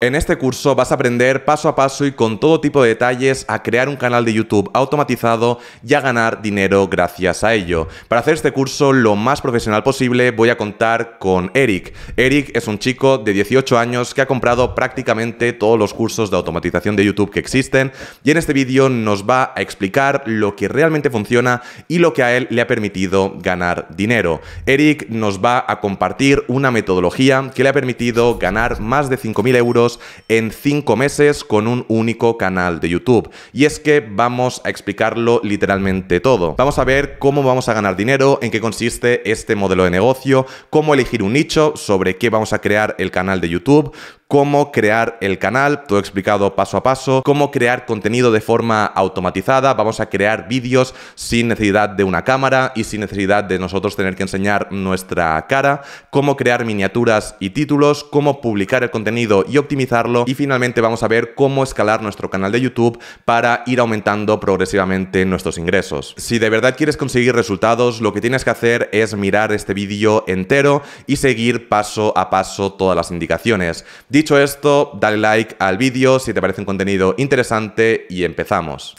En este curso vas a aprender paso a paso y con todo tipo de detalles a crear un canal de YouTube automatizado y a ganar dinero gracias a ello. Para hacer este curso lo más profesional posible voy a contar con Eric. Eric es un chico de 18 años que ha comprado prácticamente todos los cursos de automatización de YouTube que existen y en este vídeo nos va a explicar lo que realmente funciona y lo que a él le ha permitido ganar dinero. Eric nos va a compartir una metodología que le ha permitido ganar más de 5.000 euros en 5 meses con un único canal de YouTube. Y es que vamos a explicarlo literalmente todo. Vamos a ver cómo vamos a ganar dinero, en qué consiste este modelo de negocio, cómo elegir un nicho, sobre qué vamos a crear el canal de YouTube, cómo crear el canal, todo explicado paso a paso, cómo crear contenido de forma automatizada, vamos a crear vídeos sin necesidad de una cámara y sin necesidad de nosotros tener que enseñar nuestra cara, cómo crear miniaturas y títulos, cómo publicar el contenido y optimizarlo y finalmente vamos a ver cómo escalar nuestro canal de YouTube para ir aumentando progresivamente nuestros ingresos. Si de verdad quieres conseguir resultados, lo que tienes que hacer es mirar este vídeo entero y seguir paso a paso todas las indicaciones Dicho esto, dale like al vídeo si te parece un contenido interesante y empezamos.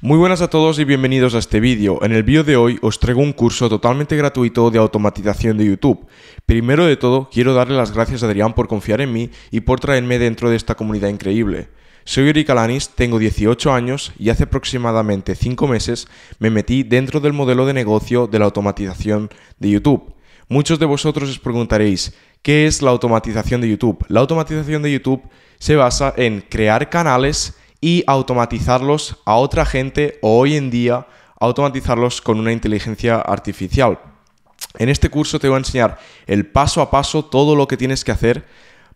Muy buenas a todos y bienvenidos a este vídeo. En el vídeo de hoy os traigo un curso totalmente gratuito de automatización de YouTube. Primero de todo, quiero darle las gracias a Adrián por confiar en mí y por traerme dentro de esta comunidad increíble. Soy Eric Alanis, tengo 18 años y hace aproximadamente 5 meses me metí dentro del modelo de negocio de la automatización de YouTube. Muchos de vosotros os preguntaréis, ¿qué es la automatización de YouTube? La automatización de YouTube se basa en crear canales y automatizarlos a otra gente o hoy en día automatizarlos con una inteligencia artificial. En este curso te voy a enseñar el paso a paso todo lo que tienes que hacer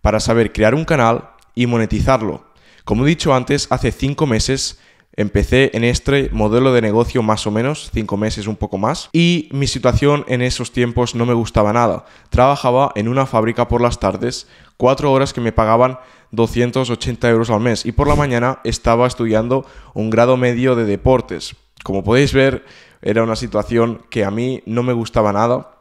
para saber crear un canal y monetizarlo. Como he dicho antes, hace cinco meses Empecé en este modelo de negocio más o menos, cinco meses, un poco más, y mi situación en esos tiempos no me gustaba nada. Trabajaba en una fábrica por las tardes, cuatro horas que me pagaban 280 euros al mes, y por la mañana estaba estudiando un grado medio de deportes. Como podéis ver, era una situación que a mí no me gustaba nada,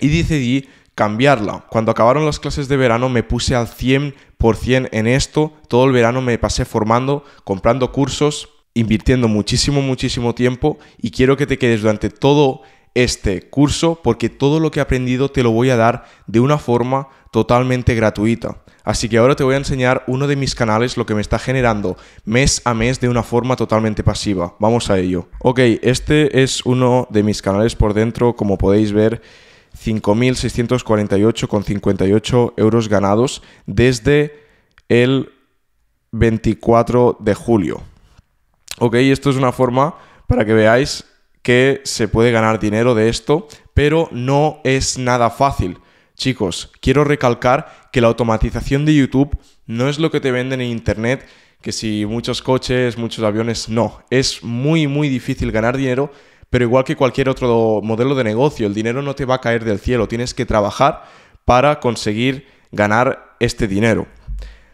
y decidí cambiarla. Cuando acabaron las clases de verano me puse al 100% en esto, todo el verano me pasé formando, comprando cursos invirtiendo muchísimo, muchísimo tiempo y quiero que te quedes durante todo este curso porque todo lo que he aprendido te lo voy a dar de una forma totalmente gratuita. Así que ahora te voy a enseñar uno de mis canales, lo que me está generando mes a mes de una forma totalmente pasiva. Vamos a ello. Ok, este es uno de mis canales por dentro, como podéis ver. 5.648,58 euros ganados desde el 24 de julio. ¿Ok? Esto es una forma para que veáis que se puede ganar dinero de esto, pero no es nada fácil. Chicos, quiero recalcar que la automatización de YouTube no es lo que te venden en Internet, que si muchos coches, muchos aviones, no. Es muy, muy difícil ganar dinero, pero igual que cualquier otro modelo de negocio, el dinero no te va a caer del cielo, tienes que trabajar para conseguir ganar este dinero.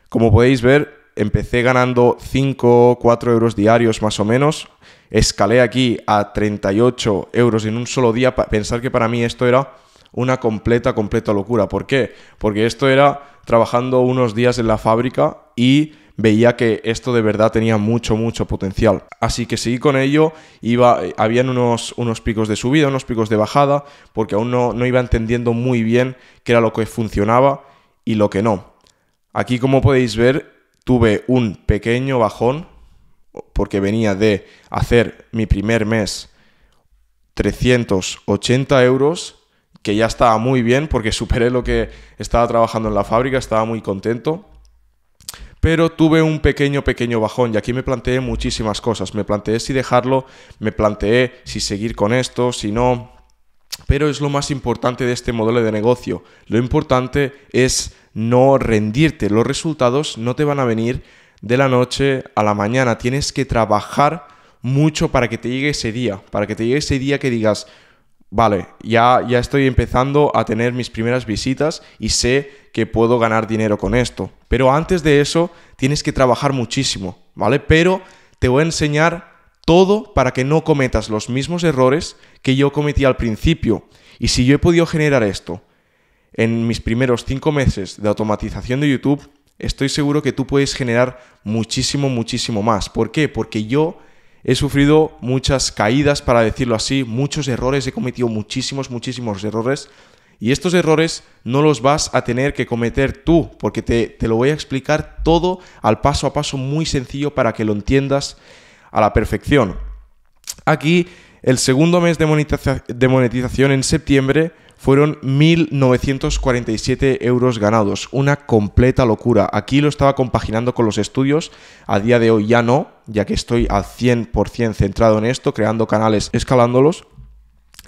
Como podéis ver, empecé ganando 5, 4 euros diarios más o menos. Escalé aquí a 38 euros en un solo día. Pensar que para mí esto era una completa, completa locura. ¿Por qué? Porque esto era trabajando unos días en la fábrica y veía que esto de verdad tenía mucho, mucho potencial. Así que seguí con ello, iba, eh, habían unos, unos picos de subida, unos picos de bajada, porque aún no, no iba entendiendo muy bien qué era lo que funcionaba y lo que no. Aquí, como podéis ver, tuve un pequeño bajón porque venía de hacer mi primer mes 380 euros, que ya estaba muy bien porque superé lo que estaba trabajando en la fábrica, estaba muy contento. Pero tuve un pequeño, pequeño bajón y aquí me planteé muchísimas cosas. Me planteé si dejarlo, me planteé si seguir con esto, si no. Pero es lo más importante de este modelo de negocio. Lo importante es no rendirte. Los resultados no te van a venir de la noche a la mañana. Tienes que trabajar mucho para que te llegue ese día, para que te llegue ese día que digas, vale, ya, ya estoy empezando a tener mis primeras visitas y sé que puedo ganar dinero con esto. Pero antes de eso, tienes que trabajar muchísimo, ¿vale? Pero te voy a enseñar todo para que no cometas los mismos errores que yo cometí al principio. Y si yo he podido generar esto, en mis primeros cinco meses de automatización de YouTube, estoy seguro que tú puedes generar muchísimo, muchísimo más. ¿Por qué? Porque yo he sufrido muchas caídas, para decirlo así, muchos errores, he cometido muchísimos, muchísimos errores. Y estos errores no los vas a tener que cometer tú, porque te, te lo voy a explicar todo al paso a paso muy sencillo para que lo entiendas a la perfección. Aquí, el segundo mes de monetización en septiembre, fueron 1.947 euros ganados. Una completa locura. Aquí lo estaba compaginando con los estudios. A día de hoy ya no, ya que estoy al 100% centrado en esto, creando canales, escalándolos.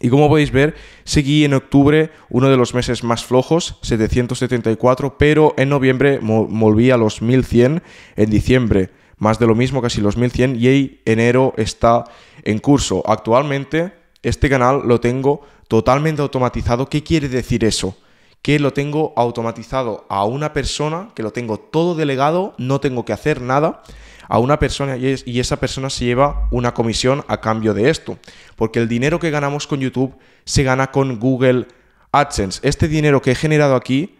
Y como podéis ver, seguí en octubre, uno de los meses más flojos, 774, pero en noviembre volví a los 1100, en diciembre más de lo mismo, casi los 1100, y enero está en curso. Actualmente este canal lo tengo totalmente automatizado. ¿Qué quiere decir eso? Que lo tengo automatizado a una persona, que lo tengo todo delegado, no tengo que hacer nada a una persona y, esa persona se lleva una comisión a cambio de esto. Porque el dinero que ganamos con YouTube se gana con Google AdSense. Este dinero que he generado aquí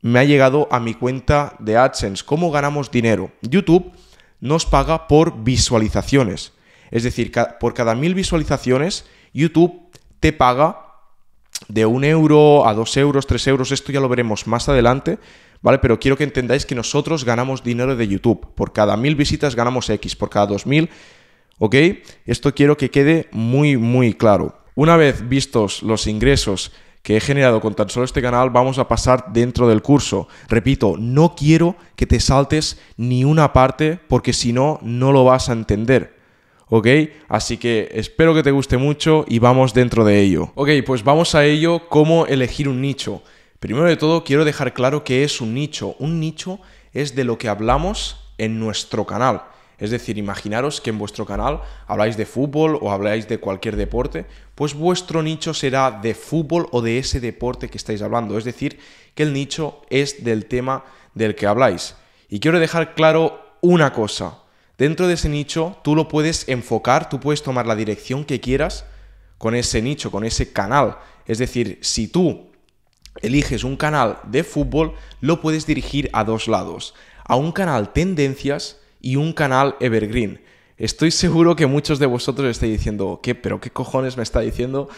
me ha llegado a mi cuenta de AdSense. ¿Cómo ganamos dinero? YouTube nos paga por visualizaciones. Es decir, por cada mil visualizaciones, YouTube te paga de un euro a dos euros, tres euros, esto ya lo veremos más adelante, ¿vale? Pero quiero que entendáis que nosotros ganamos dinero de YouTube. Por cada mil visitas ganamos X, por cada dos mil, ¿ok? Esto quiero que quede muy, muy claro. Una vez vistos los ingresos que he generado con tan solo este canal, vamos a pasar dentro del curso. Repito, no quiero que te saltes ni una parte porque si no, no lo vas a entender. ¿ok? Así que espero que te guste mucho y vamos dentro de ello. Ok, pues vamos a ello, cómo elegir un nicho. Primero de todo, quiero dejar claro que es un nicho. Un nicho es de lo que hablamos en nuestro canal. Es decir, imaginaros que en vuestro canal habláis de fútbol o habláis de cualquier deporte, pues vuestro nicho será de fútbol o de ese deporte que estáis hablando. Es decir, que el nicho es del tema del que habláis. Y quiero dejar claro una cosa, Dentro de ese nicho tú lo puedes enfocar, tú puedes tomar la dirección que quieras con ese nicho, con ese canal. Es decir, si tú eliges un canal de fútbol, lo puedes dirigir a dos lados, a un canal tendencias y un canal evergreen. Estoy seguro que muchos de vosotros estáis diciendo, ¿qué? ¿Pero qué cojones me está diciendo?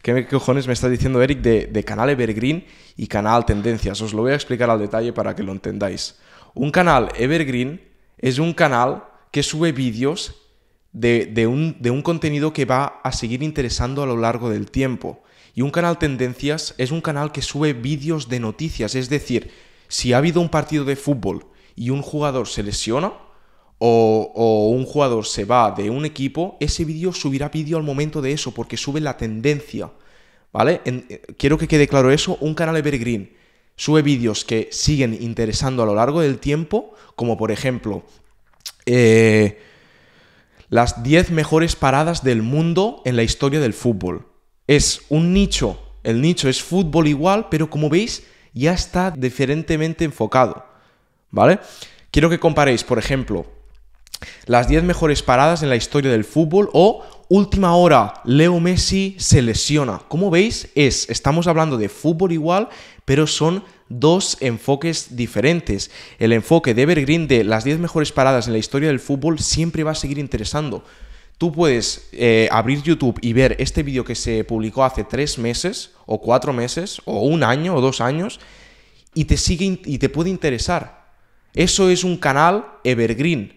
¿Qué cojones me está diciendo Eric de, de canal evergreen y canal tendencias? Os lo voy a explicar al detalle para que lo entendáis. Un canal evergreen es un canal que sube vídeos de, un, de un contenido que va a seguir interesando a lo largo del tiempo. Y un canal Tendencias es un canal que sube vídeos de noticias, es decir, si ha habido un partido de fútbol y un jugador se lesiona, o, un jugador se va de un equipo, ese vídeo subirá vídeo al momento de eso, porque sube la tendencia. ¿Vale? Eh, quiero que quede claro eso. Un canal Evergreen sube vídeos que siguen interesando a lo largo del tiempo, como por ejemplo eh, las 10 mejores paradas del mundo en la historia del fútbol. Es un nicho, el nicho es fútbol igual, pero como veis ya está diferentemente enfocado, ¿vale? Quiero que comparéis, por ejemplo, las 10 mejores paradas en la historia del fútbol o última hora, Leo Messi se lesiona. Como veis, es, estamos hablando de fútbol igual, pero son dos enfoques diferentes. El enfoque de Evergreen de las 10 mejores paradas en la historia del fútbol siempre va a seguir interesando. Tú puedes eh, abrir YouTube y ver este vídeo que se publicó hace tres meses, o cuatro meses, o un año, o dos años, y te sigue y te puede interesar. Eso es un canal evergreen.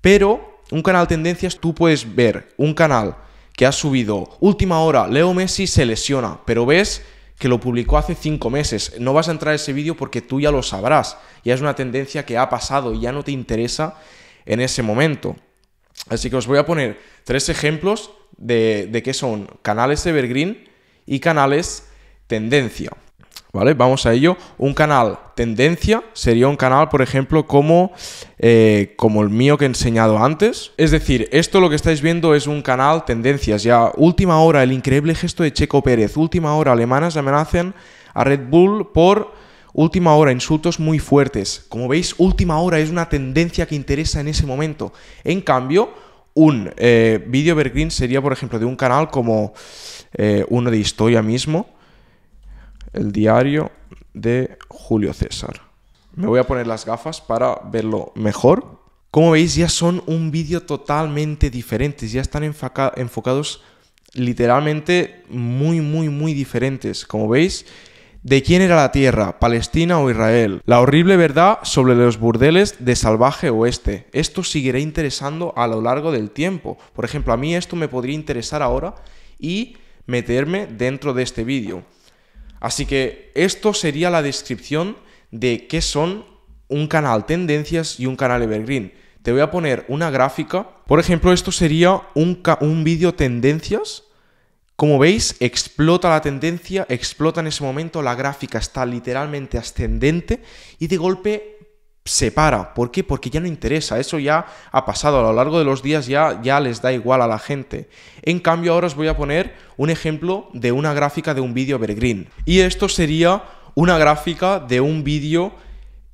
Pero un canal tendencias, tú puedes ver un canal que ha subido última hora, Leo Messi se lesiona, pero ves que lo publicó hace cinco meses. No vas a entrar a ese vídeo porque tú ya lo sabrás. Ya es una tendencia que ha pasado y ya no te interesa en ese momento. Así que os voy a poner tres ejemplos de, de qué son canales Evergreen y canales Tendencia. Vamos a ello. Un canal tendencia sería un canal, por ejemplo, como, eh, como el mío que he enseñado antes. Es decir, esto lo que estáis viendo es un canal tendencias. Ya última hora, el increíble gesto de Checo Pérez. Última hora, alemanas amenazan a Red Bull por última hora, insultos muy fuertes. Como veis, última hora es una tendencia que interesa en ese momento. En cambio, un eh, vídeo evergreen sería, por ejemplo, de un canal como eh, uno de historia mismo, el diario de Julio César. Me voy a poner las gafas para verlo mejor. Como veis, ya son un vídeo totalmente diferente, ya están enfocados literalmente muy, muy, muy diferentes. Como veis, ¿de quién era la tierra? ¿Palestina o Israel? La horrible verdad sobre los burdeles de salvaje oeste. Esto seguirá interesando a lo largo del tiempo. Por ejemplo, a mí esto me podría interesar ahora y meterme dentro de este vídeo. Así que esto sería la descripción de qué son un canal tendencias y un canal evergreen. Te voy a poner una gráfica. Por ejemplo, esto sería un, un vídeo tendencias. Como veis, explota la tendencia, explota en ese momento, la gráfica está literalmente ascendente y de golpe se para. ¿Por qué? Porque ya no interesa. Eso ya ha pasado. A lo largo de los días ya, ya les da igual a la gente. En cambio, ahora os voy a poner un ejemplo de una gráfica de un vídeo evergreen. Y esto sería una gráfica de un vídeo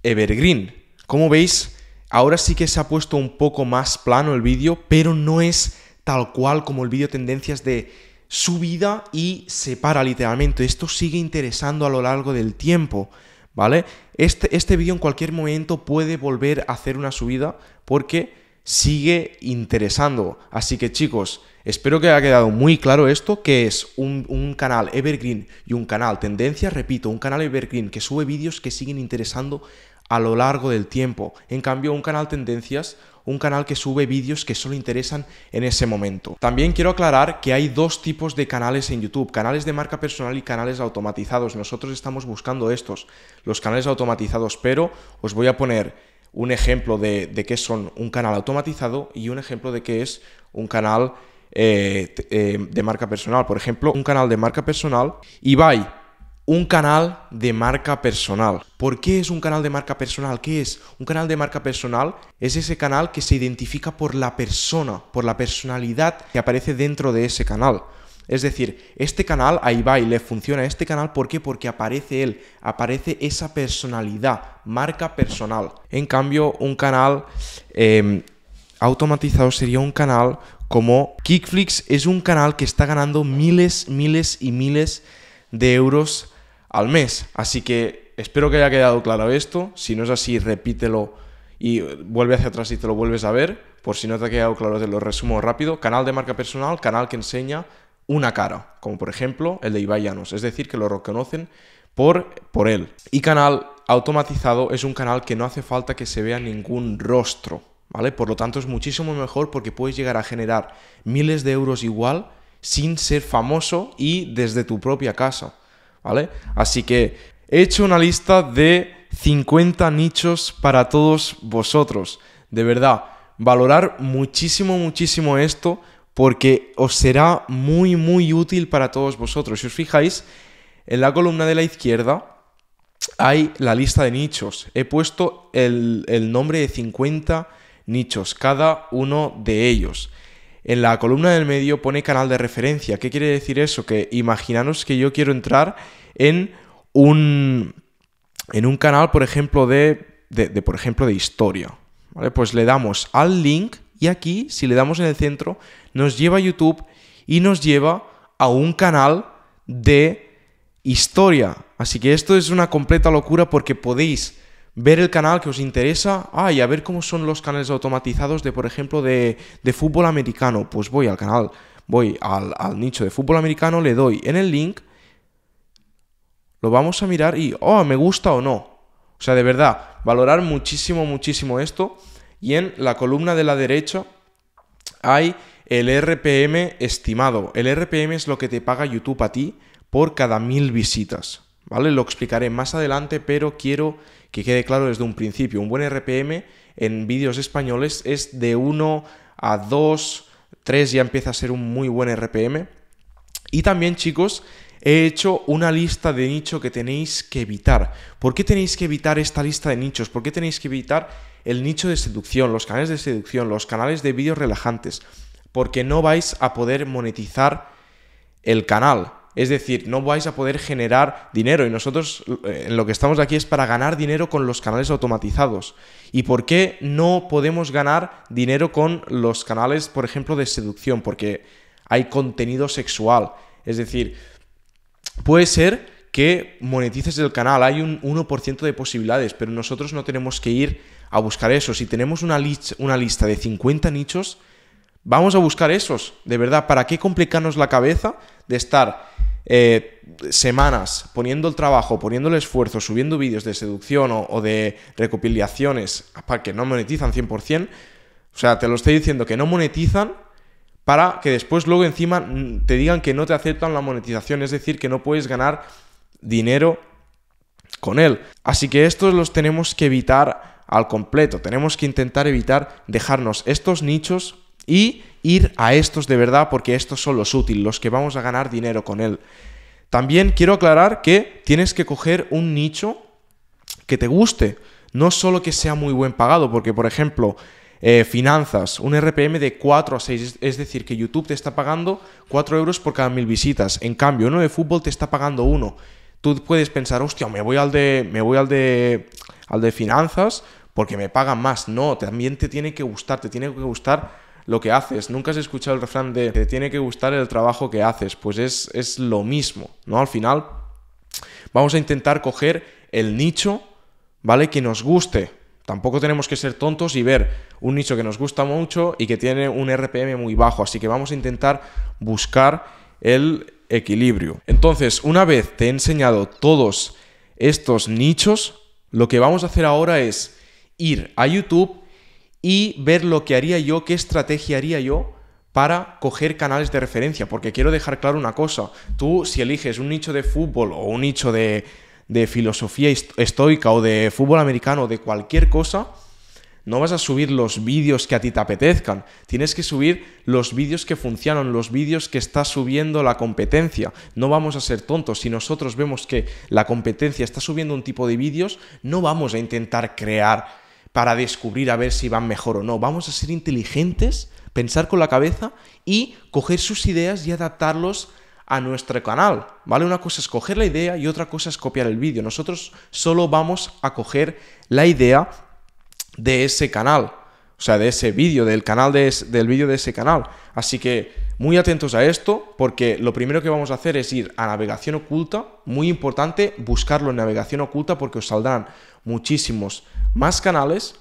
evergreen. Como veis, ahora sí que se ha puesto un poco más plano el vídeo, pero no es tal cual como el vídeo tendencias de subida y se para literalmente. Esto sigue interesando a lo largo del tiempo. ¿vale? Este, este vídeo en cualquier momento puede volver a hacer una subida porque sigue interesando. Así que chicos, espero que haya quedado muy claro esto, que es un, canal Evergreen y un canal Tendencias, repito, un canal Evergreen que sube vídeos que siguen interesando a lo largo del tiempo. En cambio, un canal Tendencias un canal que sube vídeos que solo interesan en ese momento. También quiero aclarar que hay dos tipos de canales en YouTube, canales de marca personal y canales automatizados. Nosotros estamos buscando estos, los canales automatizados, pero os voy a poner un ejemplo de, qué son un canal automatizado y un ejemplo de qué es un canal eh, eh, de marca personal. Por ejemplo, un canal de marca personal, Ibai un canal de marca personal. ¿Por qué es un canal de marca personal? ¿Qué es? Un canal de marca personal es ese canal que se identifica por la persona, por la personalidad que aparece dentro de ese canal. Es decir, este canal, ahí va le funciona a este canal, ¿por qué? Porque aparece él, aparece esa personalidad, marca personal. En cambio, un canal em, automatizado sería un canal como Kickflix, es un canal que está ganando miles, miles y miles de euros al mes. Así que espero que haya quedado claro esto. Si no es así, repítelo y vuelve hacia atrás y te lo vuelves a ver. Por si no te ha quedado claro, te lo resumo rápido. Canal de marca personal, canal que enseña una cara, como por ejemplo el de Ibai Es decir, que lo reconocen por, por él. Y canal automatizado es un canal que no hace falta que se vea ningún rostro. ¿Vale? Por lo tanto, es muchísimo mejor porque puedes llegar a generar miles de euros igual sin ser famoso y desde tu propia casa. Así que he hecho una lista de 50 nichos para todos vosotros. De verdad, valorar muchísimo, muchísimo esto porque os será muy, muy útil para todos vosotros. Si os fijáis, en la columna de la izquierda hay la lista de nichos. He puesto el, el nombre de 50 nichos, cada uno de ellos en la columna del medio pone canal de referencia. ¿Qué quiere decir eso? Que imaginaros que yo quiero entrar en un, en un canal, por ejemplo, de, de, por ejemplo, de historia. ¿vale? Pues le damos al link y aquí, si le damos en el centro, nos lleva a YouTube y nos lleva a un canal de historia. Así que esto es una completa locura porque podéis ver el canal que os interesa, ah, y a ver cómo son los canales automatizados de, por ejemplo, de, fútbol americano. Pues voy al canal, voy al, al, nicho de fútbol americano, le doy en el link, lo vamos a mirar y, oh, me gusta o no. O sea, de verdad, valorar muchísimo, muchísimo esto. Y en la columna de la derecha hay el RPM estimado. El RPM es lo que te paga YouTube a ti por cada mil visitas. ¿vale? Lo explicaré más adelante, pero quiero que quede claro desde un principio. Un buen RPM en vídeos españoles es de 1 a 2, 3 ya empieza a ser un muy buen RPM. Y también, chicos, he hecho una lista de nicho que tenéis que evitar. ¿Por qué tenéis que evitar esta lista de nichos? ¿Por qué tenéis que evitar el nicho de seducción, los canales de seducción, los canales de vídeos relajantes? Porque no vais a poder monetizar el canal. Es decir, no vais a poder generar dinero y nosotros eh, en lo que estamos aquí es para ganar dinero con los canales automatizados. ¿Y por qué no podemos ganar dinero con los canales, por ejemplo, de seducción? Porque hay contenido sexual. Es decir, puede ser que monetices el canal, hay un 1% de posibilidades, pero nosotros no tenemos que ir a buscar eso. Si tenemos una lista de 50 nichos, vamos a buscar esos, de verdad. ¿Para qué complicarnos la cabeza de estar eh, semanas poniendo el trabajo, poniendo el esfuerzo, subiendo vídeos de seducción o, o de recopilaciones para que no monetizan 100%, o sea, te lo estoy diciendo que no monetizan para que después luego encima te digan que no te aceptan la monetización, es decir, que no puedes ganar dinero con él. Así que estos los tenemos que evitar al completo, tenemos que intentar evitar dejarnos estos nichos y ir a estos de verdad porque estos son los útiles, los que vamos a ganar dinero con él. También quiero aclarar que tienes que coger un nicho que te guste, no solo que sea muy buen pagado, porque por ejemplo, eh, finanzas, un RPM de 4 a 6, es decir, que YouTube te está pagando 4 euros por cada mil visitas, en cambio uno de fútbol te está pagando uno. Tú puedes pensar, hostia, me voy al de, me voy al de, al de finanzas porque me pagan más. No, también te tiene que gustar, te tiene que gustar lo que haces. Nunca has escuchado el refrán de te tiene que gustar el trabajo que haces. Pues es, lo mismo, ¿no? Al final vamos a intentar coger el nicho, ¿vale? Que nos guste. Tampoco tenemos que ser tontos y ver un nicho que nos gusta mucho y que tiene un RPM muy bajo. Así que vamos a intentar buscar el equilibrio. Entonces, una vez te he enseñado todos estos nichos, lo que vamos a hacer ahora es ir a YouTube y ver lo que haría yo, qué estrategia haría yo para coger canales de referencia, porque quiero dejar claro una cosa, tú si eliges un nicho de fútbol o un nicho de, filosofía estoica o de fútbol americano o de cualquier cosa, no vas a subir los vídeos que a ti te apetezcan, tienes que subir los vídeos que funcionan, los vídeos que está subiendo la competencia. No vamos a ser tontos, si nosotros vemos que la competencia está subiendo un tipo de vídeos, no vamos a intentar crear para descubrir a ver si van mejor o no. Vamos a ser inteligentes, pensar con la cabeza y coger sus ideas y adaptarlos a nuestro canal, ¿vale? Una cosa es coger la idea y otra cosa es copiar el vídeo. Nosotros solo vamos a coger la idea de ese canal, o sea, de ese vídeo, del canal de, del vídeo de ese canal. Así que muy atentos a esto, porque lo primero que vamos a hacer es ir a navegación oculta, muy importante buscarlo en navegación oculta porque os saldrán muchísimos más canales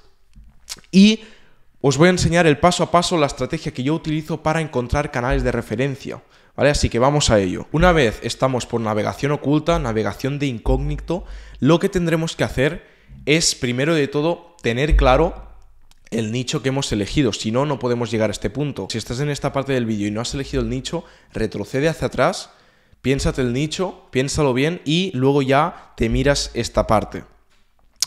y os voy a enseñar el paso a paso la estrategia que yo utilizo para encontrar canales de referencia. ¿Vale? Así que vamos a ello. Una vez estamos por navegación oculta, navegación de incógnito, lo que tendremos que hacer es primero de todo tener claro el nicho que hemos elegido, si no, no podemos llegar a este punto. Si estás en esta parte del vídeo y no has elegido el nicho, retrocede hacia atrás, piénsate el nicho, piénsalo bien y luego ya te miras esta parte.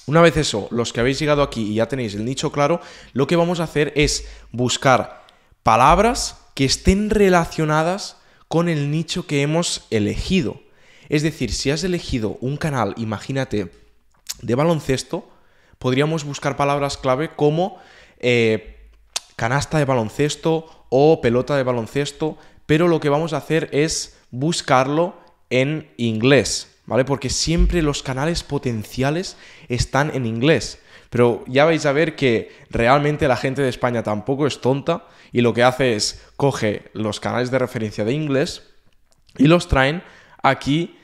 Una vez eso, los que habéis llegado aquí y ya tenéis el nicho claro, lo que vamos a hacer es buscar palabras que estén relacionadas con el nicho que hemos elegido. Es decir, si has elegido un canal, imagínate, de baloncesto, podríamos buscar palabras clave como eh, canasta de baloncesto o pelota de baloncesto, pero lo que vamos a hacer es buscarlo en inglés, ¿vale? Porque siempre los canales potenciales están en inglés. Pero ya vais a ver que realmente la gente de España tampoco es tonta y lo que hace es coge los canales de referencia de inglés y los traen aquí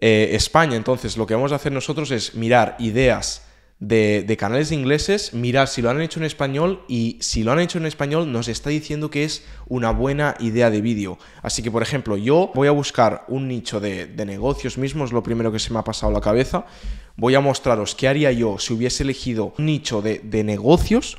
eh, España. Entonces lo que vamos a hacer nosotros es mirar ideas de, canales ingleses, mirad si lo han hecho en español y si lo han hecho en español nos está diciendo que es una buena idea de vídeo. Así que, por ejemplo, yo voy a buscar un nicho de, negocios mismo, es lo primero que se me ha pasado la cabeza. Voy a mostraros qué haría yo si hubiese elegido un nicho de, negocios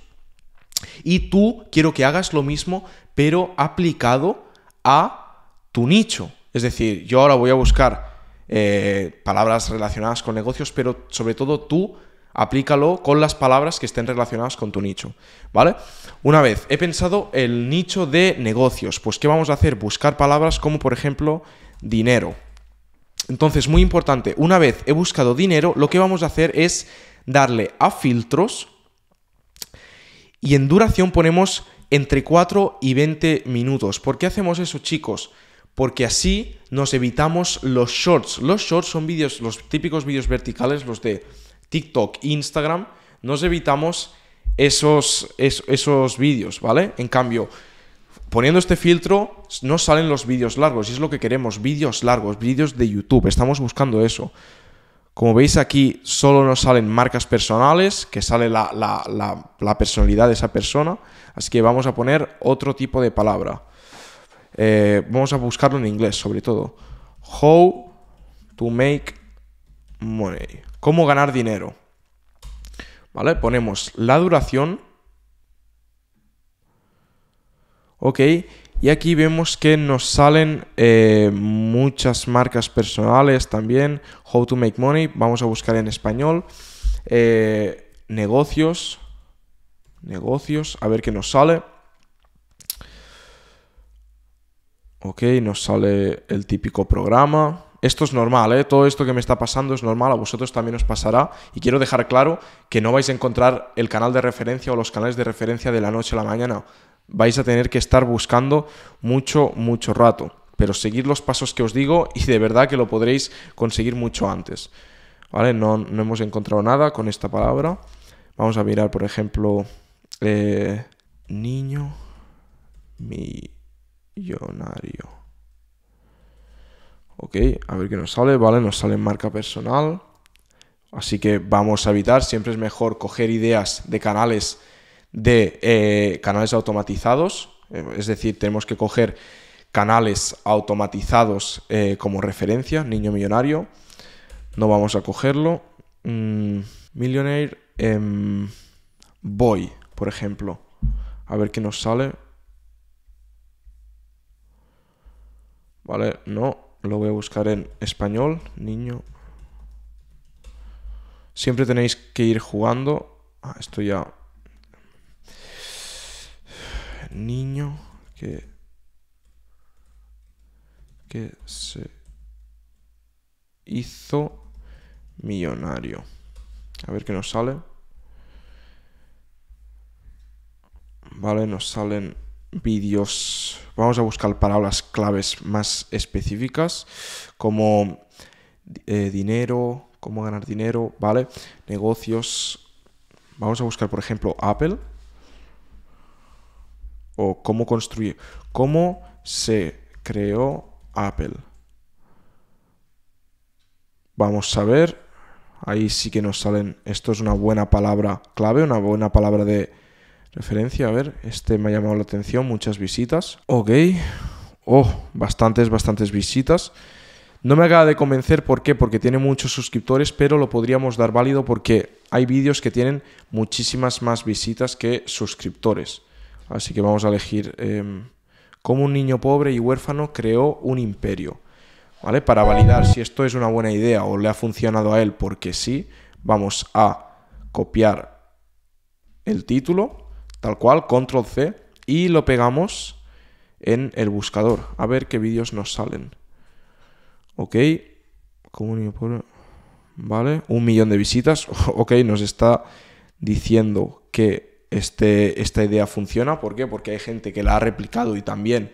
y tú quiero que hagas lo mismo, pero aplicado a tu nicho. Es decir, yo ahora voy a buscar eh, palabras relacionadas con negocios, pero sobre todo tú aplícalo con las palabras que estén relacionadas con tu nicho, ¿vale? Una vez he pensado el nicho de negocios, pues ¿qué vamos a hacer? Buscar palabras como por ejemplo dinero. Entonces, muy importante, una vez he buscado dinero, lo que vamos a hacer es darle a filtros y en duración ponemos entre 4 y 20 minutos. ¿Por qué hacemos eso, chicos? porque así nos evitamos los shorts. Los shorts son vídeos, los típicos vídeos verticales, los de TikTok, Instagram, nos evitamos esos, esos vídeos, ¿vale? En cambio, poniendo este filtro no salen los vídeos largos y es lo que queremos, vídeos largos, vídeos de YouTube, estamos buscando eso. Como veis aquí solo nos salen marcas personales, que sale la, personalidad de esa persona, así que vamos a poner otro tipo de palabra. Eh, vamos a buscarlo en inglés sobre todo. How to make money cómo ganar dinero. ¿Vale? Ponemos la duración. Ok. Y aquí vemos que nos salen eh, muchas marcas personales también. How to make money. Vamos a buscar en español. Eh, negocios. Negocios. A ver qué nos sale. Ok, nos sale el típico programa esto es normal, ¿eh? todo esto que me está pasando es normal, a vosotros también os pasará y quiero dejar claro que no vais a encontrar el canal de referencia o los canales de referencia de la noche a la mañana, vais a tener que estar buscando mucho, mucho rato, pero seguid los pasos que os digo y de verdad que lo podréis conseguir mucho antes. ¿Vale? No, hemos encontrado nada con esta palabra. Vamos a mirar, por ejemplo, eh, niño millonario. Ok, a ver qué nos sale, ¿vale? Nos sale marca personal. Así que vamos a evitar, siempre es mejor coger ideas de canales de eh, canales automatizados, eh, es decir, tenemos que coger canales automatizados eh, como referencia, niño millonario, no vamos a cogerlo, mm, millionaire em, boy, por ejemplo, a ver qué nos sale, vale, no, lo voy a buscar en español, niño. Siempre tenéis que ir jugando. Ah, esto ya. Niño que. que se hizo millonario. A ver qué nos sale. Vale, nos salen vídeos, vamos a buscar palabras claves más específicas como eh, dinero, cómo ganar dinero, ¿vale? Negocios. Vamos a buscar, por ejemplo, Apple. O cómo construir. ¿Cómo se creó Apple? Vamos a ver. Ahí sí que nos salen. Esto es una buena palabra clave, una buena palabra de Referencia, a ver, este me ha llamado la atención, muchas visitas. Ok, oh, bastantes, bastantes visitas. No me acaba de convencer, ¿por qué? Porque tiene muchos suscriptores, pero lo podríamos dar válido porque hay vídeos que tienen muchísimas más visitas que suscriptores. Así que vamos a elegir em, cómo un niño pobre y huérfano creó un imperio. ¿Vale? Para validar si esto es una buena idea o le ha funcionado a él porque sí, vamos a copiar el título tal cual, control C, y lo pegamos en el buscador. A ver qué vídeos nos salen. Ok, Vale, un millón de visitas. Ok, nos está diciendo que este, esta idea funciona. ¿Por qué? Porque hay gente que la ha replicado y también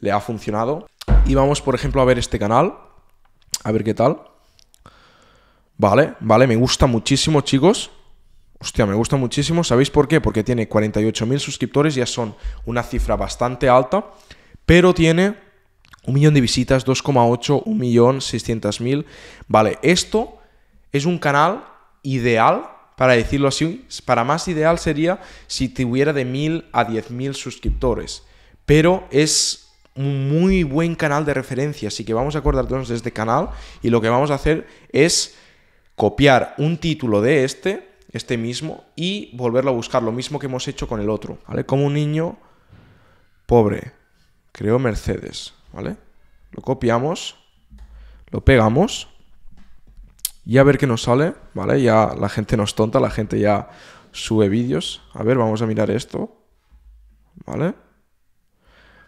le ha funcionado. Y vamos, por ejemplo, a ver este canal. A ver qué tal. Vale, vale, me gusta muchísimo, chicos. Hostia, me gusta muchísimo. ¿Sabéis por qué? Porque tiene 48.000 suscriptores, ya son una cifra bastante alta, pero tiene un millón de visitas, 2,8, un millón, 600.000. Vale, esto es un canal ideal, para decirlo así, para más ideal sería si tuviera de 1.000 a 10.000 suscriptores, pero es un muy buen canal de referencia, así que vamos a acordarnos de este canal y lo que vamos a hacer es copiar un título de este este mismo, y volverlo a buscar, lo mismo que hemos hecho con el otro, ¿vale? Como un niño pobre creo Mercedes, ¿vale? Lo copiamos, lo pegamos y a ver qué nos sale, ¿vale? Ya la gente nos tonta, la gente ya sube vídeos. A ver, vamos a mirar esto, ¿vale?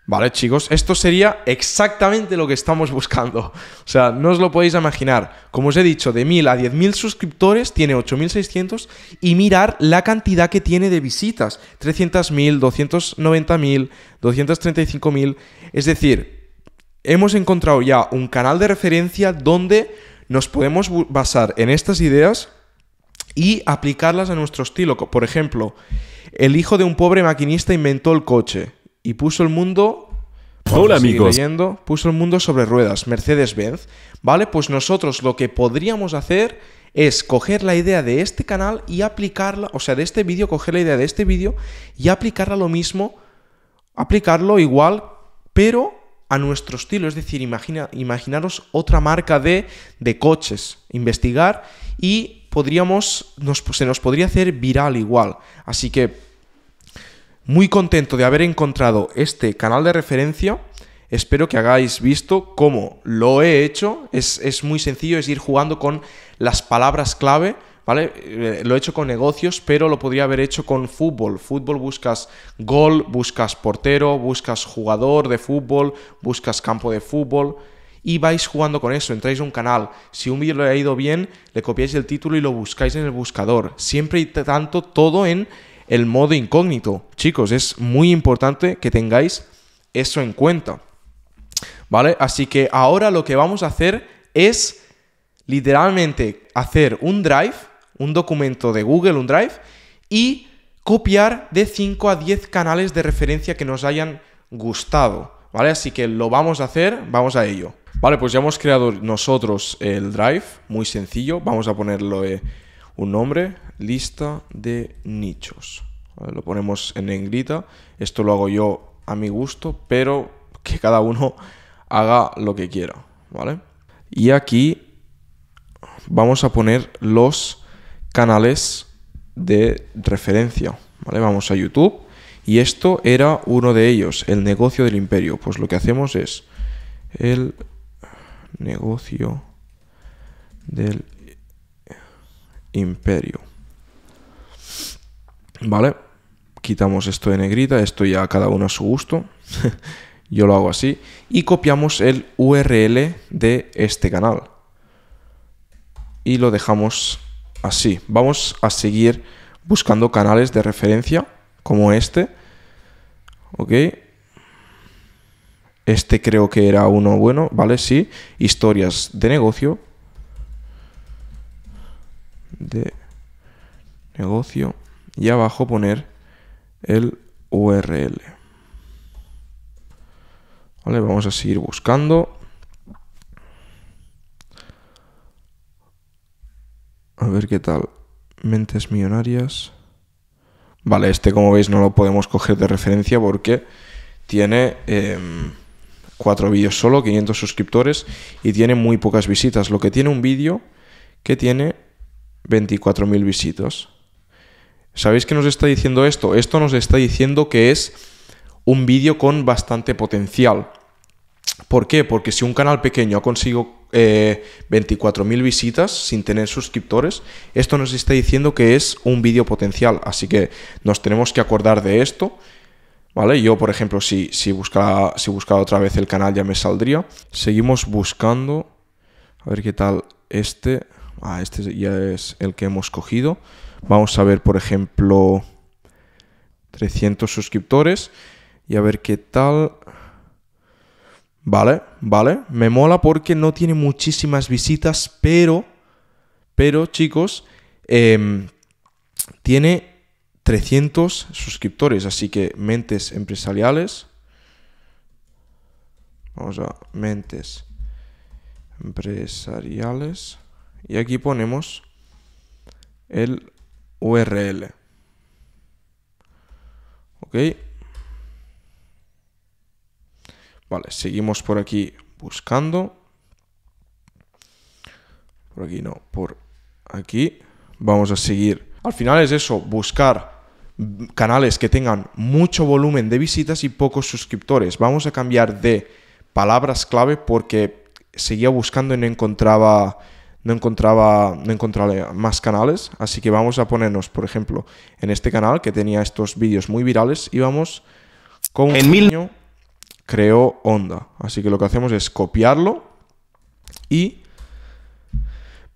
Vale, chicos, esto sería exactamente lo que estamos buscando. O sea, no os lo podéis imaginar. Como os he dicho, de 1000 a 10.000 suscriptores tiene 8.600 y mirar la cantidad que tiene de visitas. 300.000, 290.000, 235.000. Es decir, hemos encontrado ya un canal de referencia donde nos podemos basar en estas ideas y aplicarlas a nuestro estilo. Por ejemplo, el hijo de un pobre maquinista inventó el coche y puso el mundo. Hola amigos. puso el mundo sobre ruedas, Mercedes-Benz. ¿Vale? Pues nosotros lo que podríamos hacer es coger la idea de este canal y aplicarla, o sea, de este vídeo, coger la idea de este vídeo y aplicarla lo mismo, aplicarlo igual, pero a nuestro estilo. Es decir, imagina, imaginaros otra marca de, de coches, investigar y podríamos, se nos podría hacer viral igual. Así que muy contento de haber encontrado este canal de referencia. Espero que hagáis visto cómo lo he hecho. Es, muy sencillo, es ir jugando con las palabras clave. ¿Vale? Eh, lo he hecho con negocios, pero lo podría haber hecho con fútbol. Fútbol buscas gol, buscas portero, buscas jugador de fútbol, buscas campo de fútbol y vais jugando con eso. Entráis a un canal, si un vídeo le ha ido bien, le copiáis el título y lo buscáis en el buscador. Siempre y tanto todo en el modo incógnito. Chicos, es muy importante que tengáis eso en cuenta. ¿Vale? Así que ahora lo que vamos a hacer es literalmente hacer un drive, un documento de Google, un drive, y copiar de 5 a 10 canales de referencia que nos hayan gustado. ¿Vale? Así que lo vamos a hacer, vamos a ello. Vale, pues ya hemos creado nosotros el drive, muy sencillo. Vamos a ponerle un nombre, lista de nichos. Lo ponemos en negrita. Esto lo hago yo a mi gusto, pero que cada uno haga lo que quiera. ¿Vale? Y aquí vamos a poner los canales de referencia. Vamos a YouTube. Y esto era uno de ellos, el negocio del imperio. Pues lo que hacemos es el negocio del imperio. ¿Vale? Quitamos esto de negrita, esto ya cada uno a su gusto. Yo lo hago así. Y copiamos el URL de este canal. Y lo dejamos así. Vamos a seguir buscando canales de referencia como este. ¿Ok? Este creo que era uno bueno, ¿vale? Sí. Historias de negocio. De negocio y abajo poner el URL. vamos a seguir buscando. A ver qué tal. Mentes millonarias. Vale, este como veis no lo podemos coger de referencia porque tiene em, cuatro vídeos solo, 500 suscriptores y tiene muy pocas visitas. Lo que tiene un vídeo que tiene 24.000 visitas. ¿Sabéis qué nos está diciendo esto? Esto nos está diciendo que es un vídeo con bastante potencial. ¿Por qué? Porque si un canal pequeño ha conseguido 24.000 eh, visitas sin tener suscriptores, esto nos está diciendo que es un vídeo potencial. Así que nos tenemos que acordar de esto. ¿Vale? Yo, por ejemplo, si, si, buscara, si buscara otra vez el canal ya me saldría. Seguimos buscando. A ver qué tal este. Ah, este ya es el que hemos cogido. Vamos a ver, por ejemplo, 300 suscriptores y a ver qué tal. Vale, vale, me mola porque no tiene muchísimas visitas, pero, pero chicos, em, tiene 300 suscriptores, así que mentes empresariales. Vamos a mentes empresariales. Y aquí ponemos el URL. Ok. Vale, seguimos por aquí buscando. Por aquí no, por aquí. Vamos a seguir. Al final es eso, buscar canales que tengan mucho volumen de visitas y pocos suscriptores. Vamos a cambiar de palabras clave porque seguía buscando y no encontraba no encontraba, no encontraba más canales, así que vamos a ponernos, por ejemplo, en este canal que tenía estos vídeos muy virales y vamos con en mil año creó onda. Así que lo que hacemos es copiarlo y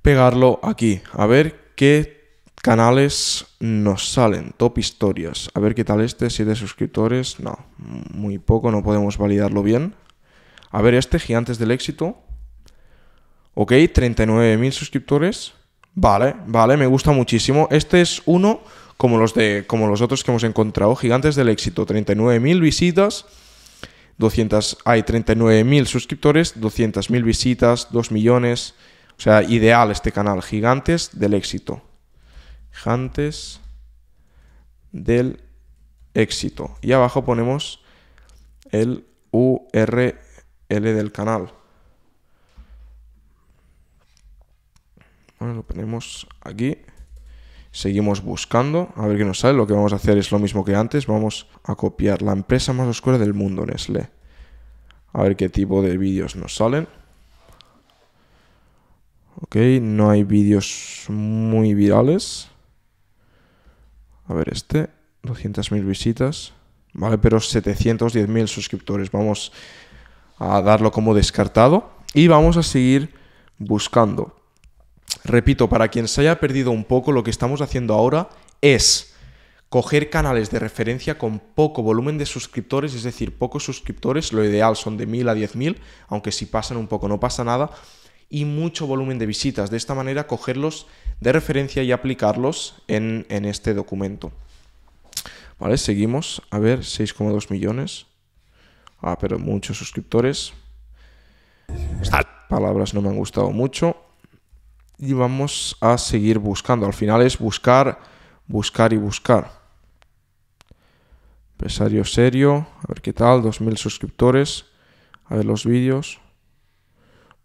pegarlo aquí. A ver qué canales nos salen. Top historias. A ver qué tal este. Siete suscriptores. No, muy poco. No podemos validarlo bien. A ver este. Gigantes del éxito. Ok, 39.000 suscriptores. Vale, vale, me gusta muchísimo. Este es uno como los, de, como los otros que hemos encontrado, Gigantes del Éxito. 39.000 visitas, 200, hay 39.000 suscriptores, 200.000 visitas, 2 millones. O sea, ideal este canal, Gigantes del Éxito. Gigantes del Éxito. Y abajo ponemos el URL del canal. Bueno, lo ponemos aquí. Seguimos buscando, a ver qué nos sale. Lo que vamos a hacer es lo mismo que antes. Vamos a copiar la empresa más oscura del mundo, Nestlé. A ver qué tipo de vídeos nos salen. Ok, no hay vídeos muy virales. A ver este, 200.000 visitas. Vale, pero 710.000 suscriptores. Vamos a darlo como descartado. Y vamos a seguir buscando repito, para quien se haya perdido un poco, lo que estamos haciendo ahora es coger canales de referencia con poco volumen de suscriptores, es decir, pocos suscriptores, lo ideal son de 1000 a 10000, aunque si pasan un poco no pasa nada, y mucho volumen de visitas. De esta manera, cogerlos de referencia y aplicarlos en, este documento. Vale, seguimos. A ver, 6,2 millones. Ah, pero muchos suscriptores. palabras no me han gustado mucho y vamos a seguir buscando. Al final es buscar, buscar y buscar. Empresario serio, a ver qué tal, 2.000 suscriptores, a ver los vídeos.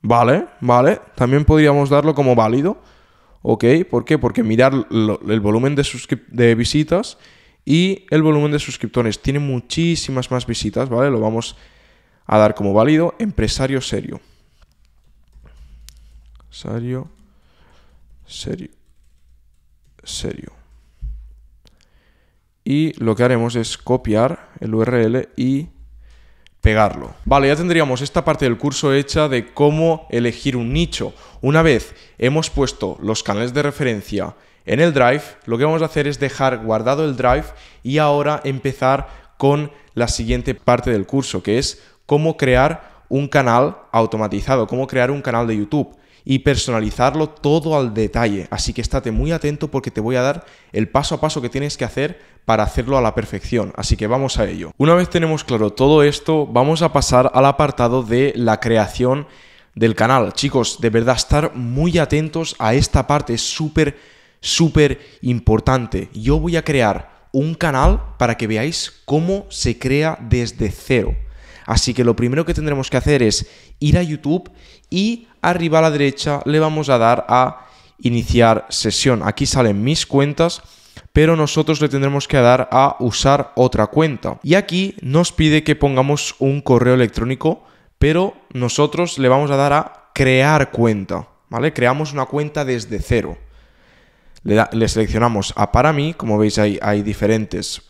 Vale, vale, también podríamos darlo como válido. ¿Ok? ¿Por qué? Porque mirar el volumen de, de visitas y el volumen de suscriptores. Tiene muchísimas más visitas, ¿vale? Lo vamos a dar como válido. Empresario serio. Empresario serio, serio. Y lo que haremos es copiar el URL y pegarlo. Vale, ya tendríamos esta parte del curso hecha de cómo elegir un nicho. Una vez hemos puesto los canales de referencia en el Drive, lo que vamos a hacer es dejar guardado el Drive y ahora empezar con la siguiente parte del curso, que es cómo crear un canal automatizado, cómo crear un canal de YouTube y personalizarlo todo al detalle. Así que estate muy atento porque te voy a dar el paso a paso que tienes que hacer para hacerlo a la perfección. Así que vamos a ello. Una vez tenemos claro todo esto, vamos a pasar al apartado de la creación del canal. Chicos, de verdad, estar muy atentos a esta parte. Es súper, súper importante. Yo voy a crear un canal para que veáis cómo se crea desde cero. Así que lo primero que tendremos que hacer es ir a YouTube y arriba a la derecha le vamos a dar a iniciar sesión. Aquí salen mis cuentas, pero nosotros le tendremos que dar a usar otra cuenta. Y aquí nos pide que pongamos un correo electrónico, pero nosotros le vamos a dar a crear cuenta, ¿vale? Creamos una cuenta desde cero. Le, seleccionamos a para mí, como veis hay diferentes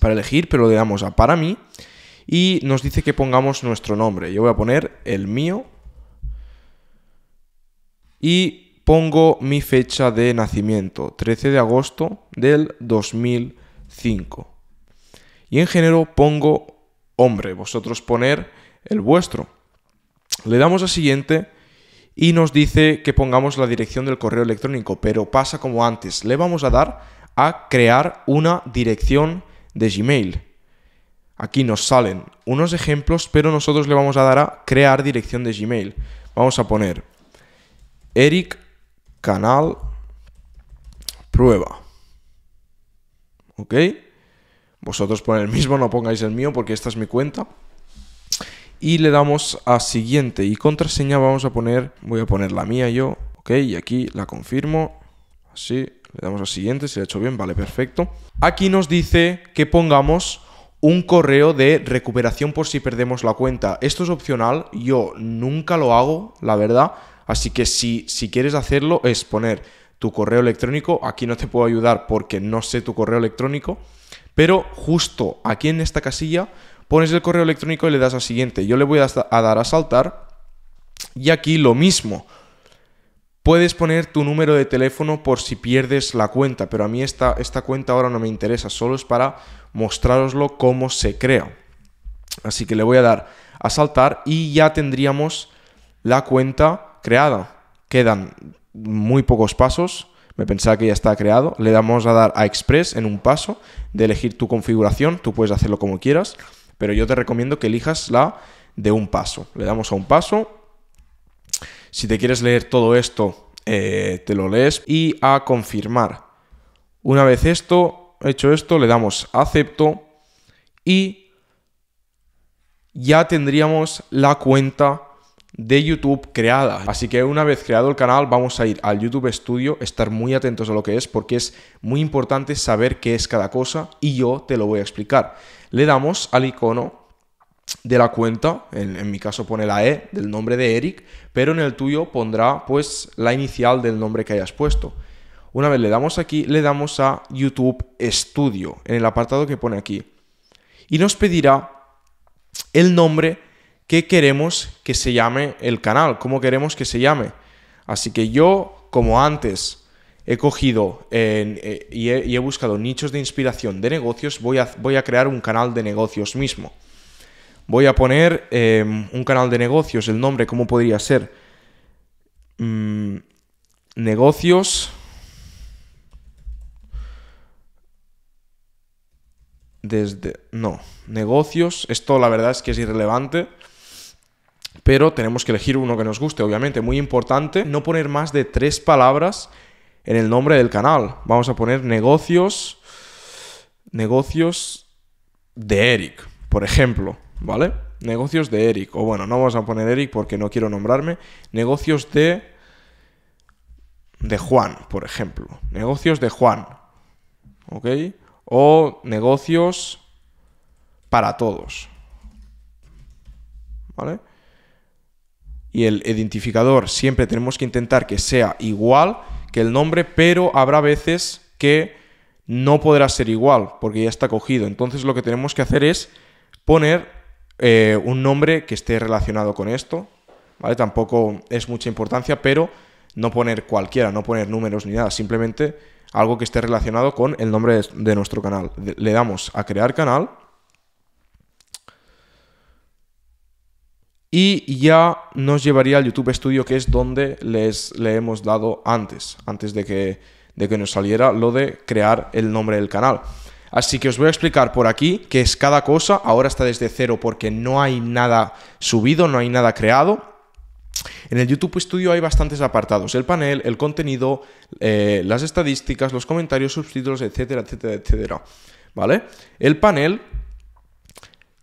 para elegir, pero le damos a para mí y nos dice que pongamos nuestro nombre. Yo voy a poner el mío y pongo mi fecha de nacimiento, 13 de agosto del 2005. Y en género pongo hombre, vosotros poner el vuestro. Le damos a siguiente y nos dice que pongamos la dirección del correo electrónico, pero pasa como antes, le vamos a dar a crear una dirección de Gmail. Aquí nos salen unos ejemplos, pero nosotros le vamos a dar a crear dirección de Gmail. Vamos a poner Eric Canal Prueba. ¿Ok? Vosotros pon el mismo, no pongáis el mío porque esta es mi cuenta. Y le damos a siguiente y contraseña vamos a poner, voy a poner la mía yo, ok, y aquí la confirmo, así, le damos a siguiente, si lo hecho bien, vale, perfecto. Aquí nos dice que pongamos un correo de recuperación por si perdemos la cuenta. Esto es opcional, yo nunca lo hago, la verdad, Así que si, si quieres hacerlo es poner tu correo electrónico. Aquí no te puedo ayudar porque no sé tu correo electrónico. Pero justo aquí en esta casilla pones el correo electrónico y le das a siguiente. Yo le voy a, dar a saltar. Y aquí lo mismo. Puedes poner tu número de teléfono por si pierdes la cuenta, pero a mí esta, esta cuenta ahora no me interesa, solo es para mostraroslo cómo se crea. Así que le voy a dar a saltar y ya tendríamos la cuenta creada. Quedan muy pocos pasos. Me pensaba que ya está creado. Le damos a dar a Express en un paso de elegir tu configuración. Tú puedes hacerlo como quieras, pero yo te recomiendo que elijas la de un paso. Le damos a un paso. Si te quieres leer todo esto, eh, te lo lees y a confirmar. Una vez esto, hecho esto, le damos a acepto y ya tendríamos la cuenta de YouTube creada. Así que una vez creado el canal vamos a ir al YouTube Studio, estar muy atentos a lo que es porque es muy importante saber qué es cada cosa y yo te lo voy a explicar. Le damos al icono de la cuenta, en, mi caso pone la E del nombre de Eric, pero en el tuyo pondrá pues la inicial del nombre que hayas puesto. Una vez le damos aquí, le damos a YouTube Studio, en el apartado que pone aquí. Y nos pedirá el nombre qué queremos que se llame el canal, cómo queremos que se llame. Así que yo, como antes, he cogido eh, y, he, buscado nichos de inspiración de negocios, voy a, voy a crear un canal de negocios mismo. Voy a poner em, un canal de negocios, el nombre, ¿cómo podría ser? Mm, negocios desde... No, negocios, esto la verdad es que es irrelevante pero tenemos que elegir uno que nos guste, obviamente. Muy importante, no poner más de tres palabras en el nombre del canal. Vamos a poner negocios, negocios de Eric, por ejemplo, ¿vale? Negocios de Eric, o bueno, no vamos a poner Eric porque no quiero nombrarme. Negocios de... de Juan, por ejemplo. Negocios de Juan, ¿ok? O negocios para todos, ¿vale? y el identificador siempre tenemos que intentar que sea igual que el nombre, pero habrá veces que no podrá ser igual porque ya está cogido. Entonces lo que tenemos que hacer es poner eh, un nombre que esté relacionado con esto. ¿vale? Tampoco es mucha importancia, pero no poner cualquiera, no poner números ni nada, simplemente algo que esté relacionado con el nombre de nuestro canal. Le damos a crear canal y ya nos llevaría al YouTube Studio, que es donde les, le hemos dado antes, antes de que, de que nos saliera lo de crear el nombre del canal. Así que os voy a explicar por aquí qué es cada cosa. Ahora está desde cero porque no hay nada subido, no hay nada creado. En el YouTube Studio hay bastantes apartados, el panel, el contenido, eh, las estadísticas, los comentarios, subtítulos, etcétera, etcétera, etcétera. ¿Vale? El panel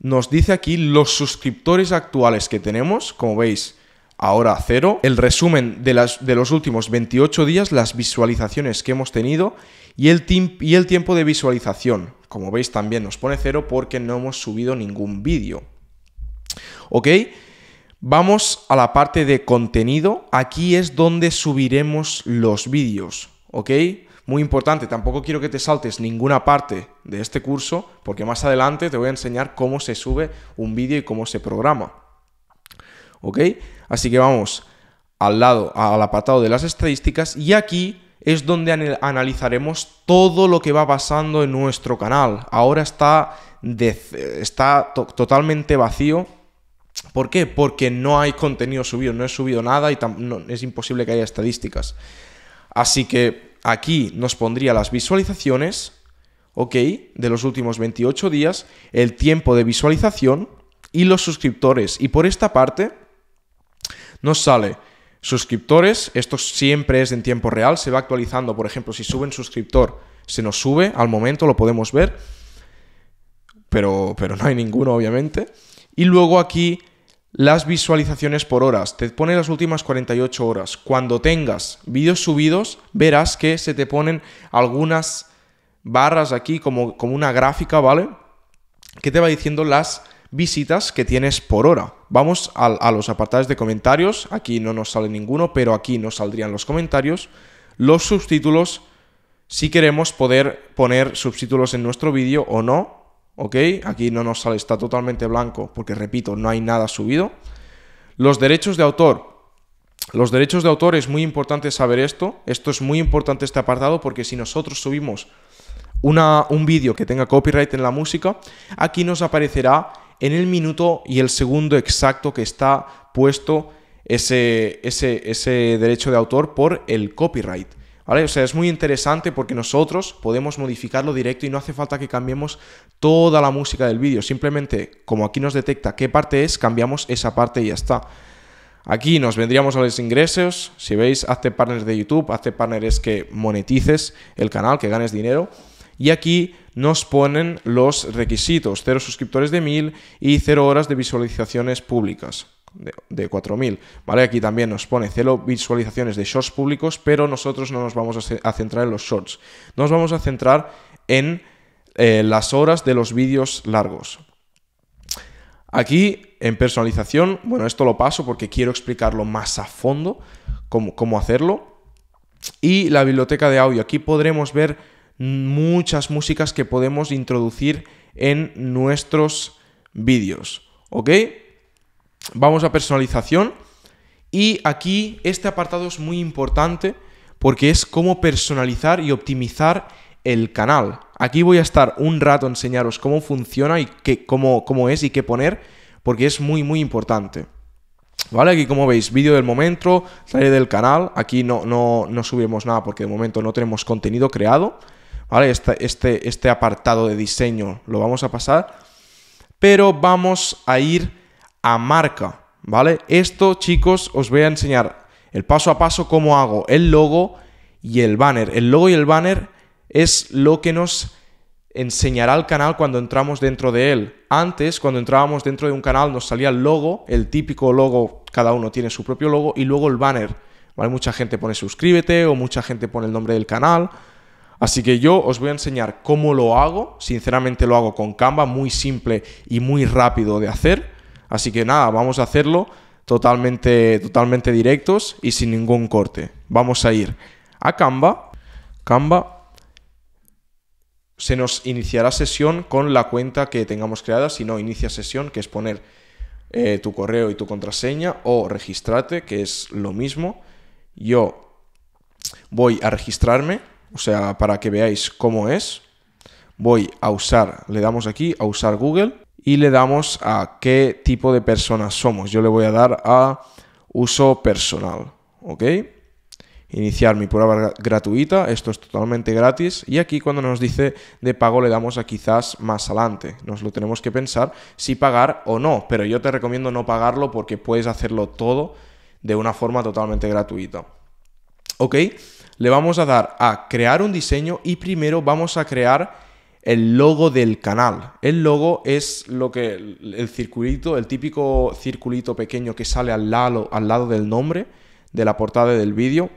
nos dice aquí los suscriptores actuales que tenemos, como veis, ahora cero. El resumen de, las, de los últimos 28 días, las visualizaciones que hemos tenido y el, y el tiempo de visualización. Como veis también nos pone cero porque no hemos subido ningún vídeo. ¿Ok? Vamos a la parte de contenido. Aquí es donde subiremos los vídeos. ¿Ok? muy importante, tampoco quiero que te saltes ninguna parte de este curso porque más adelante te voy a enseñar cómo se sube un vídeo y cómo se programa. ¿Ok? Así que vamos al lado, al apartado de las estadísticas y aquí es donde analizaremos todo lo que va pasando en nuestro canal. Ahora está, está totalmente vacío. ¿Por qué? Porque no hay contenido subido, no he subido nada y es imposible que haya estadísticas. Así que aquí nos pondría las visualizaciones, ¿ok? De los últimos 28 días, el tiempo de visualización y los suscriptores. Y por esta parte nos sale suscriptores, esto siempre es en tiempo real, se va actualizando, por ejemplo, si suben suscriptor, se nos sube al momento, lo podemos ver, pero, pero no hay ninguno, obviamente. Y luego aquí las visualizaciones por horas. Te pone las últimas 48 horas. Cuando tengas vídeos subidos, verás que se te ponen algunas barras aquí como, como una gráfica, ¿vale? Que te va diciendo las visitas que tienes por hora. Vamos a, a, los apartados de comentarios. Aquí no nos sale ninguno, pero aquí nos saldrían los comentarios. Los subtítulos, si queremos poder poner subtítulos en nuestro vídeo o no. ¿ok? Aquí no nos sale, está totalmente blanco, porque repito, no hay nada subido. Los derechos de autor. Los derechos de autor es muy importante saber esto. Esto es muy importante este apartado porque si nosotros subimos un vídeo que tenga copyright en la música, aquí nos aparecerá en el minuto y el segundo exacto que está puesto ese, ese derecho de autor por el copyright. O sea, es muy interesante porque nosotros podemos modificarlo directo y no hace falta que cambiemos toda la música del vídeo. Simplemente, como aquí nos detecta qué parte es, cambiamos esa parte y ya está. Aquí nos vendríamos a los ingresos. Si veis, hazte partners de YouTube, hazte partner es que monetices el canal, que ganes dinero. Y aquí nos ponen los requisitos, cero suscriptores de 1000 y cero horas de visualizaciones públicas de, 4000, ¿vale? Aquí también nos pone celo visualizaciones de shorts públicos, pero nosotros no nos vamos a, centrar en los shorts. Nos vamos a centrar en eh, las horas de los vídeos largos. Aquí en personalización, bueno, esto lo paso porque quiero explicarlo más a fondo, cómo, cómo hacerlo. Y la biblioteca de audio, aquí podremos ver muchas músicas que podemos introducir en nuestros vídeos, ¿ok? vamos a personalización y aquí este apartado es muy importante porque es cómo personalizar y optimizar el canal. Aquí voy a estar un rato a enseñaros cómo funciona y qué, cómo, cómo es y qué poner porque es muy muy importante. ¿Vale? Aquí como veis, vídeo del momento, sale del canal. Aquí no, no, subimos nada porque de momento no tenemos contenido creado. ¿Vale? este, este, este apartado de diseño lo vamos a pasar. Pero vamos a ir a marca, ¿vale? Esto, chicos, os voy a enseñar el paso a paso cómo hago el logo y el banner. El logo y el banner es lo que nos enseñará el canal cuando entramos dentro de él. Antes, cuando entrábamos dentro de un canal, nos salía el logo, el típico logo, cada uno tiene su propio logo, y luego el banner. ¿vale? Mucha gente pone suscríbete o mucha gente pone el nombre del canal. Así que yo os voy a enseñar cómo lo hago. Sinceramente lo hago con Canva, muy simple y muy rápido de hacer. Así que nada, vamos a hacerlo totalmente, totalmente directos y sin ningún corte. Vamos a ir a Canva. Canva. Se nos iniciará sesión con la cuenta que tengamos creada. Si no, inicia sesión, que es poner eh, tu correo y tu contraseña o registrarte, que es lo mismo. Yo voy a registrarme, o sea, para que veáis cómo es. Voy a usar, le damos aquí a usar Google y le damos a qué tipo de personas somos. Yo le voy a dar a uso personal, ¿ok? Iniciar mi prueba gratuita, esto es totalmente gratis y aquí cuando nos dice de pago le damos a quizás más adelante. Nos lo tenemos que pensar si pagar o no, pero yo te recomiendo no pagarlo porque puedes hacerlo todo de una forma totalmente gratuita. ¿Ok? Le vamos a dar a crear un diseño y primero vamos a crear el logo del canal. El logo es lo que el circulito, el típico circulito pequeño que sale al lado, al lado del nombre de la portada del vídeo.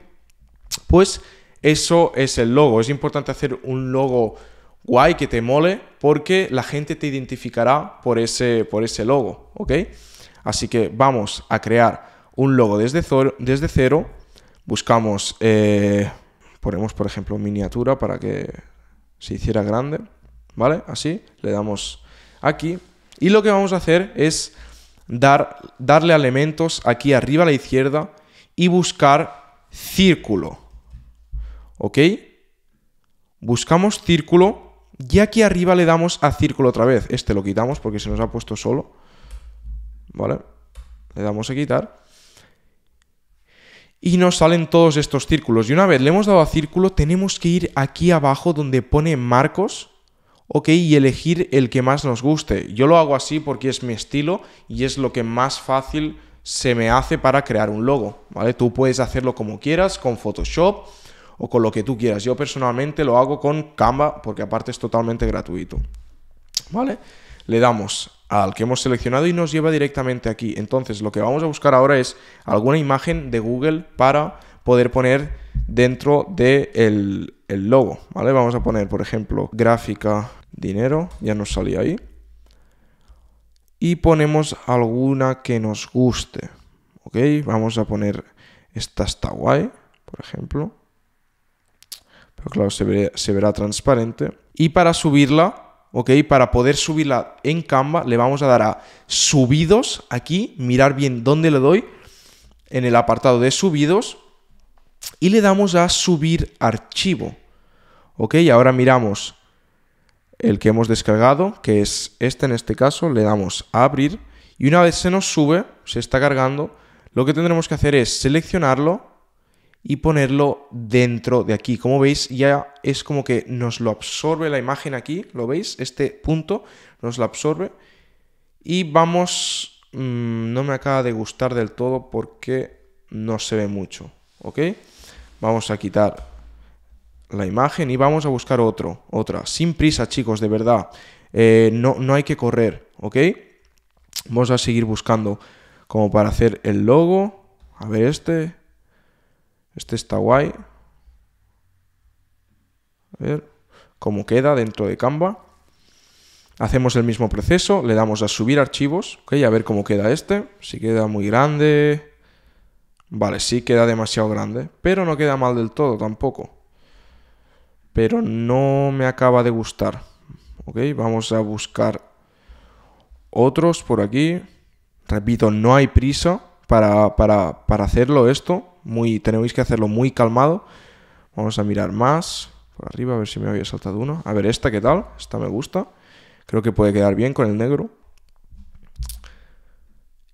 Pues eso es el logo. Es importante hacer un logo guay que te mole porque la gente te identificará por ese, por ese logo, ¿ok? Así que vamos a crear un logo desde, cero, Buscamos, eh, ponemos por ejemplo miniatura para que si hiciera grande, ¿vale? Así, le damos aquí. Y lo que vamos a hacer es dar, darle elementos aquí arriba a la izquierda y buscar círculo, ¿ok? Buscamos círculo y aquí arriba le damos a círculo otra vez. Este lo quitamos porque se nos ha puesto solo, ¿vale? Le damos a quitar y nos salen todos estos círculos. Y una vez le hemos dado a círculo, tenemos que ir aquí abajo donde pone marcos, ok, y elegir el que más nos guste. Yo lo hago así porque es mi estilo y es lo que más fácil se me hace para crear un logo, ¿vale? Tú puedes hacerlo como quieras, con Photoshop o con lo que tú quieras. Yo personalmente lo hago con Canva porque aparte es totalmente gratuito, ¿vale? Le damos al que hemos seleccionado y nos lleva directamente aquí. Entonces lo que vamos a buscar ahora es alguna imagen de Google para poder poner dentro del de el, logo, ¿vale? Vamos a poner, por ejemplo, gráfica dinero, ya nos salía ahí. Y ponemos alguna que nos guste, ¿ok? Vamos a poner esta está guay, por ejemplo. Pero claro, se verá transparente. Y para subirla para poder subirla en Canva le vamos a dar a subidos aquí, mirar bien dónde le doy, en el apartado de subidos, y le damos a subir archivo, ¿ok? Ahora miramos el que hemos descargado, que es este en este caso, le damos a abrir, y una vez se nos sube, se está cargando, lo que tendremos que hacer es seleccionarlo, y ponerlo dentro de aquí. Como veis, ya es como que nos lo absorbe la imagen aquí, ¿lo veis? Este punto nos lo absorbe. Y vamos, mm, no me acaba de gustar del todo porque no se ve mucho, ¿ok? Vamos a quitar la imagen y vamos a buscar otro, otra. Sin prisa, chicos, de verdad. Eh, no, no hay que correr, ¿ok? Vamos a seguir buscando como para hacer el logo. A ver este, este está guay. A ver cómo queda dentro de Canva. Hacemos el mismo proceso, le damos a subir archivos, a ver cómo queda este. Si queda muy grande... Vale, sí queda demasiado grande, pero no queda mal del todo tampoco. Pero no me acaba de gustar. Ok, vamos a buscar otros por aquí. Repito, no hay prisa para, para, para hacerlo esto muy, tenéis que hacerlo muy calmado. Vamos a mirar más por arriba, a ver si me había saltado uno. A ver esta, ¿qué tal? Esta me gusta. Creo que puede quedar bien con el negro.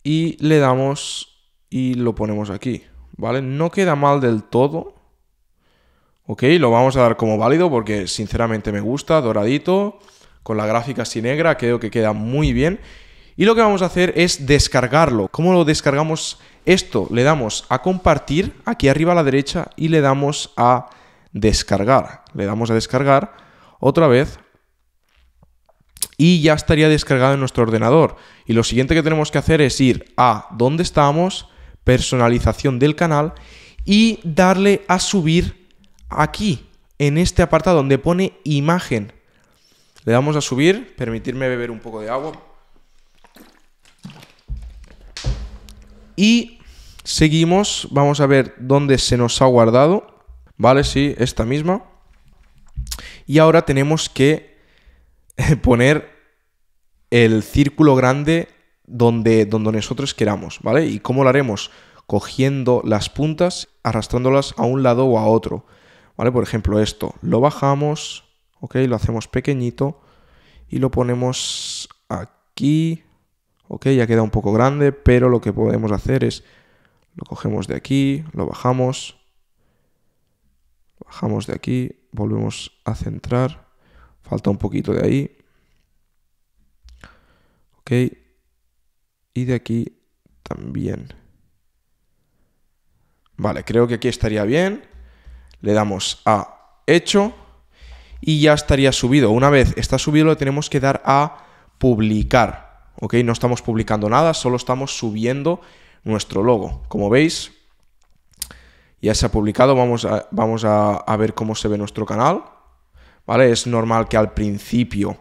Y le damos y lo ponemos aquí, ¿vale? No queda mal del todo. Ok, lo vamos a dar como válido porque sinceramente me gusta, doradito, con la gráfica así negra, creo que queda muy bien. Y lo que vamos a hacer es descargarlo. ¿Cómo lo descargamos esto le damos a compartir aquí arriba a la derecha y le damos a descargar. Le damos a descargar otra vez y ya estaría descargado en nuestro ordenador. Y lo siguiente que tenemos que hacer es ir a donde estamos, personalización del canal y darle a subir aquí, en este apartado donde pone imagen. Le damos a subir, permitirme beber un poco de agua. Y Seguimos, vamos a ver dónde se nos ha guardado. ¿Vale? Sí, esta misma. Y ahora tenemos que poner el círculo grande donde, donde nosotros queramos, ¿vale? ¿Y cómo lo haremos? Cogiendo las puntas, arrastrándolas a un lado o a otro, ¿vale? Por ejemplo, esto, lo bajamos, ¿ok? Lo hacemos pequeñito y lo ponemos aquí, ¿ok? Ya queda un poco grande, pero lo que podemos hacer es lo cogemos de aquí, lo bajamos, bajamos de aquí, volvemos a centrar, falta un poquito de ahí. Ok, y de aquí también. Vale, creo que aquí estaría bien. Le damos a hecho y ya estaría subido. Una vez está subido lo tenemos que dar a publicar. ¿ok? No estamos publicando nada, solo estamos subiendo nuestro logo. Como veis, ya se ha publicado, vamos a, vamos a, ver cómo se ve nuestro canal. ¿Vale? Es normal que al principio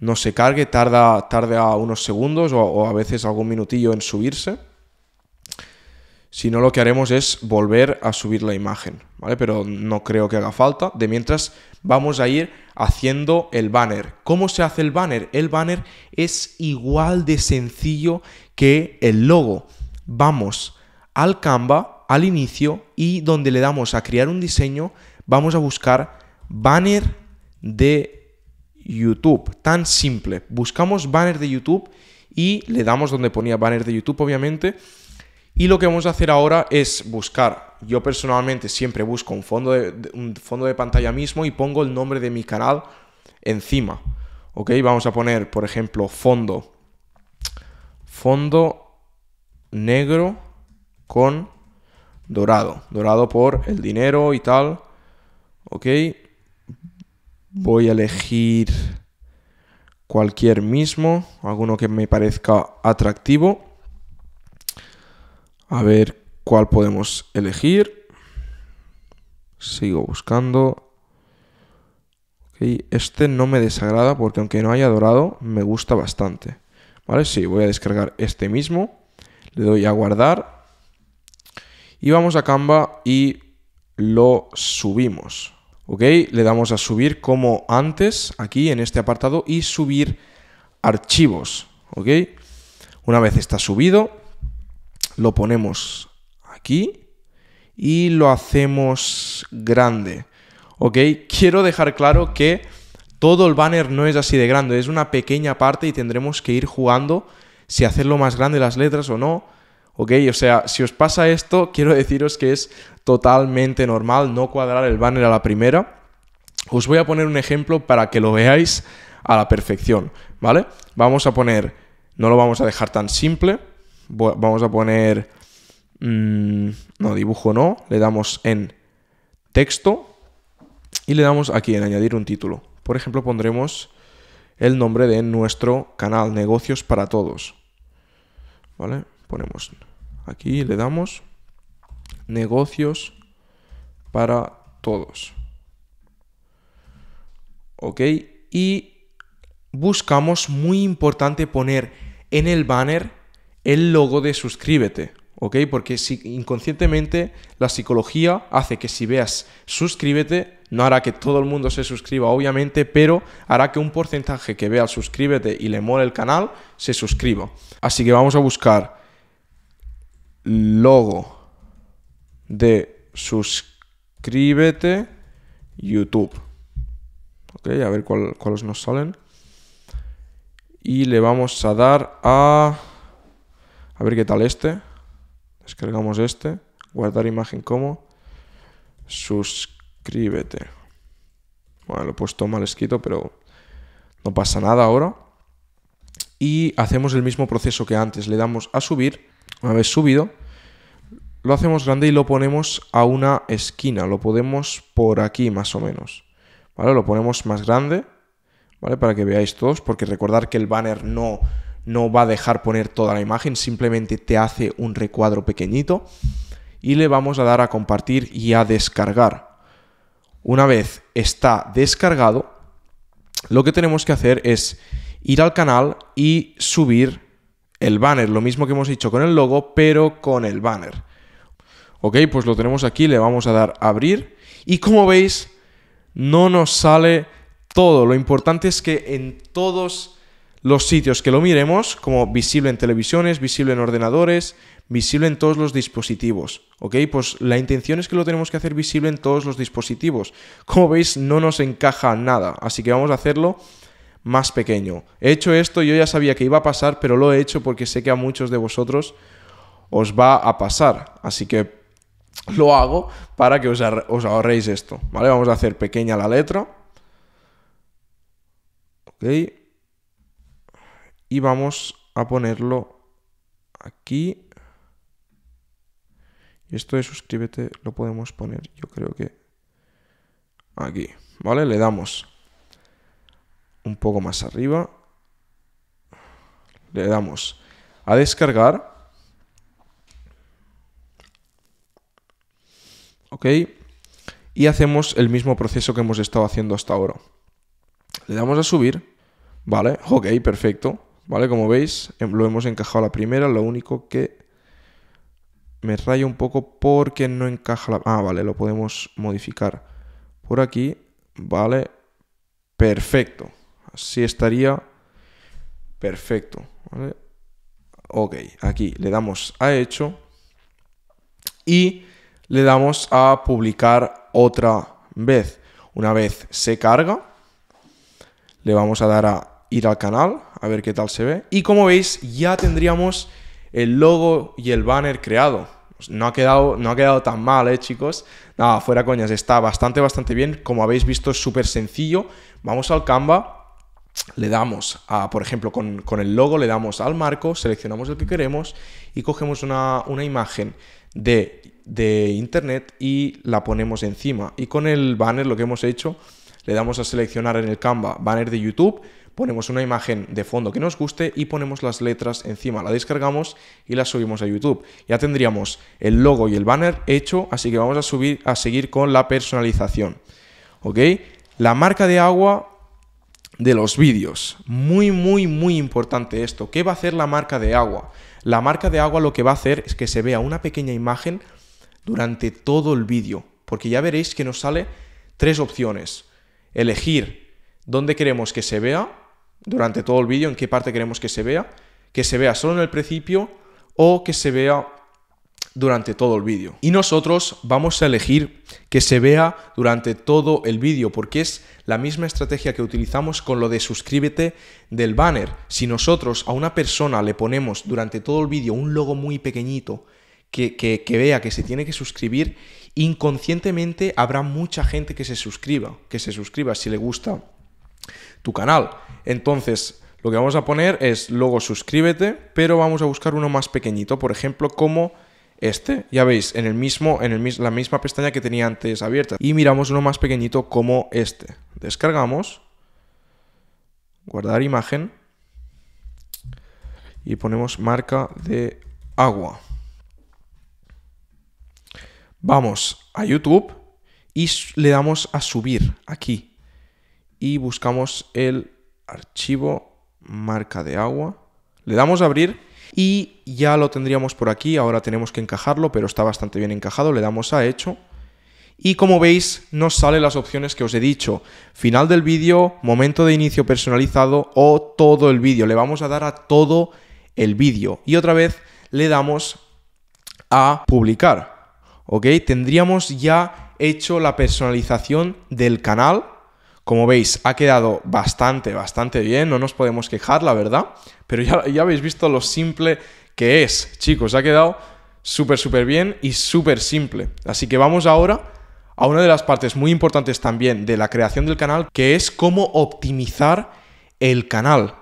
no se cargue, tarda, tarda unos segundos o, o, a veces algún minutillo en subirse. Si no, lo que haremos es volver a subir la imagen, ¿vale? Pero no creo que haga falta. De mientras, vamos a ir haciendo el banner. ¿Cómo se hace el banner? El banner es igual de sencillo que el logo vamos al Canva, al inicio, y donde le damos a crear un diseño, vamos a buscar banner de YouTube. Tan simple. Buscamos banner de YouTube y le damos donde ponía banner de YouTube, obviamente. Y lo que vamos a hacer ahora es buscar, yo personalmente siempre busco un fondo de, un fondo de pantalla mismo y pongo el nombre de mi canal encima. ¿Ok? Vamos a poner, por ejemplo, fondo. Fondo negro con dorado. Dorado por el dinero y tal. Ok. Voy a elegir cualquier mismo. Alguno que me parezca atractivo. A ver cuál podemos elegir. Sigo buscando. Este no me desagrada porque aunque no haya dorado, me gusta bastante. ¿Vale? Sí, voy a descargar este mismo. Le doy a guardar. Y vamos a Canva y lo subimos. ¿Ok? Le damos a subir como antes, aquí en este apartado, y subir archivos. ¿Ok? Una vez está subido, lo ponemos aquí y lo hacemos grande. ¿Ok? Quiero dejar claro que todo el banner no es así de grande, es una pequeña parte y tendremos que ir jugando si hacerlo más grande las letras o no. ¿Ok? O sea, si os pasa esto, quiero deciros que es totalmente normal no cuadrar el banner a la primera. Os voy a poner un ejemplo para que lo veáis a la perfección, ¿vale? Vamos a poner, no lo vamos a dejar tan simple, vamos a poner, mm, no, dibujo no, le damos en texto y le damos aquí en añadir un título. Por ejemplo, pondremos el nombre de nuestro canal, negocios para todos, Ponemos aquí, le damos negocios para todos. ¿Ok? Y buscamos, muy importante, poner en el banner el logo de suscríbete. ¿Ok? Porque si, inconscientemente la psicología hace que si veas suscríbete, no hará que todo el mundo se suscriba, obviamente, pero hará que un porcentaje que vea suscríbete y le mole el canal se suscriba. Así que vamos a buscar logo de suscríbete YouTube. Ok, a ver cuáles nos salen. Y le vamos a dar a... A ver qué tal este. Descargamos este. Guardar imagen como. Suscríbete Escríbete. Bueno, lo he puesto mal escrito, pero no pasa nada ahora. Y hacemos el mismo proceso que antes. Le damos a subir. Una vez subido, lo hacemos grande y lo ponemos a una esquina. Lo podemos por aquí más o menos. ¿Vale? Lo ponemos más grande, ¿vale? Para que veáis todos, porque recordar que el banner no, no va a dejar poner toda la imagen, simplemente te hace un recuadro pequeñito. Y le vamos a dar a compartir y a descargar. Una vez está descargado, lo que tenemos que hacer es ir al canal y subir el banner, lo mismo que hemos hecho con el logo, pero con el banner. Ok, pues lo tenemos aquí, le vamos a dar a abrir y como veis no nos sale todo. Lo importante es que en todos los sitios que lo miremos, como visible en televisiones, visible en ordenadores, visible en todos los dispositivos. ¿Ok? Pues la intención es que lo tenemos que hacer visible en todos los dispositivos. Como veis, no nos encaja nada, así que vamos a hacerlo más pequeño. He hecho esto, yo ya sabía que iba a pasar, pero lo he hecho porque sé que a muchos de vosotros os va a pasar. Así que lo hago para que os, ahorréis esto. ¿Vale? Vamos a hacer pequeña la letra. ¿Ok? Y vamos a ponerlo aquí y esto de suscríbete lo podemos poner, yo creo que aquí, ¿vale? Le damos un poco más arriba. Le damos a descargar. ¿Ok? Y hacemos el mismo proceso que hemos estado haciendo hasta ahora. Le damos a subir. Vale, ok, perfecto. Vale, como veis, em, lo hemos encajado a la primera. Lo único que me rayo un poco porque no encaja la... Ah, vale, lo podemos modificar por aquí. Vale, perfecto. Así estaría perfecto. Ok, aquí le damos a hecho y le damos a publicar otra vez. Una vez se carga, le vamos a dar a ir al canal, a ver qué tal se ve. Y como veis, ya tendríamos el logo y el banner creado. Pues no ha, quedado, no ha quedado tan mal, ¿eh, chicos? Nada, fuera coñas, está bastante, bastante bien. Como habéis visto, es súper sencillo. Vamos al Canva, le damos a, por ejemplo, con, el logo, le damos al marco, seleccionamos el que queremos y cogemos una, imagen de, de, internet y la ponemos encima. Y con el banner lo que hemos hecho, le damos a seleccionar en el Canva banner de YouTube ponemos una imagen de fondo que nos guste y ponemos las letras encima, la descargamos y la subimos a YouTube. Ya tendríamos el logo y el banner hecho, así que vamos a, subir, a seguir con la personalización. ¿Ok? La marca de agua de los vídeos. Muy, muy, muy importante esto. ¿Qué va a hacer la marca de agua? La marca de agua lo que va a hacer es que se vea una pequeña imagen durante todo el vídeo, porque ya veréis que nos sale tres opciones. Elegir dónde queremos que se vea durante todo el vídeo en qué parte queremos que se vea, que se vea solo en el principio o que se vea durante todo el vídeo. Y nosotros vamos a elegir que se vea durante todo el vídeo porque es la misma estrategia que utilizamos con lo de suscríbete del banner. Si nosotros a una persona le ponemos durante todo el vídeo un logo muy pequeñito que, que, vea que se tiene que suscribir, inconscientemente habrá mucha gente que se suscriba, que se suscriba si le gusta tu canal. Entonces, lo que vamos a poner es luego suscríbete, pero vamos a buscar uno más pequeñito, por ejemplo, como este. Ya veis, en, el mismo, en el, la misma pestaña que tenía antes abierta. Y miramos uno más pequeñito como este. Descargamos, guardar imagen y ponemos marca de agua. Vamos a YouTube y le damos a subir aquí y buscamos el archivo marca de agua. Le damos a abrir y ya lo tendríamos por aquí. Ahora tenemos que encajarlo, pero está bastante bien encajado. Le damos a hecho. Y como veis, nos salen las opciones que os he dicho. Final del vídeo, momento de inicio personalizado o todo el vídeo. Le vamos a dar a todo el vídeo. Y otra vez le damos a publicar. ¿Ok? Tendríamos ya hecho la personalización del canal como veis, ha quedado bastante, bastante bien, no nos podemos quejar, la verdad, pero ya, ya habéis visto lo simple que es, chicos, ha quedado súper, súper bien y súper simple. Así que vamos ahora a una de las partes muy importantes también de la creación del canal, que es cómo optimizar el canal.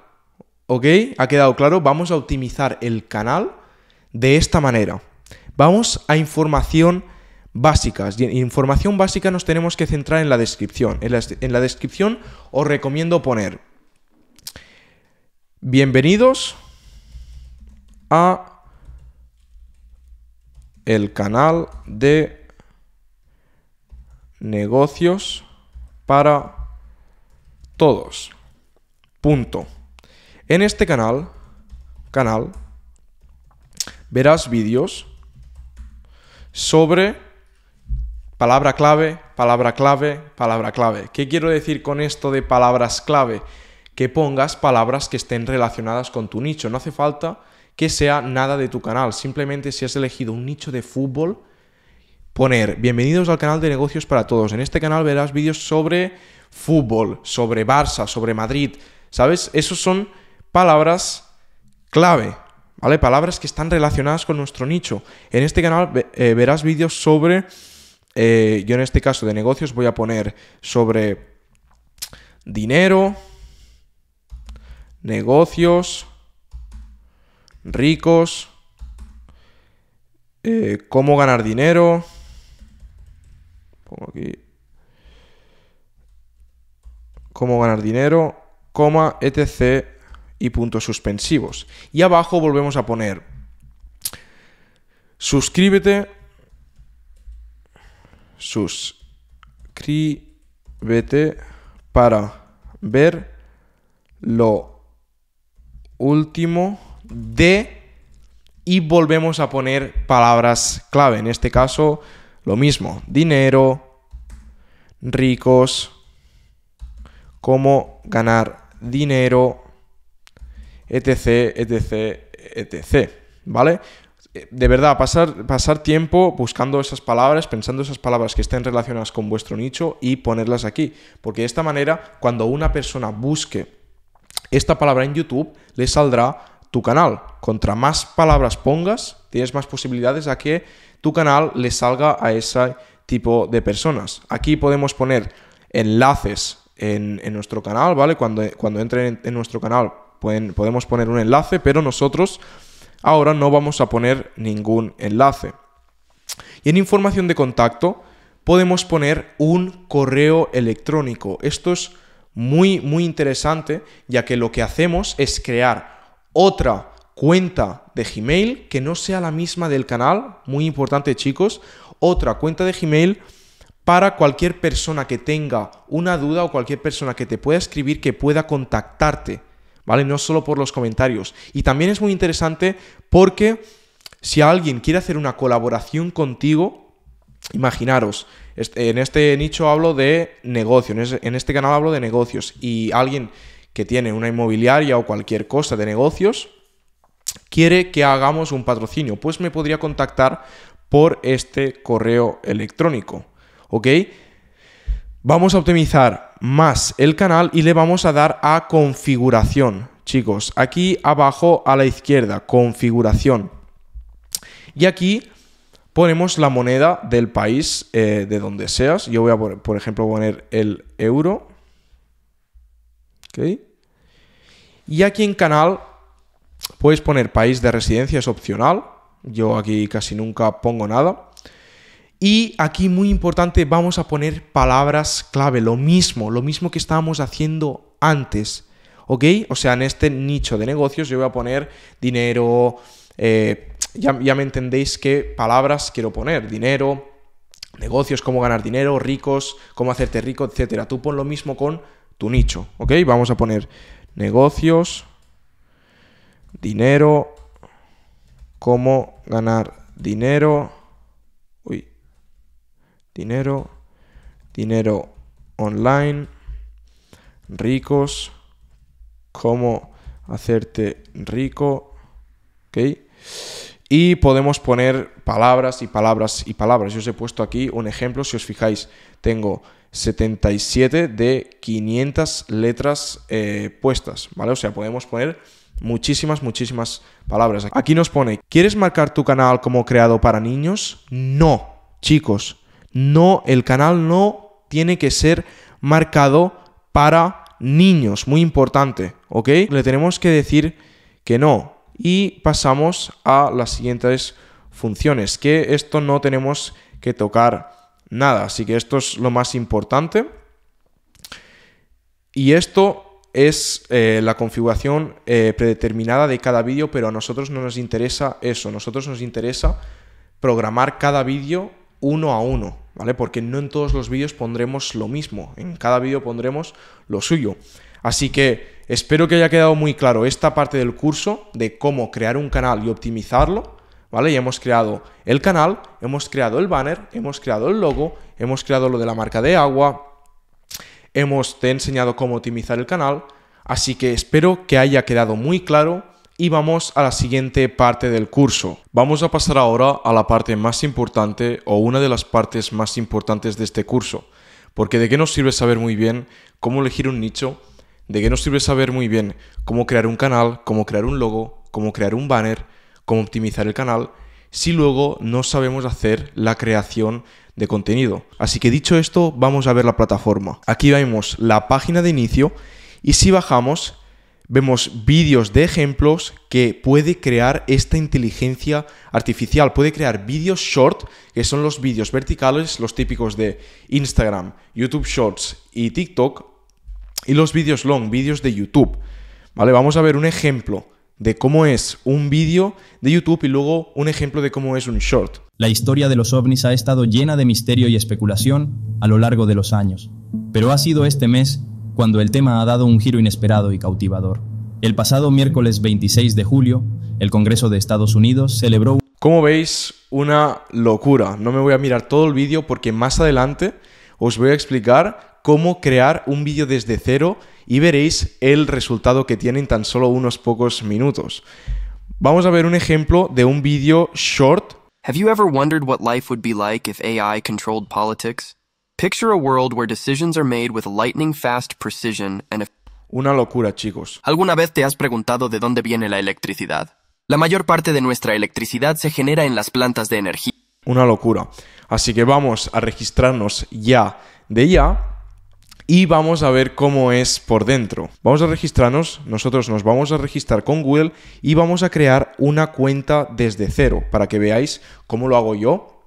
¿Ok? ¿Ha quedado claro? Vamos a optimizar el canal de esta manera. Vamos a información básicas. Y información básica nos tenemos que centrar en la descripción. En la, en la descripción os recomiendo poner bienvenidos a el canal de negocios para todos. Punto. En este canal, canal, verás vídeos sobre Palabra clave, palabra clave, palabra clave. ¿Qué quiero decir con esto de palabras clave? Que pongas palabras que estén relacionadas con tu nicho. No hace falta que sea nada de tu canal. Simplemente si has elegido un nicho de fútbol, poner bienvenidos al canal de negocios para todos. En este canal verás vídeos sobre fútbol, sobre Barça, sobre Madrid. ¿Sabes? Esas son palabras clave. ¿Vale? Palabras que están relacionadas con nuestro nicho. En este canal eh, verás vídeos sobre eh, yo en este caso de negocios voy a poner sobre dinero, negocios, ricos, eh, cómo ganar dinero. Pongo aquí. Cómo ganar dinero, coma, etc. y puntos suspensivos. Y abajo volvemos a poner suscríbete suscríbete para ver lo último de y volvemos a poner palabras clave. En este caso, lo mismo. Dinero, ricos, cómo ganar dinero, etc, etc, etc. ¿Vale? Eh, de verdad, pasar, pasar tiempo buscando esas palabras, pensando esas palabras que estén relacionadas con vuestro nicho y ponerlas aquí. Porque de esta manera, cuando una persona busque esta palabra en YouTube, le saldrá tu canal. Contra más palabras pongas, tienes más posibilidades a que tu canal le salga a ese tipo de personas. Aquí podemos poner enlaces en, nuestro canal, ¿vale? Cuando, cuando entren en, nuestro canal podemos poner un enlace, pero nosotros Ahora no vamos a poner ningún enlace. Y en información de contacto podemos poner un correo electrónico. Esto es muy, muy interesante, ya que lo que hacemos es crear otra cuenta de Gmail que no sea la misma del canal, muy importante chicos, otra cuenta de Gmail para cualquier persona que tenga una duda o cualquier persona que te pueda escribir que pueda contactarte ¿vale? No solo por los comentarios. Y también es muy interesante porque si alguien quiere hacer una colaboración contigo, imaginaros, en este nicho hablo de negocios, en este canal hablo de negocios y alguien que tiene una inmobiliaria o cualquier cosa de negocios quiere que hagamos un patrocinio, pues me podría contactar por este correo electrónico, ¿ok? Vamos a optimizar más el canal y le vamos a dar a configuración. Chicos, aquí abajo a la izquierda, configuración. Y aquí ponemos la moneda del país eh, de donde seas. Yo voy a, por ejemplo, poner el euro. Y aquí en canal puedes poner país de residencia, es opcional. Yo aquí casi nunca pongo nada. Y aquí muy importante, vamos a poner palabras clave, lo mismo, lo mismo que estábamos haciendo antes, ¿ok? O sea, en este nicho de negocios yo voy a poner dinero, eh, ya, me entendéis qué palabras quiero poner, dinero, negocios, cómo ganar dinero, ricos, cómo hacerte rico, etcétera. Tú pon lo mismo con tu nicho, ¿ok? Vamos a poner negocios, dinero, cómo ganar dinero, dinero, dinero online, ricos, cómo hacerte rico, ¿ok? Y podemos poner palabras y palabras y palabras. Yo os he puesto aquí un ejemplo, si os fijáis, tengo 77 de 500 letras eh, puestas, ¿vale? O sea, podemos poner muchísimas, muchísimas palabras. Aquí nos pone, ¿quieres marcar tu canal como creado para niños? No, chicos. No, el canal no tiene que ser marcado para niños, muy importante, ¿ok? Le tenemos que decir que no. Y pasamos a las siguientes funciones, que esto no tenemos que tocar nada, así que esto es lo más importante. Y esto es eh, la configuración eh, predeterminada de cada vídeo, pero a nosotros no nos interesa eso, a nosotros nos interesa programar cada vídeo uno a uno, ¿vale? Porque no en todos los vídeos pondremos lo mismo, en cada vídeo pondremos lo suyo. Así que espero que haya quedado muy claro esta parte del curso de cómo crear un canal y optimizarlo, ¿vale? Ya hemos creado el canal, hemos creado el banner, hemos creado el logo, hemos creado lo de la marca de agua, hemos te enseñado cómo optimizar el canal, así que espero que haya quedado muy claro y vamos a la siguiente parte del curso. Vamos a pasar ahora a la parte más importante o una de las partes más importantes de este curso, porque de qué nos sirve saber muy bien cómo elegir un nicho, de qué nos sirve saber muy bien cómo crear un canal, cómo crear un logo, cómo crear un banner, cómo optimizar el canal, si luego no sabemos hacer la creación de contenido. Así que dicho esto, vamos a ver la plataforma. Aquí vemos la página de inicio y si bajamos vemos vídeos de ejemplos que puede crear esta inteligencia artificial. Puede crear vídeos short, que son los vídeos verticales, los típicos de Instagram, YouTube Shorts y TikTok, y los vídeos long, vídeos de YouTube. ¿Vale? Vamos a ver un ejemplo de cómo es un vídeo de YouTube y luego un ejemplo de cómo es un short. La historia de los ovnis ha estado llena de misterio y especulación a lo largo de los años, pero ha sido este mes cuando el tema ha dado un giro inesperado y cautivador. El pasado miércoles 26 de julio, el Congreso de Estados Unidos celebró... Como veis, una locura. No me voy a mirar todo el vídeo porque más adelante os voy a explicar cómo crear un vídeo desde cero y veréis el resultado que tienen tan solo unos pocos minutos. Vamos a ver un ejemplo de un vídeo short. Have you ever wondered what life would be like if AI controlled politics? Picture a world where decisions are made with lightning fast precision and Una locura, chicos. ¿Alguna vez te has preguntado de dónde viene la electricidad? La mayor parte de nuestra electricidad se genera en las plantas de energía. Una locura. Así que vamos a registrarnos ya de ya y vamos a ver cómo es por dentro. Vamos a registrarnos, nosotros nos vamos a registrar con Google y vamos a crear una cuenta desde cero para que veáis cómo lo hago yo.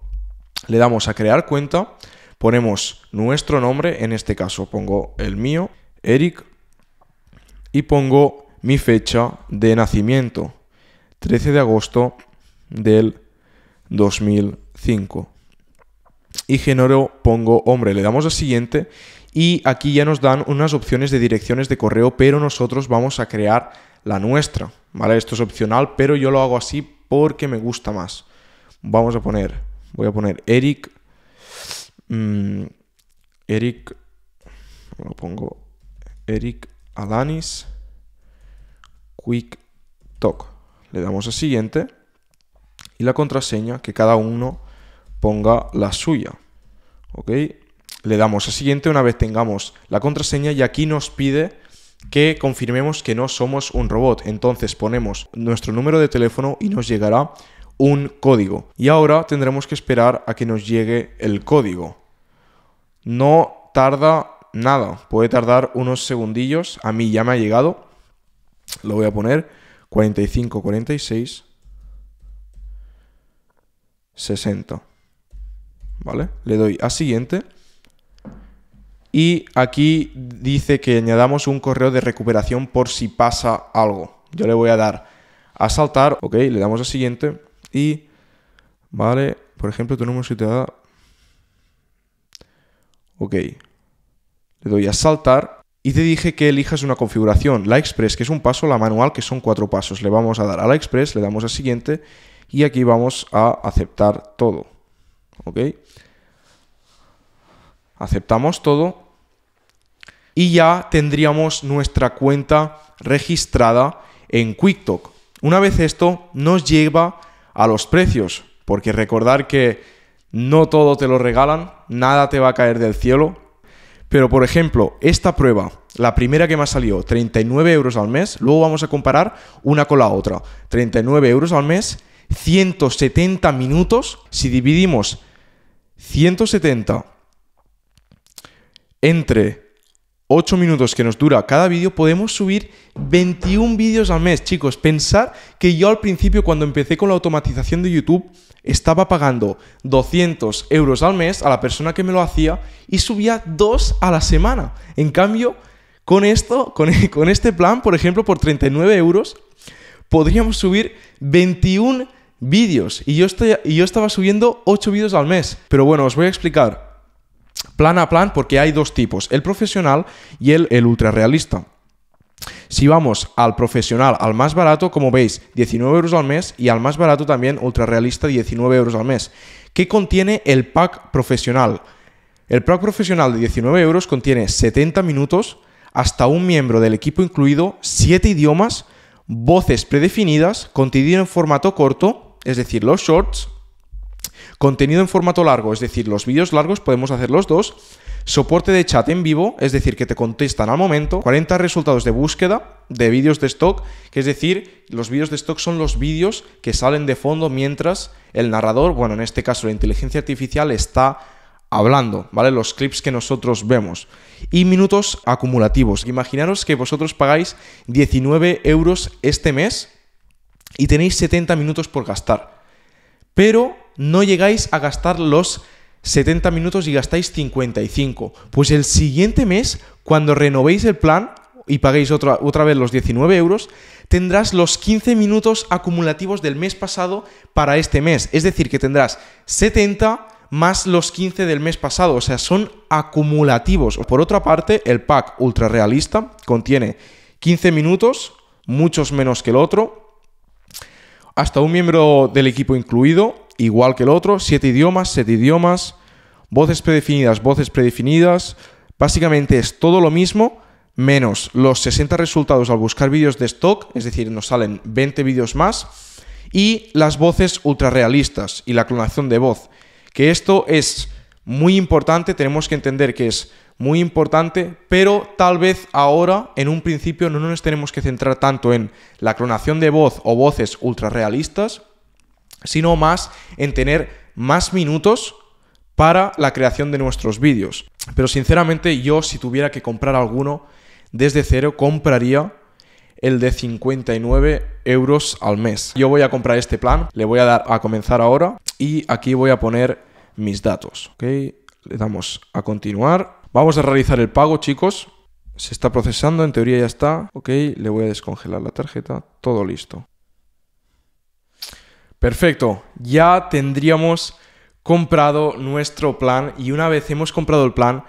Le damos a crear cuenta ponemos nuestro nombre, en este caso pongo el mío, Eric, y pongo mi fecha de nacimiento, 13 de agosto del 2005. Y genero, pongo hombre, le damos a siguiente y aquí ya nos dan unas opciones de direcciones de correo, pero nosotros vamos a crear la nuestra, ¿vale? Esto es opcional, pero yo lo hago así porque me gusta más. Vamos a poner, voy a poner eric Mm, Eric, lo pongo, Eric Alanis, Quick Talk. Le damos a siguiente y la contraseña que cada uno ponga la suya. ¿Ok? Le damos a siguiente una vez tengamos la contraseña y aquí nos pide que confirmemos que no somos un robot. Entonces ponemos nuestro número de teléfono y nos llegará un código. Y ahora tendremos que esperar a que nos llegue el código. No tarda nada, puede tardar unos segundillos. A mí ya me ha llegado. Lo voy a poner 45, 46, 60. ¿Vale? Le doy a siguiente. Y aquí dice que añadamos un correo de recuperación por si pasa algo. Yo le voy a dar a saltar, ok, le damos a siguiente y, vale, por ejemplo, tenemos número Ok. Le doy a saltar y te dije que elijas una configuración, la express, que es un paso, la manual, que son cuatro pasos. Le vamos a dar a la express, le damos a siguiente y aquí vamos a aceptar todo. ¿Ok? Aceptamos todo y ya tendríamos nuestra cuenta registrada en QuickTalk. Una vez esto nos lleva a los precios, porque recordar que no todo te lo regalan, nada te va a caer del cielo. Pero por ejemplo, esta prueba, la primera que me ha salido, 39 euros al mes, luego vamos a comparar una con la otra. 39 euros al mes, 170 minutos, si dividimos 170 entre 8 minutos que nos dura cada vídeo, podemos subir 21 vídeos al mes, chicos. Pensar que yo al principio, cuando empecé con la automatización de YouTube, estaba pagando 200 euros al mes a la persona que me lo hacía y subía 2 a la semana. En cambio, con esto, con, este plan, por ejemplo, por 39 euros, podríamos subir 21 vídeos. Y yo, estoy, y yo estaba subiendo 8 vídeos al mes. Pero bueno, os voy a explicar plan a plan porque hay dos tipos, el profesional y el, el ultra realista. Si vamos al profesional, al más barato, como veis, 19 euros al mes y al más barato también, ultra realista, 19 euros al mes. ¿Qué contiene el pack profesional? El pack profesional de 19 euros contiene 70 minutos, hasta un miembro del equipo incluido, 7 idiomas, voces predefinidas, contenido en formato corto, es decir, los shorts, contenido en formato largo, es decir, los vídeos largos podemos hacer los dos, Soporte de chat en vivo, es decir, que te contestan al momento. 40 resultados de búsqueda de vídeos de stock, que es decir, los vídeos de stock son los vídeos que salen de fondo mientras el narrador, bueno, en este caso la inteligencia artificial, está hablando, ¿vale? Los clips que nosotros vemos. Y minutos acumulativos. Imaginaros que vosotros pagáis 19 euros este mes y tenéis 70 minutos por gastar. Pero no llegáis a gastar los 70 minutos y gastáis 55. Pues el siguiente mes, cuando renovéis el plan y paguéis otra, otra vez los 19 euros, tendrás los 15 minutos acumulativos del mes pasado para este mes. Es decir, que tendrás 70 más los 15 del mes pasado, o sea, son acumulativos. Por otra parte, el pack ultra realista contiene 15 minutos, muchos menos que el otro, hasta un miembro del equipo incluido, igual que el otro, siete idiomas, siete idiomas, voces predefinidas, voces predefinidas, básicamente es todo lo mismo menos los 60 resultados al buscar vídeos de stock, es decir, nos salen 20 vídeos más, y las voces ultra realistas y la clonación de voz, que esto es muy importante, tenemos que entender que es muy importante, pero tal vez ahora, en un principio, no nos tenemos que centrar tanto en la clonación de voz o voces ultra realistas, sino más en tener más minutos para la creación de nuestros vídeos. Pero sinceramente yo si tuviera que comprar alguno desde cero compraría el de 59 euros al mes. Yo voy a comprar este plan, le voy a dar a comenzar ahora y aquí voy a poner mis datos. Le damos a continuar. Vamos a realizar el pago, chicos. Se está procesando, en teoría ya está. Ok, le voy a descongelar la tarjeta. Todo listo. Perfecto, ya tendríamos comprado nuestro plan y una vez hemos comprado el plan,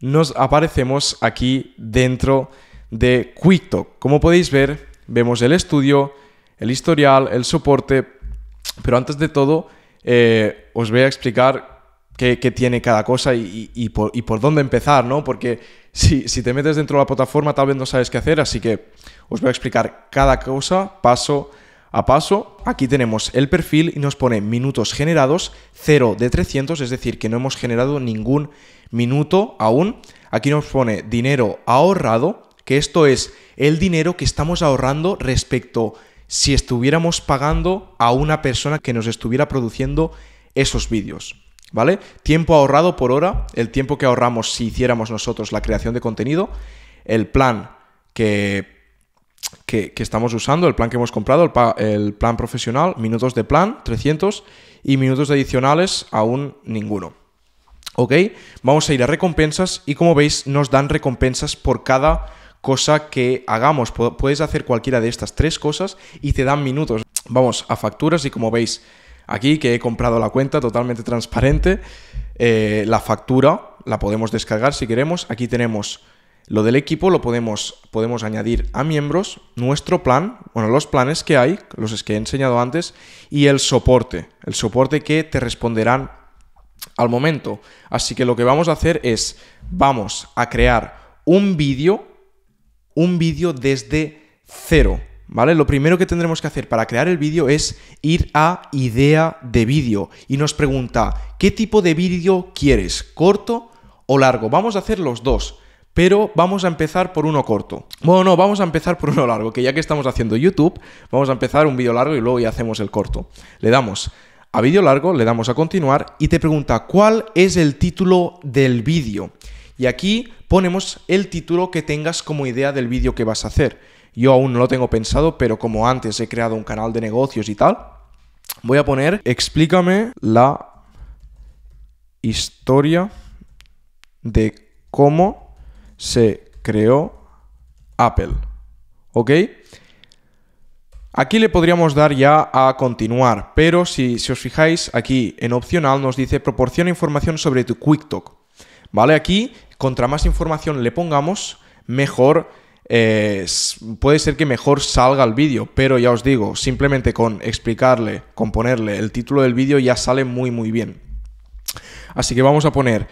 nos aparecemos aquí dentro de QuickTalk. Como podéis ver, vemos el estudio, el historial, el soporte, pero antes de todo eh, os voy a explicar qué, tiene cada cosa y, por, dónde empezar, ¿no? Porque si, si te metes dentro de la plataforma tal vez no sabes qué hacer, así que os voy a explicar cada cosa paso a paso, aquí tenemos el perfil y nos pone minutos generados, 0 de 300, es decir, que no hemos generado ningún minuto aún. Aquí nos pone dinero ahorrado, que esto es el dinero que estamos ahorrando respecto si estuviéramos pagando a una persona que nos estuviera produciendo esos vídeos. ¿Vale? Tiempo ahorrado por hora, el tiempo que ahorramos si hiciéramos nosotros la creación de contenido, el plan que que, estamos usando, el plan que hemos comprado, el, plan profesional, minutos de plan, 300, y minutos adicionales, aún ninguno. ¿Ok? Vamos a ir a recompensas y como veis nos dan recompensas por cada cosa que hagamos. Puedes hacer cualquiera de estas tres cosas y te dan minutos. Vamos a facturas y como veis aquí que he comprado la cuenta totalmente transparente, eh, la factura la podemos descargar si queremos. Aquí tenemos lo del equipo lo podemos, podemos añadir a miembros, nuestro plan, bueno, los planes que hay, los que he enseñado antes, y el soporte, el soporte que te responderán al momento. Así que lo que vamos a hacer es, vamos a crear un vídeo, un vídeo desde cero, ¿vale? Lo primero que tendremos que hacer para crear el vídeo es ir a idea de vídeo y nos pregunta, ¿qué tipo de vídeo quieres? ¿Corto o largo? Vamos a hacer los dos pero vamos a empezar por uno corto. Bueno, no, vamos a empezar por uno largo, que ya que estamos haciendo YouTube, vamos a empezar un vídeo largo y luego ya hacemos el corto. Le damos a vídeo largo, le damos a continuar y te pregunta cuál es el título del vídeo. Y aquí ponemos el título que tengas como idea del vídeo que vas a hacer. Yo aún no lo tengo pensado, pero como antes he creado un canal de negocios y tal, voy a poner explícame la historia de cómo se creó Apple. ¿Ok? Aquí le podríamos dar ya a continuar, pero si, os fijáis aquí en opcional nos dice proporciona información sobre tu QuickTalk. ¿Vale? Aquí, contra más información le pongamos, mejor eh, puede ser que mejor salga el vídeo, pero ya os digo, simplemente con explicarle, con ponerle el título del vídeo ya sale muy muy bien. Así que vamos a poner,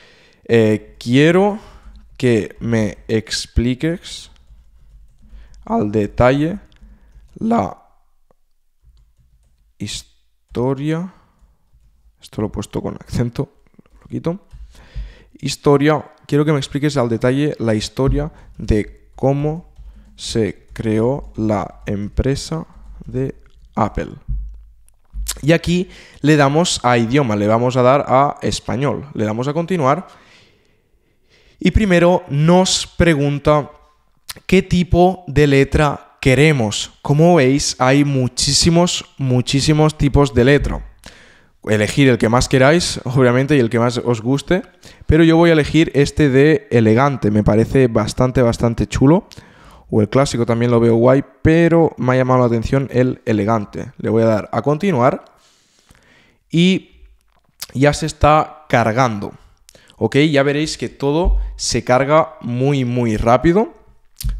eh, quiero que me expliques al detalle la historia. Esto lo he puesto con acento, lo quito. Historia, quiero que me expliques al detalle la historia de cómo se creó la empresa de Apple. Y aquí le damos a idioma, le vamos a dar a español, le damos a continuar y primero nos pregunta qué tipo de letra queremos. Como veis, hay muchísimos, muchísimos tipos de letra. Elegir el que más queráis, obviamente, y el que más os guste. Pero yo voy a elegir este de elegante. Me parece bastante, bastante chulo. O el clásico también lo veo guay, pero me ha llamado la atención el elegante. Le voy a dar a continuar. Y ya se está cargando. ¿ok? Ya veréis que todo se carga muy, muy rápido.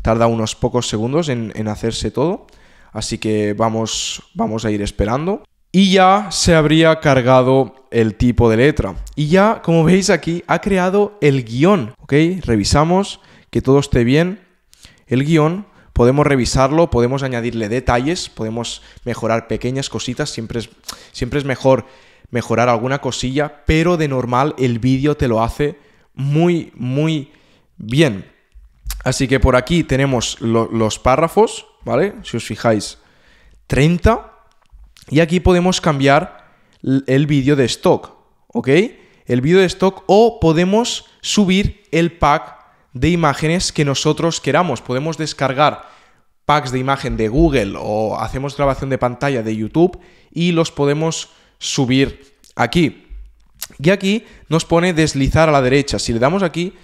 Tarda unos pocos segundos en, hacerse todo. Así que vamos, vamos a ir esperando. Y ya se habría cargado el tipo de letra. Y ya, como veis aquí, ha creado el guión. ¿Ok? Revisamos que todo esté bien. El guión, podemos revisarlo, podemos añadirle detalles, podemos mejorar pequeñas cositas. Siempre siempre es mejor mejorar alguna cosilla, pero de normal el vídeo te lo hace muy, muy bien. Así que por aquí tenemos los párrafos, ¿vale? Si os fijáis, 30. Y aquí podemos cambiar el vídeo de stock, ¿ok? El vídeo de stock o podemos subir el pack de imágenes que nosotros queramos. Podemos descargar packs de imagen de Google o hacemos grabación de pantalla de YouTube y los podemos subir aquí. Y aquí nos pone deslizar a la derecha. Si le damos aquí,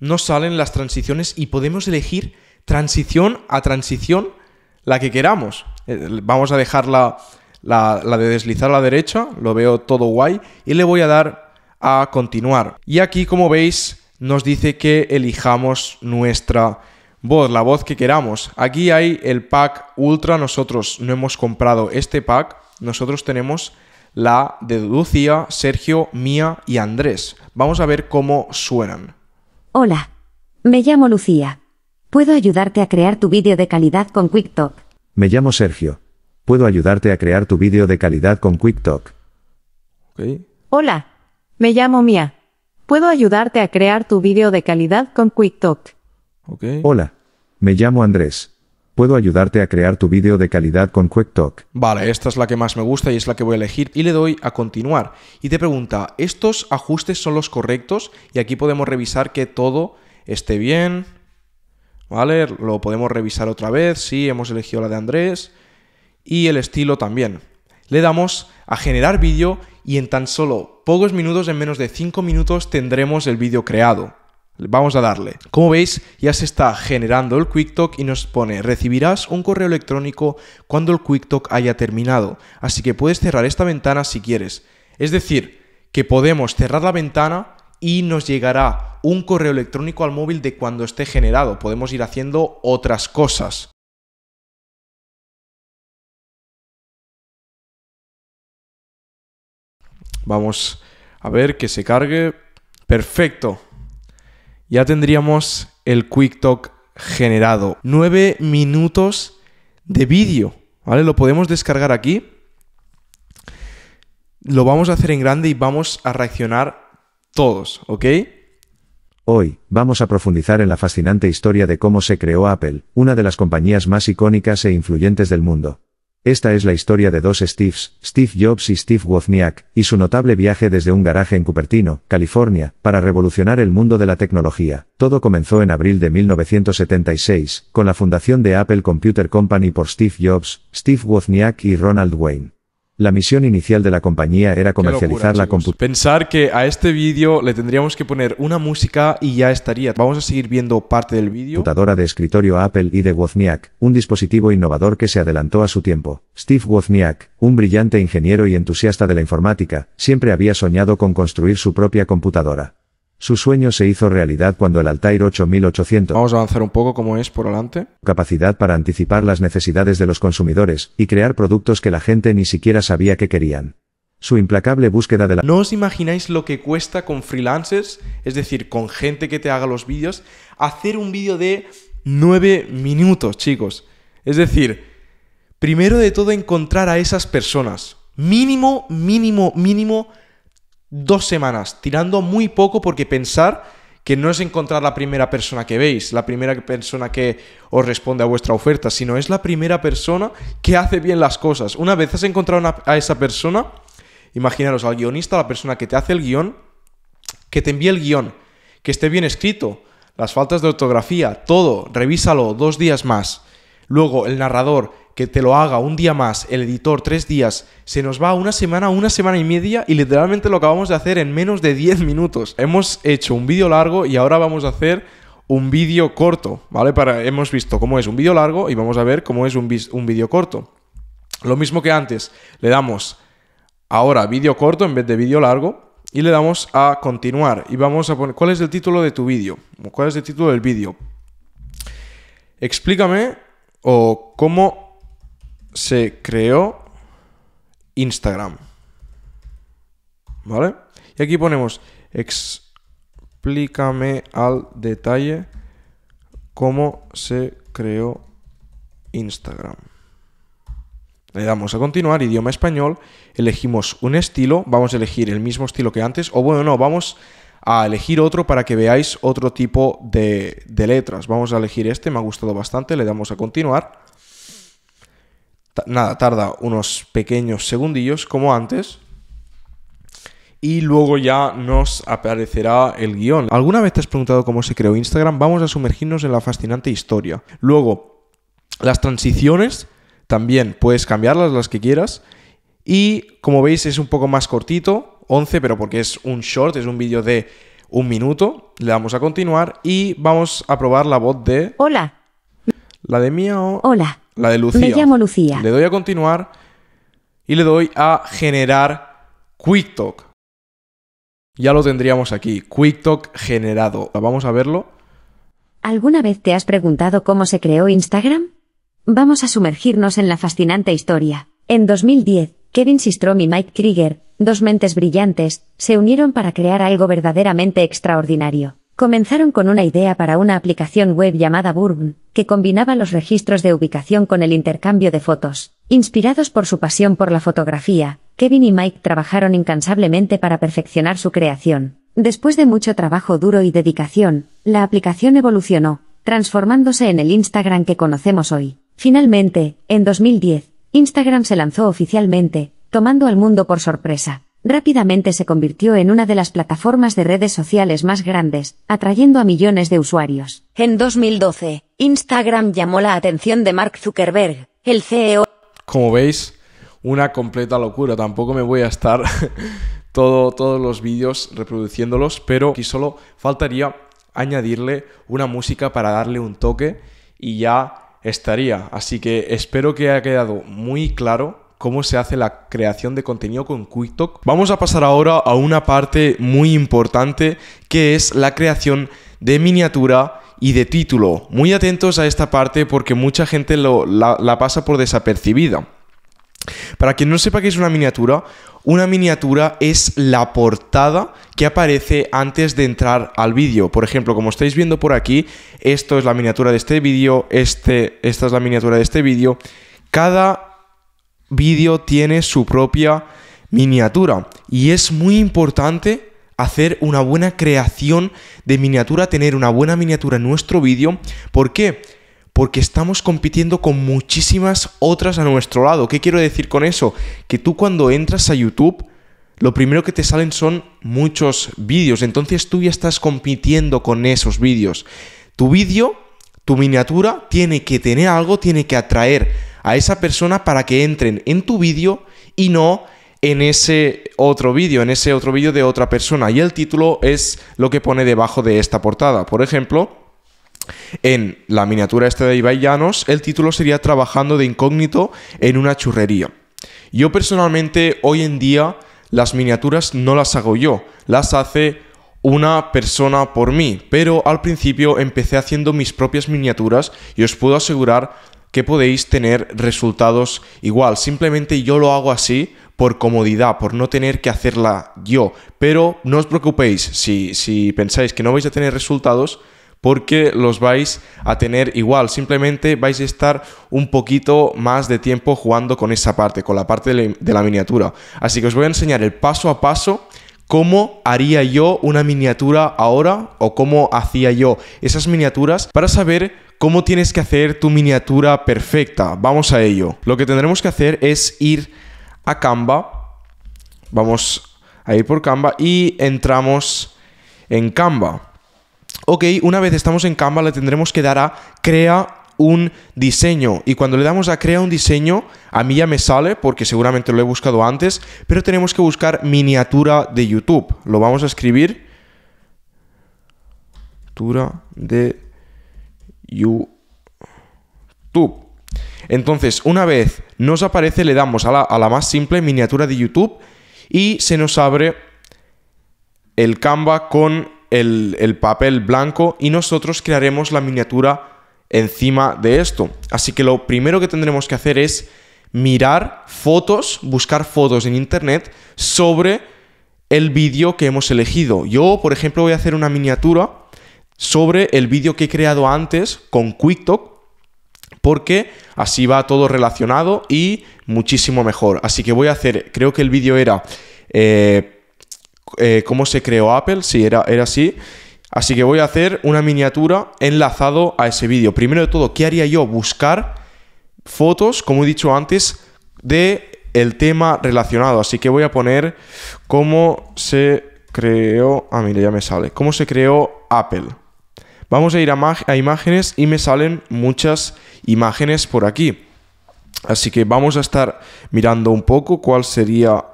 nos salen las transiciones y podemos elegir transición a transición la que queramos. Eh, vamos a dejar la, de deslizar a la derecha, lo veo todo guay, y le voy a dar a continuar. Y aquí, como veis, nos dice que elijamos nuestra voz, la voz que queramos. Aquí hay el pack Ultra, nosotros no hemos comprado este pack, nosotros tenemos la de Lucía, Sergio, Mía y Andrés. Vamos a ver cómo suenan. Hola, me llamo Lucía. Puedo ayudarte a crear tu vídeo de calidad con QuickTalk. Me llamo Sergio. Puedo ayudarte a crear tu vídeo de calidad con QuickTalk. Hola, me llamo Mía. Puedo ayudarte a crear tu vídeo de calidad con QuickTalk. Hola, me llamo Andrés puedo ayudarte a crear tu vídeo de calidad con QuickTalk. Vale, esta es la que más me gusta y es la que voy a elegir y le doy a continuar. Y te pregunta, ¿estos ajustes son los correctos? Y aquí podemos revisar que todo esté bien. ¿Vale? Lo podemos revisar otra vez. Sí, hemos elegido la de Andrés. Y el estilo también. Le damos a generar vídeo y en tan solo pocos minutos, en menos de 5 minutos, tendremos el vídeo creado. Vamos a darle. Como veis, ya se está generando el QuickTalk y nos pone recibirás un correo electrónico cuando el QuickTalk haya terminado, así que puedes cerrar esta ventana si quieres. Es decir, que podemos cerrar la ventana y nos llegará un correo electrónico al móvil de cuando esté generado. Podemos ir haciendo otras cosas. Vamos a ver que se cargue. Perfecto ya tendríamos el Quick Talk generado. 9 minutos de vídeo, ¿vale? Lo podemos descargar aquí. Lo vamos a hacer en grande y vamos a reaccionar todos, ¿ok? Hoy, vamos a profundizar en la fascinante historia de cómo se creó Apple, una de las compañías más icónicas e influyentes del mundo. Esta es la historia de dos Steves, Steve Jobs y Steve Wozniak, y su notable viaje desde un garaje en Cupertino, California, para revolucionar el mundo de la tecnología. Todo comenzó en abril de 1976, con la fundación de Apple Computer Company por Steve Jobs, Steve Wozniak y Ronald Wayne. La misión inicial de la compañía era comercializar la computadora. Pensar que a este vídeo le tendríamos que poner una música y ya estaría. Vamos a seguir viendo parte del vídeo. Computadora de escritorio Apple y de Wozniak, un dispositivo innovador que se adelantó a su tiempo. Steve Wozniak, un brillante ingeniero y entusiasta de la informática, siempre había soñado con construir su propia computadora. Su sueño se hizo realidad cuando el Altair 8800 Vamos a avanzar un poco como es por adelante. capacidad para anticipar las necesidades de los consumidores y crear productos que la gente ni siquiera sabía que querían. Su implacable búsqueda de la... No os imagináis lo que cuesta con freelancers, es decir, con gente que te haga los vídeos, hacer un vídeo de 9 minutos, chicos. Es decir, primero de todo encontrar a esas personas. Mínimo, mínimo, mínimo dos semanas, tirando muy poco porque pensar que no es encontrar la primera persona que veis, la primera persona que os responde a vuestra oferta, sino es la primera persona que hace bien las cosas. Una vez has encontrado a esa persona, imaginaros al guionista, la persona que te hace el guión, que te envíe el guión, que esté bien escrito, las faltas de ortografía, todo, revísalo dos días más. Luego el narrador, que te lo haga un día más, el editor tres días, se nos va una semana, una semana y media y literalmente lo acabamos de hacer en menos de 10 minutos. Hemos hecho un vídeo largo y ahora vamos a hacer un vídeo corto, ¿vale? Para, hemos visto cómo es un vídeo largo y vamos a ver cómo es un, un vídeo corto. Lo mismo que antes, le damos ahora vídeo corto en vez de vídeo largo y le damos a continuar y vamos a poner, ¿cuál es el título de tu vídeo? ¿Cuál es el título del vídeo? Explícame o cómo se creó Instagram. ¿Vale? Y aquí ponemos, explícame al detalle cómo se creó Instagram. Le damos a continuar, idioma español, elegimos un estilo, vamos a elegir el mismo estilo que antes, o bueno, no, vamos a elegir otro para que veáis otro tipo de, de letras. Vamos a elegir este, me ha gustado bastante, le damos a continuar nada, tarda unos pequeños segundillos como antes. Y luego ya nos aparecerá el guión. ¿Alguna vez te has preguntado cómo se creó Instagram? Vamos a sumergirnos en la fascinante historia. Luego, las transiciones también puedes cambiarlas las que quieras. Y como veis es un poco más cortito, 11, pero porque es un short, es un vídeo de un minuto. Le damos a continuar y vamos a probar la voz de... Hola, la de o.? Hola. La de Lucía. Me llamo Lucía. Le doy a continuar y le doy a generar QuickTalk. Ya lo tendríamos aquí, QuickTalk generado. Vamos a verlo. ¿Alguna vez te has preguntado cómo se creó Instagram? Vamos a sumergirnos en la fascinante historia. En 2010, Kevin Systrom y Mike Krieger, dos mentes brillantes, se unieron para crear algo verdaderamente extraordinario. Comenzaron con una idea para una aplicación web llamada Burbn, que combinaba los registros de ubicación con el intercambio de fotos. Inspirados por su pasión por la fotografía, Kevin y Mike trabajaron incansablemente para perfeccionar su creación. Después de mucho trabajo duro y dedicación, la aplicación evolucionó, transformándose en el Instagram que conocemos hoy. Finalmente, en 2010, Instagram se lanzó oficialmente, tomando al mundo por sorpresa rápidamente se convirtió en una de las plataformas de redes sociales más grandes, atrayendo a millones de usuarios. En 2012, Instagram llamó la atención de Mark Zuckerberg, el CEO. Como veis, una completa locura. Tampoco me voy a estar todo, todos los vídeos reproduciéndolos, pero aquí solo faltaría añadirle una música para darle un toque y ya estaría. Así que espero que haya quedado muy claro cómo se hace la creación de contenido con QuickTalk. Vamos a pasar ahora a una parte muy importante que es la creación de miniatura y de título. Muy atentos a esta parte porque mucha gente la, pasa por desapercibida. Para quien no sepa qué es una miniatura, una miniatura es la portada que aparece antes de entrar al vídeo. Por ejemplo, como estáis viendo por aquí, esto es la miniatura de este vídeo, este, esta es la miniatura de este vídeo. Cada vídeo tiene su propia miniatura y es muy importante hacer una buena creación de miniatura, tener una buena miniatura en nuestro vídeo. ¿Por qué? Porque estamos compitiendo con muchísimas otras a nuestro lado. ¿Qué quiero decir con eso? Que tú cuando entras a YouTube, lo primero que te salen son muchos vídeos. Entonces tú ya estás compitiendo con esos vídeos. Tu vídeo, tu miniatura, tiene que tener algo, tiene que atraer a esa persona para que entren en tu vídeo y no en ese otro vídeo, en ese otro vídeo de otra persona. Y el título es lo que pone debajo de esta portada. Por ejemplo, en la miniatura esta de Ibai Llanos, el título sería Trabajando de incógnito en una churrería. Yo personalmente hoy en día las miniaturas no las hago yo, las hace una persona por mí, pero al principio empecé haciendo mis propias miniaturas y os puedo asegurar que podéis tener resultados igual. Simplemente yo lo hago así por comodidad, por no tener que hacerla yo. Pero no os preocupéis si, pensáis que no vais a tener resultados porque los vais a tener igual, simplemente vais a estar un poquito más de tiempo jugando con esa parte, con la parte de la miniatura. Así que os voy a enseñar el paso a paso cómo haría yo una miniatura ahora o cómo hacía yo esas miniaturas para saber cómo tienes que hacer tu miniatura perfecta. Vamos a ello. Lo que tendremos que hacer es ir a Canva. Vamos a ir por Canva y entramos en Canva. Ok, una vez estamos en Canva le tendremos que dar a crea un diseño. Y cuando le damos a crea un diseño, a mí ya me sale porque seguramente lo he buscado antes, pero tenemos que buscar miniatura de YouTube. Lo vamos a escribir. Miniatura de YouTube. Entonces, una vez nos aparece, le damos a la, más simple miniatura de YouTube y se nos abre el Canva con el, el papel blanco y nosotros crearemos la miniatura encima de esto. Así que lo primero que tendremos que hacer es mirar fotos, buscar fotos en internet sobre el vídeo que hemos elegido. Yo, por ejemplo, voy a hacer una miniatura sobre el vídeo que he creado antes con QuickTalk porque así va todo relacionado y muchísimo mejor. Así que voy a hacer, creo que el vídeo era eh, eh, cómo se creó Apple, sí, era, era así. Así que voy a hacer una miniatura enlazado a ese vídeo. Primero de todo, ¿qué haría yo? Buscar fotos, como he dicho antes, de el tema relacionado. Así que voy a poner cómo se creó... Ah, mira, ya me sale. ¿Cómo se creó Apple? Vamos a ir a, imágenes y me salen muchas imágenes por aquí. Así que vamos a estar mirando un poco cuál sería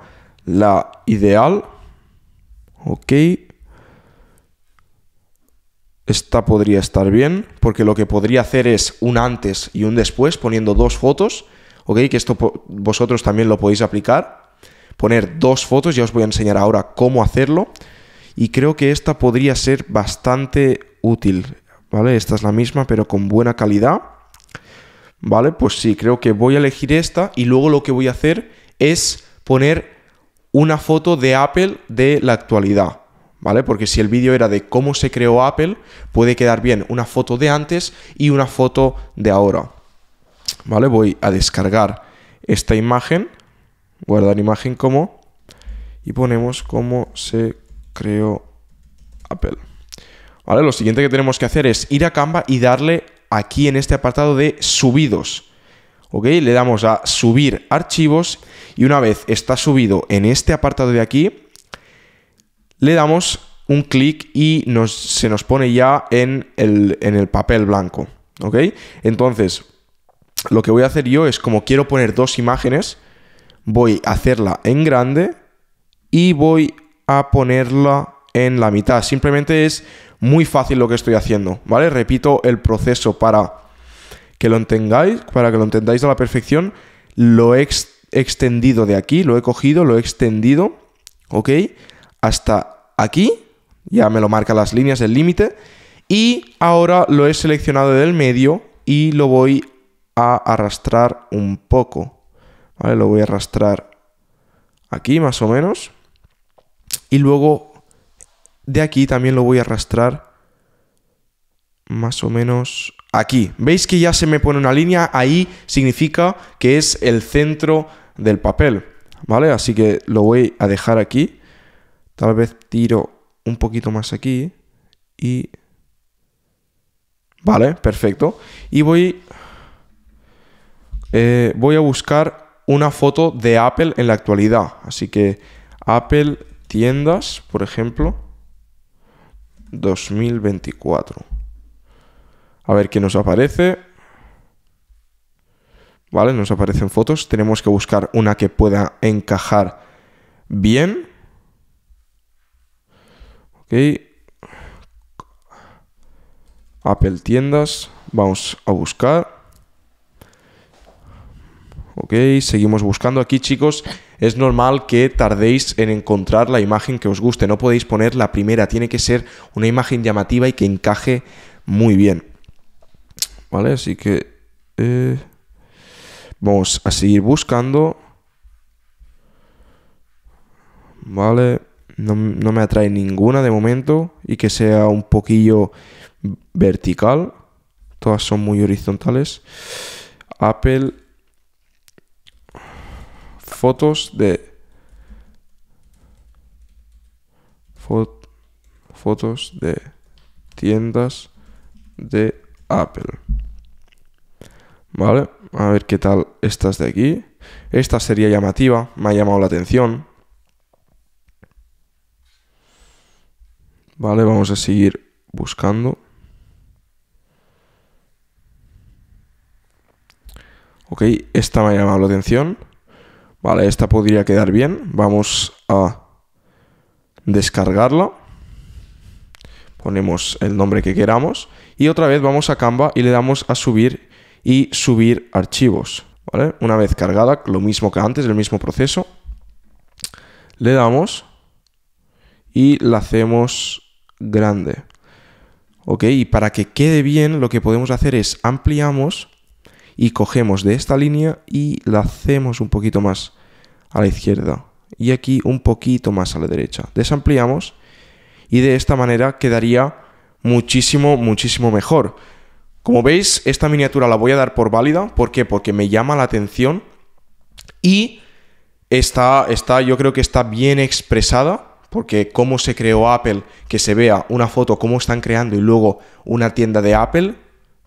la ideal. Ok. Esta podría estar bien, porque lo que podría hacer es un antes y un después, poniendo dos fotos. Ok, que esto vosotros también lo podéis aplicar. Poner dos fotos, ya os voy a enseñar ahora cómo hacerlo. Y creo que esta podría ser bastante útil, ¿vale? Esta es la misma, pero con buena calidad, ¿vale? Pues sí, creo que voy a elegir esta y luego lo que voy a hacer es poner una foto de Apple de la actualidad, ¿vale? Porque si el vídeo era de cómo se creó Apple, puede quedar bien una foto de antes y una foto de ahora, ¿vale? Voy a descargar esta imagen, guardar imagen como, y ponemos cómo se creó Apple. Lo siguiente que tenemos que hacer es ir a Canva y darle aquí en este apartado de subidos. ¿Ok? Le damos a subir archivos y una vez está subido en este apartado de aquí, le damos un clic y se nos pone ya en el, en el papel blanco. ¿Ok? Entonces, lo que voy a hacer yo es como quiero poner dos imágenes, voy a hacerla en grande y voy a ponerla en la mitad. Simplemente es muy fácil lo que estoy haciendo, ¿vale? Repito el proceso para que lo entendáis, para que lo entendáis a la perfección. Lo he extendido de aquí, lo he cogido, lo he extendido, ¿ok? Hasta aquí, ya me lo marca las líneas, el límite. Y ahora lo he seleccionado del medio y lo voy a arrastrar un poco. ¿Vale? Lo voy a arrastrar aquí más o menos. Y luego de aquí también lo voy a arrastrar más o menos aquí. ¿Veis que ya se me pone una línea? Ahí significa que es el centro del papel, ¿vale? Así que lo voy a dejar aquí. Tal vez tiro un poquito más aquí y... Vale, perfecto. Y voy... Eh, voy a buscar una foto de Apple en la actualidad. Así que Apple tiendas, por ejemplo. 2024. A ver qué nos aparece. ¿Vale? Nos aparecen fotos. Tenemos que buscar una que pueda encajar bien. Ok. Apple tiendas. Vamos a buscar. Ok, seguimos buscando aquí, chicos es normal que tardéis en encontrar la imagen que os guste. No podéis poner la primera, tiene que ser una imagen llamativa y que encaje muy bien. ¿Vale? Así que eh, vamos a seguir buscando. ¿Vale? No, no me atrae ninguna de momento y que sea un poquillo vertical. Todas son muy horizontales. Apple fotos de fotos de tiendas de Apple. Vale, a ver qué tal estas de aquí. Esta sería llamativa, me ha llamado la atención. Vale, vamos a seguir buscando. Ok, esta me ha llamado la atención. Vale, esta podría quedar bien. Vamos a descargarla. Ponemos el nombre que queramos. Y otra vez vamos a Canva y le damos a subir y subir archivos. ¿Vale? Una vez cargada, lo mismo que antes, el mismo proceso. Le damos y la hacemos grande. ¿Ok? Y para que quede bien, lo que podemos hacer es ampliamos y cogemos de esta línea y la hacemos un poquito más a la izquierda y aquí un poquito más a la derecha. Desampliamos y de esta manera quedaría muchísimo, muchísimo mejor. Como veis, esta miniatura la voy a dar por válida. ¿Por qué? Porque me llama la atención y está, está yo creo que está bien expresada. Porque cómo se creó Apple, que se vea una foto, cómo están creando y luego una tienda de Apple,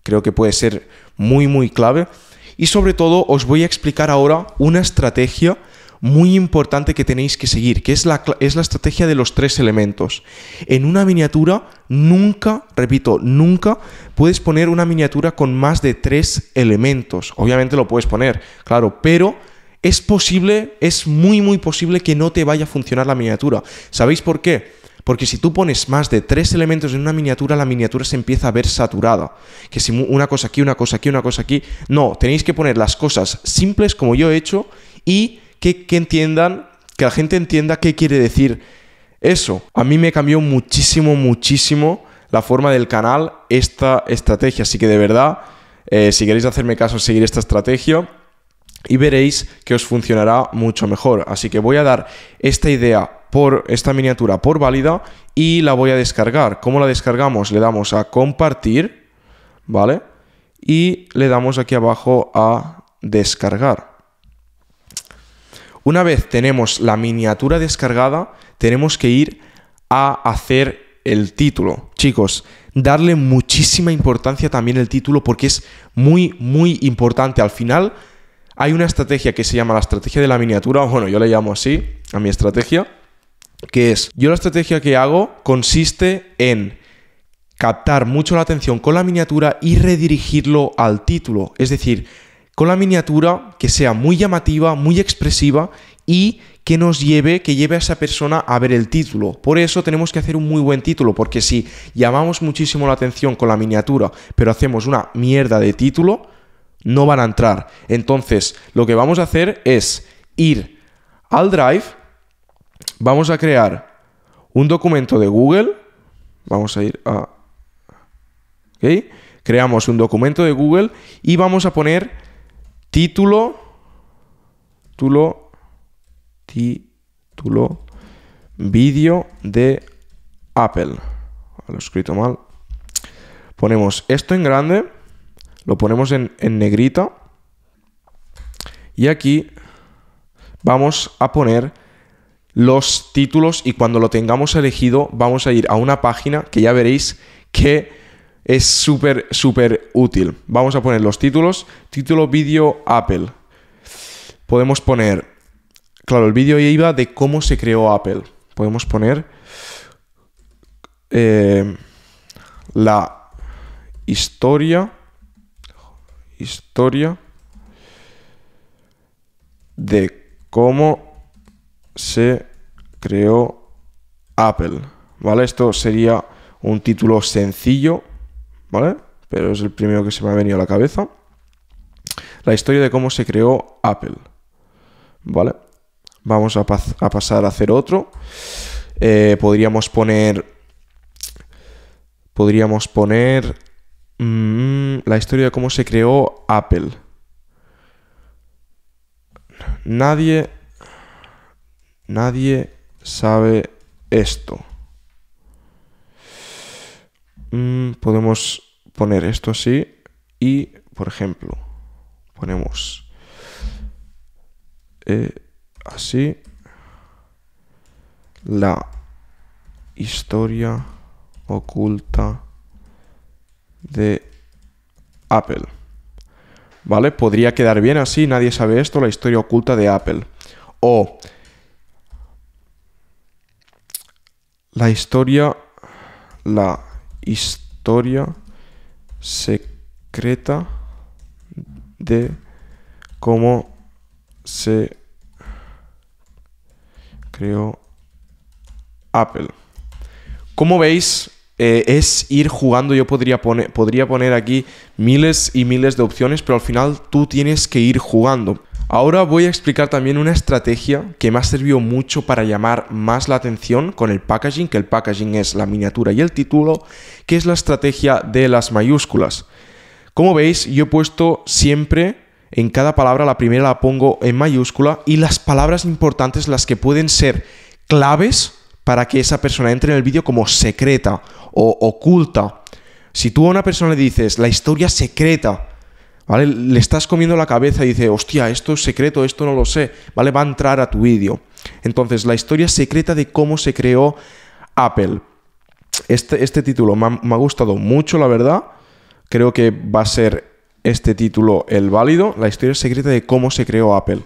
creo que puede ser muy muy clave. Y sobre todo os voy a explicar ahora una estrategia muy importante que tenéis que seguir, que es la, es la estrategia de los tres elementos. En una miniatura nunca, repito, nunca puedes poner una miniatura con más de tres elementos. Obviamente lo puedes poner, claro, pero es posible, es muy, muy posible que no te vaya a funcionar la miniatura. ¿Sabéis por qué? Porque si tú pones más de tres elementos en una miniatura, la miniatura se empieza a ver saturada. Que si una cosa aquí, una cosa aquí, una cosa aquí. No, tenéis que poner las cosas simples como yo he hecho y que, entiendan, que la gente entienda qué quiere decir eso. A mí me cambió muchísimo, muchísimo la forma del canal esta estrategia. Así que de verdad, eh, si queréis hacerme caso, seguir esta estrategia y veréis que os funcionará mucho mejor. Así que voy a dar esta idea por esta miniatura por válida y la voy a descargar. ¿Cómo la descargamos? Le damos a compartir, ¿vale? Y le damos aquí abajo a descargar. Una vez tenemos la miniatura descargada, tenemos que ir a hacer el título. Chicos, darle muchísima importancia también al título porque es muy, muy importante. Al final hay una estrategia que se llama la estrategia de la miniatura, bueno, yo le llamo así, a mi estrategia, que es, yo la estrategia que hago consiste en captar mucho la atención con la miniatura y redirigirlo al título, es decir, con la miniatura que sea muy llamativa, muy expresiva y que nos lleve, que lleve a esa persona a ver el título. Por eso tenemos que hacer un muy buen título, porque si llamamos muchísimo la atención con la miniatura, pero hacemos una mierda de título, no van a entrar. Entonces, lo que vamos a hacer es ir al drive vamos a crear un documento de Google. Vamos a ir a... ¿Ok? Creamos un documento de Google y vamos a poner título, título, título, vídeo de Apple. Lo he escrito mal. Ponemos esto en grande, lo ponemos en, en negrita y aquí vamos a poner los títulos y cuando lo tengamos elegido vamos a ir a una página que ya veréis que es súper, súper útil. Vamos a poner los títulos. Título vídeo Apple. Podemos poner, claro, el vídeo iba de cómo se creó Apple. Podemos poner eh, la historia. Historia de cómo se creó Apple, ¿vale? Esto sería un título sencillo, ¿vale? Pero es el primero que se me ha venido a la cabeza. La historia de cómo se creó Apple, ¿vale? Vamos a, pasar a hacer otro. Eh, podríamos poner... Podríamos poner... Mm, la historia de cómo se creó Apple. Nadie Nadie sabe esto. Mm, podemos poner esto así y, por ejemplo, ponemos eh, así la historia oculta de Apple. ¿Vale? Podría quedar bien así, nadie sabe esto, la historia oculta de Apple. O La historia, la historia secreta de cómo se creó Apple. Como veis, eh, es ir jugando. Yo podría, podría poner aquí miles y miles de opciones, pero al final tú tienes que ir jugando. Ahora voy a explicar también una estrategia que me ha servido mucho para llamar más la atención con el packaging, que el packaging es la miniatura y el título, que es la estrategia de las mayúsculas. Como veis, yo he puesto siempre en cada palabra, la primera la pongo en mayúscula y las palabras importantes, las que pueden ser claves para que esa persona entre en el vídeo como secreta o oculta. Si tú a una persona le dices la historia secreta ¿vale? Le estás comiendo la cabeza y dice, hostia, esto es secreto, esto no lo sé, ¿vale? Va a entrar a tu vídeo. Entonces, la historia secreta de cómo se creó Apple. Este, este título me ha, gustado mucho, la verdad. Creo que va a ser este título el válido, la historia secreta de cómo se creó Apple.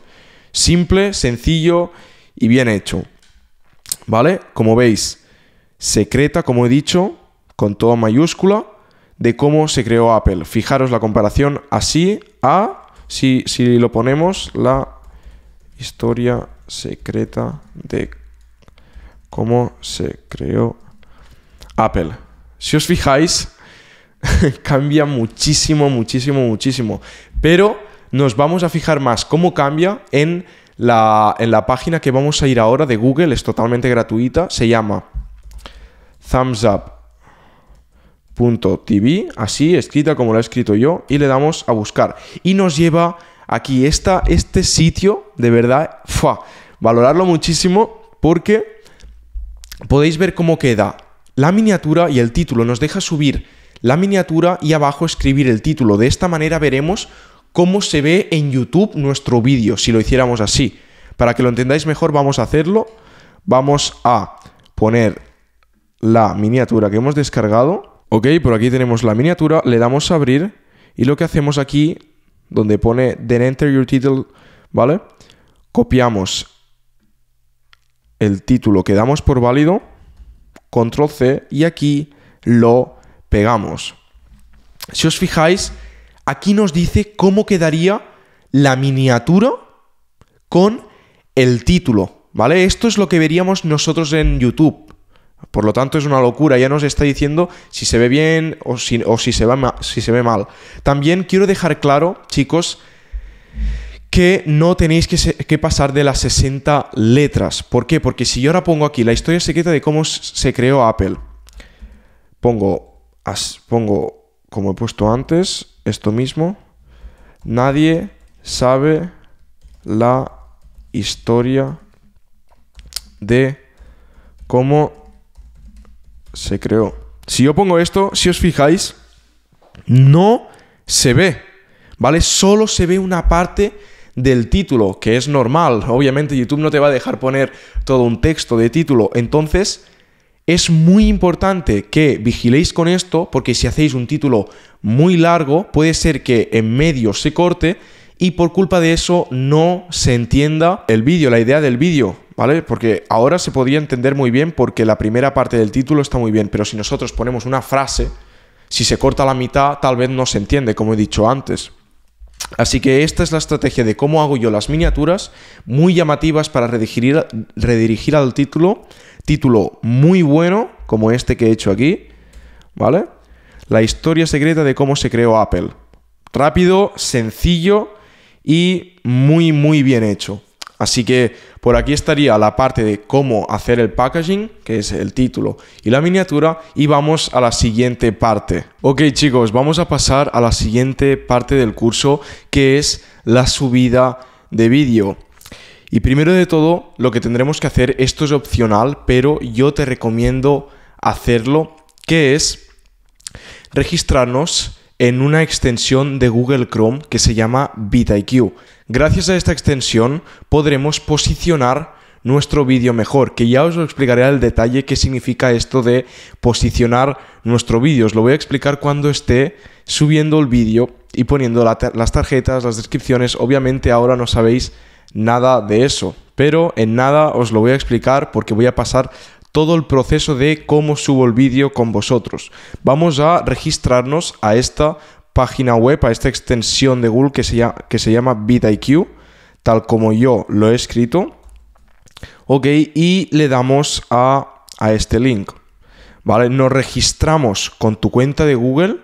Simple, sencillo y bien hecho. ¿Vale? Como veis, secreta, como he dicho, con toda mayúscula de cómo se creó Apple. Fijaros la comparación así a, si, si lo ponemos, la historia secreta de cómo se creó Apple. Si os fijáis, cambia muchísimo, muchísimo, muchísimo. Pero nos vamos a fijar más cómo cambia en la, en la página que vamos a ir ahora de Google. Es totalmente gratuita. Se llama Thumbs Up .tv, así escrita como la he escrito yo, y le damos a buscar. Y nos lleva aquí esta, este sitio, de verdad, valorarlo muchísimo porque podéis ver cómo queda la miniatura y el título. Nos deja subir la miniatura y abajo escribir el título. De esta manera veremos cómo se ve en YouTube nuestro vídeo, si lo hiciéramos así. Para que lo entendáis mejor vamos a hacerlo. Vamos a poner la miniatura que hemos descargado Ok, por aquí tenemos la miniatura, le damos a abrir y lo que hacemos aquí, donde pone then enter your title, ¿vale? Copiamos el título que damos por válido, control C y aquí lo pegamos. Si os fijáis, aquí nos dice cómo quedaría la miniatura con el título, ¿vale? Esto es lo que veríamos nosotros en YouTube. Por lo tanto, es una locura, ya nos está diciendo si se ve bien o si, se, ve mal. También quiero dejar claro, chicos, que no tenéis que, pasar de las 60 letras. ¿Por qué? Porque si yo ahora pongo aquí la historia secreta de cómo se creó Apple, pongo, pongo como he puesto antes, esto mismo, nadie sabe la historia de cómo se creó. Si yo pongo esto, si os fijáis, no se ve, ¿vale? Solo se ve una parte del título, que es normal. Obviamente YouTube no te va a dejar poner todo un texto de título. Entonces, es muy importante que vigiléis con esto, porque si hacéis un título muy largo, puede ser que en medio se corte y por culpa de eso no se entienda el vídeo, la idea del vídeo. ¿vale? Porque ahora se podía entender muy bien porque la primera parte del título está muy bien, pero si nosotros ponemos una frase, si se corta la mitad, tal vez no se entiende, como he dicho antes. Así que esta es la estrategia de cómo hago yo las miniaturas, muy llamativas para redirigir, redirigir al título, título muy bueno, como este que he hecho aquí, ¿vale? La historia secreta de cómo se creó Apple. Rápido, sencillo y muy, muy bien hecho. Así que por aquí estaría la parte de cómo hacer el packaging, que es el título y la miniatura, y vamos a la siguiente parte. Ok chicos, vamos a pasar a la siguiente parte del curso, que es la subida de vídeo. Y primero de todo, lo que tendremos que hacer, esto es opcional, pero yo te recomiendo hacerlo, que es registrarnos en una extensión de Google Chrome que se llama VitaIQ. Gracias a esta extensión podremos posicionar nuestro vídeo mejor, que ya os lo explicaré al detalle qué significa esto de posicionar nuestro vídeo. Os lo voy a explicar cuando esté subiendo el vídeo y poniendo las tarjetas, las descripciones. Obviamente ahora no sabéis nada de eso, pero en nada os lo voy a explicar porque voy a pasar todo el proceso de cómo subo el vídeo con vosotros. Vamos a registrarnos a esta página web, a esta extensión de Google que se llama, que se llama BitIQ, tal como yo lo he escrito. Ok, y le damos a, a este link. ¿Vale? Nos registramos con tu cuenta de Google.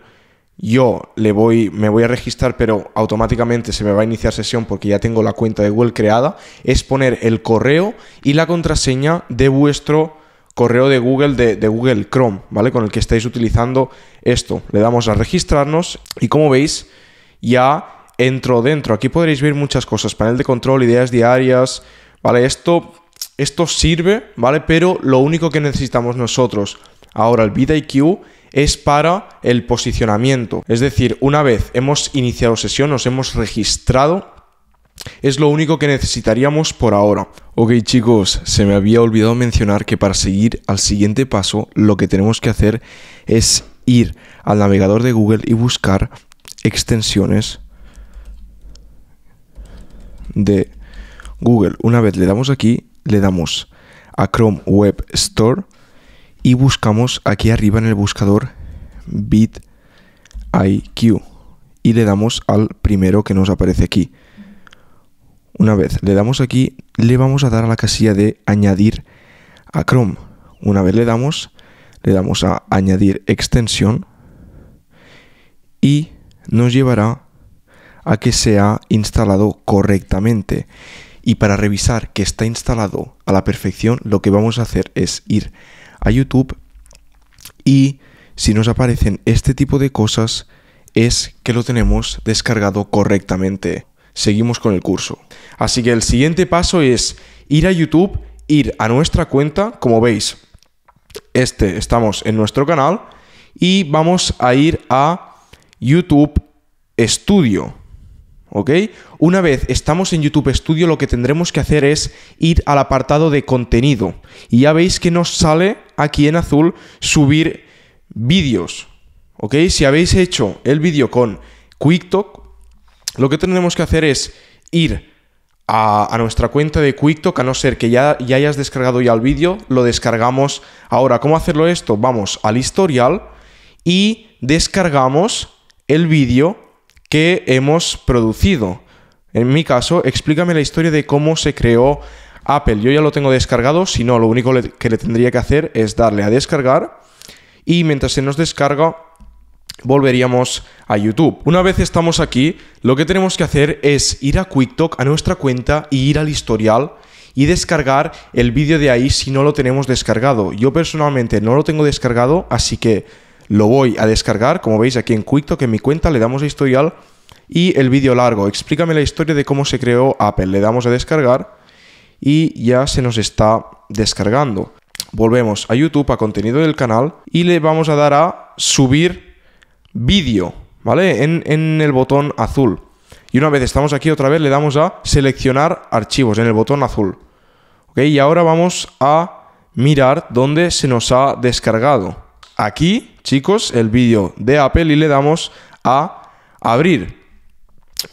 Yo le voy, me voy a registrar, pero automáticamente se me va a iniciar sesión porque ya tengo la cuenta de Google creada. Es poner el correo y la contraseña de vuestro correo de Google, de, de Google Chrome, ¿vale? Con el que estáis utilizando esto. Le damos a registrarnos y como veis ya entro dentro. Aquí podréis ver muchas cosas, panel de control, ideas diarias, ¿vale? Esto, esto sirve, ¿vale? Pero lo único que necesitamos nosotros ahora, el IQ es para el posicionamiento. Es decir, una vez hemos iniciado sesión, nos hemos registrado, es lo único que necesitaríamos por ahora. Ok chicos, se me había olvidado mencionar que para seguir al siguiente paso lo que tenemos que hacer es ir al navegador de Google y buscar extensiones de Google. Una vez le damos aquí, le damos a Chrome Web Store y buscamos aquí arriba en el buscador BitIQ y le damos al primero que nos aparece aquí. Una vez le damos aquí, le vamos a dar a la casilla de añadir a Chrome. Una vez le damos, le damos a añadir extensión y nos llevará a que sea instalado correctamente. Y para revisar que está instalado a la perfección, lo que vamos a hacer es ir a YouTube y si nos aparecen este tipo de cosas es que lo tenemos descargado correctamente. Seguimos con el curso. Así que el siguiente paso es ir a YouTube, ir a nuestra cuenta, como veis, este estamos en nuestro canal y vamos a ir a YouTube Studio. ¿Ok? Una vez estamos en YouTube Studio, lo que tendremos que hacer es ir al apartado de contenido. Y ya veis que nos sale aquí en azul subir vídeos. ¿Ok? Si habéis hecho el vídeo con QuickTalk, lo que tendremos que hacer es ir a, nuestra cuenta de QuickTalk, a no ser que ya, ya hayas descargado ya el vídeo, lo descargamos. Ahora, ¿cómo hacerlo esto? Vamos al historial y descargamos el vídeo que hemos producido. En mi caso, explícame la historia de cómo se creó Apple. Yo ya lo tengo descargado, si no, lo único que le tendría que hacer es darle a descargar y mientras se nos descarga, volveríamos a YouTube. Una vez estamos aquí, lo que tenemos que hacer es ir a QuickTalk, a nuestra cuenta y ir al historial y descargar el vídeo de ahí si no lo tenemos descargado. Yo personalmente no lo tengo descargado, así que lo voy a descargar. Como veis aquí en QuickTalk, en mi cuenta, le damos a historial y el vídeo largo. Explícame la historia de cómo se creó Apple. Le damos a descargar y ya se nos está descargando. Volvemos a YouTube, a contenido del canal y le vamos a dar a subir vídeo, ¿vale? En, el botón azul. Y una vez estamos aquí otra vez, le damos a seleccionar archivos en el botón azul. ¿Ok? Y ahora vamos a mirar dónde se nos ha descargado. Aquí, chicos, el vídeo de Apple y le damos a abrir.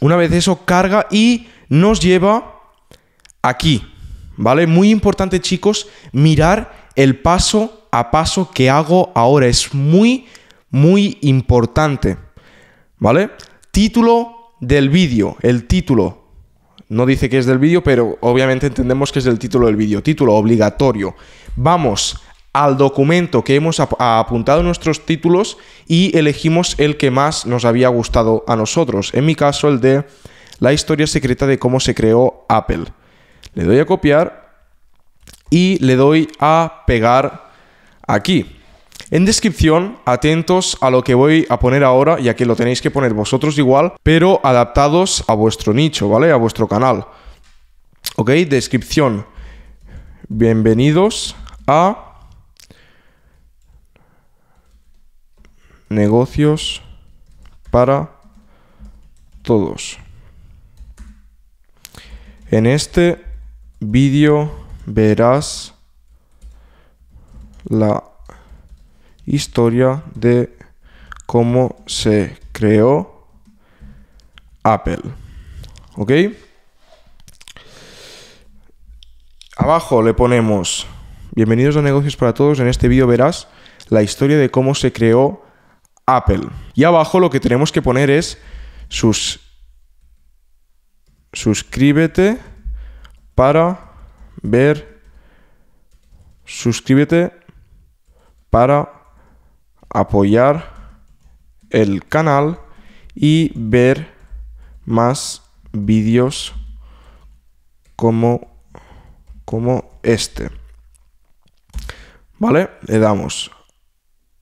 Una vez eso carga y nos lleva aquí, ¿vale? Muy importante, chicos, mirar el paso a paso que hago ahora. Es muy muy importante. ¿Vale? Título del vídeo, el título. No dice que es del vídeo, pero obviamente entendemos que es el título del vídeo. Título obligatorio. Vamos al documento que hemos apuntado nuestros títulos y elegimos el que más nos había gustado a nosotros. En mi caso, el de la historia secreta de cómo se creó Apple. Le doy a copiar y le doy a pegar aquí. En descripción, atentos a lo que voy a poner ahora, ya que lo tenéis que poner vosotros igual, pero adaptados a vuestro nicho, ¿vale? A vuestro canal. Ok, descripción. Bienvenidos a negocios para todos. En este vídeo verás la historia de cómo se creó Apple. ¿Ok? Abajo le ponemos, bienvenidos a Negocios para Todos, en este vídeo verás la historia de cómo se creó Apple. Y abajo lo que tenemos que poner es sus... Suscríbete para ver... Suscríbete para apoyar el canal y ver más vídeos como, como este. ¿Vale? Le damos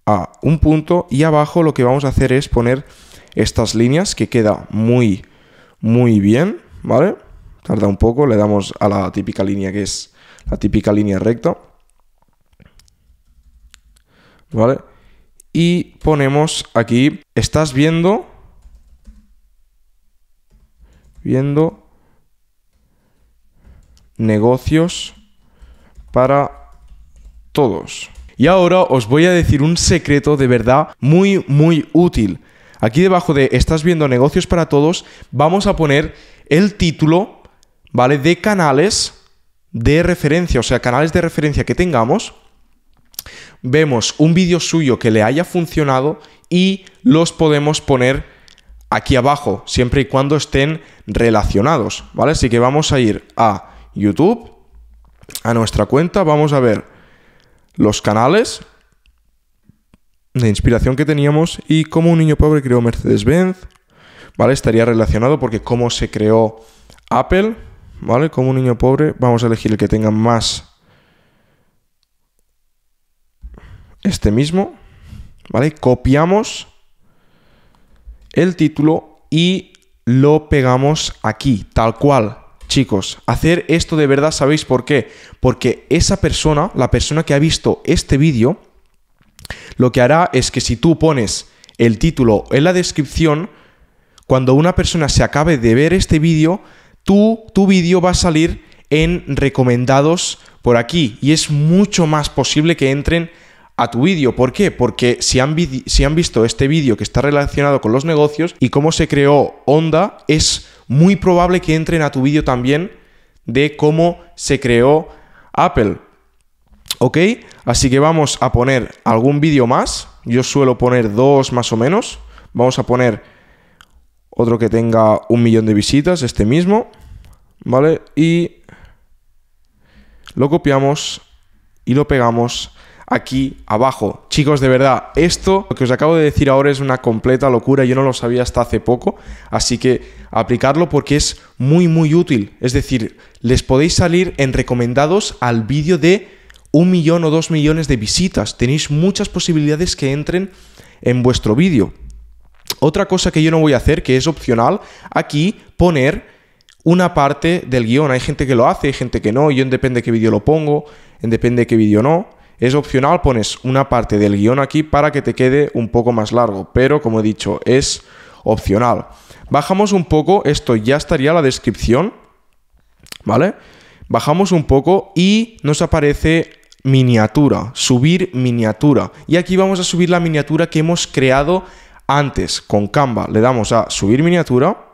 a un punto y abajo lo que vamos a hacer es poner estas líneas que queda muy, muy bien. ¿Vale? Tarda un poco, le damos a la típica línea que es la típica línea recta. ¿Vale? y ponemos aquí, estás viendo, viendo negocios para todos. Y ahora os voy a decir un secreto de verdad muy, muy útil. Aquí debajo de estás viendo negocios para todos, vamos a poner el título, ¿vale? De canales de referencia, o sea, canales de referencia que tengamos vemos un vídeo suyo que le haya funcionado y los podemos poner aquí abajo, siempre y cuando estén relacionados, ¿vale? Así que vamos a ir a YouTube, a nuestra cuenta, vamos a ver los canales de inspiración que teníamos y cómo un niño pobre creó Mercedes-Benz, ¿vale? Estaría relacionado porque cómo se creó Apple, ¿vale? Como un niño pobre, vamos a elegir el que tenga más este mismo, ¿vale? Copiamos el título y lo pegamos aquí, tal cual. Chicos, hacer esto de verdad, ¿sabéis por qué? Porque esa persona, la persona que ha visto este vídeo, lo que hará es que si tú pones el título en la descripción, cuando una persona se acabe de ver este vídeo, tú, tu vídeo va a salir en recomendados por aquí y es mucho más posible que entren a tu vídeo. ¿Por qué? Porque si han, si han visto este vídeo que está relacionado con los negocios y cómo se creó Onda, es muy probable que entren a tu vídeo también de cómo se creó Apple. ¿Ok? Así que vamos a poner algún vídeo más. Yo suelo poner dos más o menos. Vamos a poner otro que tenga un millón de visitas, este mismo. ¿Vale? Y lo copiamos y lo pegamos aquí abajo. Chicos, de verdad, esto lo que os acabo de decir ahora es una completa locura, yo no lo sabía hasta hace poco, así que aplicarlo porque es muy muy útil. Es decir, les podéis salir en recomendados al vídeo de un millón o dos millones de visitas. Tenéis muchas posibilidades que entren en vuestro vídeo. Otra cosa que yo no voy a hacer, que es opcional, aquí poner una parte del guión. Hay gente que lo hace, hay gente que no. Yo en depende qué vídeo lo pongo, en depende de qué vídeo no. Es opcional, pones una parte del guión aquí para que te quede un poco más largo, pero como he dicho, es opcional. Bajamos un poco, esto ya estaría la descripción, ¿vale? Bajamos un poco y nos aparece miniatura, subir miniatura. Y aquí vamos a subir la miniatura que hemos creado antes con Canva. Le damos a subir miniatura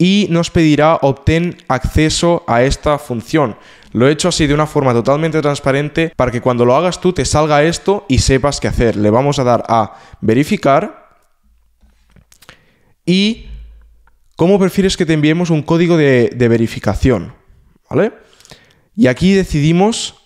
y nos pedirá obtén acceso a esta función. Lo he hecho así de una forma totalmente transparente para que cuando lo hagas tú te salga esto y sepas qué hacer. Le vamos a dar a verificar y cómo prefieres que te enviemos un código de, verificación. ¿Vale? Y aquí decidimos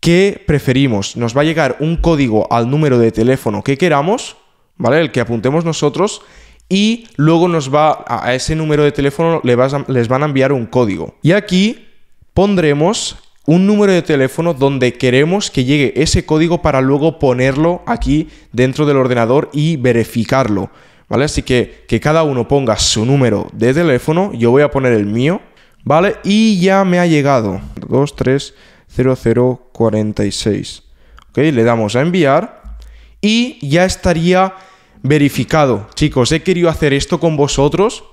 qué preferimos. Nos va a llegar un código al número de teléfono que queramos, ¿vale? El que apuntemos nosotros y luego nos va a ese número de teléfono les van a enviar un código. Y aquí pondremos un número de teléfono donde queremos que llegue ese código para luego ponerlo aquí dentro del ordenador y verificarlo. ¿Vale? Así que que cada uno ponga su número de teléfono, yo voy a poner el mío, ¿vale? Y ya me ha llegado. 230046. Ok, le damos a enviar y ya estaría verificado. Chicos, he querido hacer esto con vosotros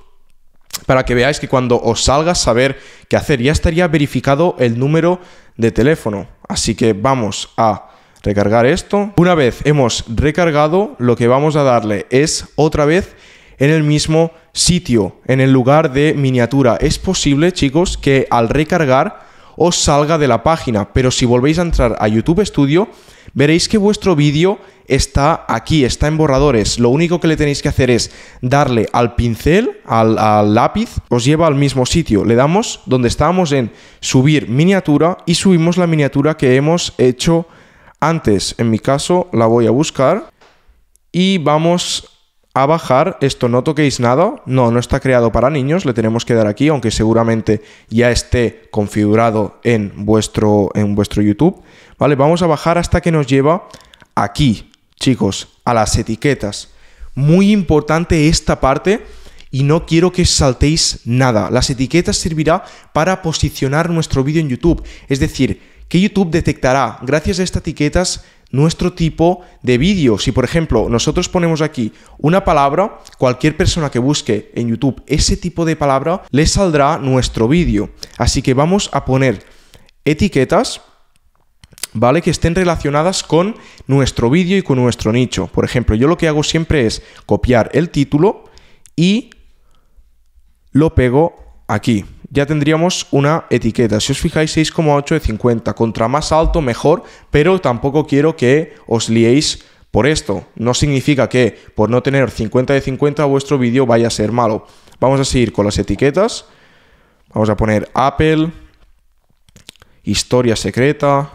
para que veáis que cuando os salga saber qué hacer ya estaría verificado el número de teléfono. Así que vamos a recargar esto. Una vez hemos recargado, lo que vamos a darle es otra vez en el mismo sitio, en el lugar de miniatura. Es posible, chicos, que al recargar os salga de la página, pero si volvéis a entrar a YouTube Studio, veréis que vuestro vídeo está aquí, está en borradores. Lo único que le tenéis que hacer es darle al pincel, al, lápiz, os lleva al mismo sitio. Le damos donde estábamos en subir miniatura y subimos la miniatura que hemos hecho antes. En mi caso la voy a buscar y vamos a bajar. Esto no toquéis nada. No, no está creado para niños. Le tenemos que dar aquí, aunque seguramente ya esté configurado en vuestro, en vuestro YouTube. Vale, vamos a bajar hasta que nos lleva aquí chicos, a las etiquetas. Muy importante esta parte y no quiero que saltéis nada. Las etiquetas servirá para posicionar nuestro vídeo en YouTube. Es decir, que YouTube detectará, gracias a estas etiquetas, nuestro tipo de vídeo. Si, por ejemplo, nosotros ponemos aquí una palabra, cualquier persona que busque en YouTube ese tipo de palabra, le saldrá nuestro vídeo. Así que vamos a poner etiquetas ¿vale? Que estén relacionadas con nuestro vídeo y con nuestro nicho. Por ejemplo, yo lo que hago siempre es copiar el título y lo pego aquí. Ya tendríamos una etiqueta. Si os fijáis, 6,8 de 50. Contra más alto, mejor, pero tampoco quiero que os liéis por esto. No significa que por no tener 50 de 50 vuestro vídeo vaya a ser malo. Vamos a seguir con las etiquetas. Vamos a poner Apple, historia secreta,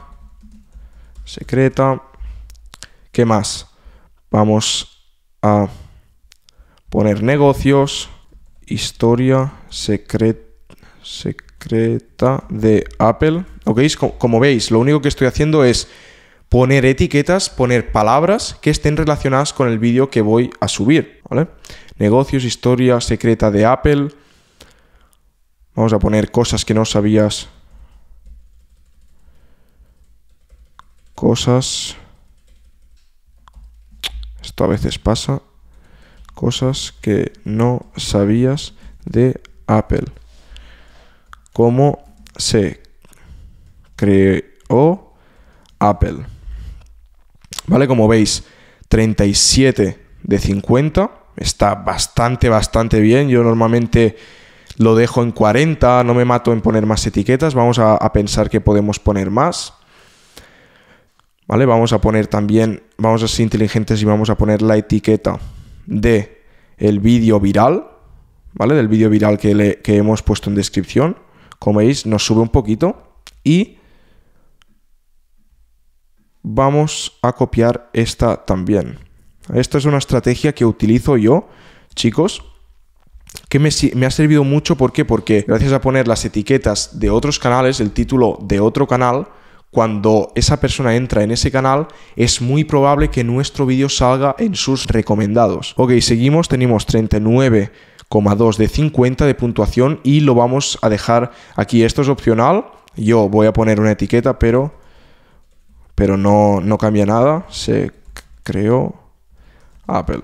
secreta. ¿Qué más? Vamos a poner negocios, historia secreta de Apple. ¿Ok? Como, como veis, lo único que estoy haciendo es poner etiquetas, poner palabras que estén relacionadas con el vídeo que voy a subir. Negocios, historia secreta de Apple. Vamos a poner cosas que no sabías cosas, esto a veces pasa, cosas que no sabías de Apple. ¿Cómo se creó Apple? ¿Vale? Como veis, 37 de 50. Está bastante, bastante bien. Yo normalmente lo dejo en 40, no me mato en poner más etiquetas. Vamos a, a pensar que podemos poner más. Vamos a poner también, vamos a ser inteligentes y vamos a poner la etiqueta de el vídeo viral, ¿vale? Del vídeo viral que, hemos puesto en descripción. Como veis, nos sube un poquito y vamos a copiar esta también. Esta es una estrategia que utilizo yo, chicos, que me, me, ha servido mucho. ¿Por qué? Porque gracias a poner las etiquetas de otros canales, el título de otro canal, cuando esa persona entra en ese canal, es muy probable que nuestro vídeo salga en sus recomendados. Ok, seguimos, tenemos 39,2 de 50 de puntuación y lo vamos a dejar aquí. Esto es opcional, yo voy a poner una etiqueta, pero, pero no, cambia nada. Se creó Apple.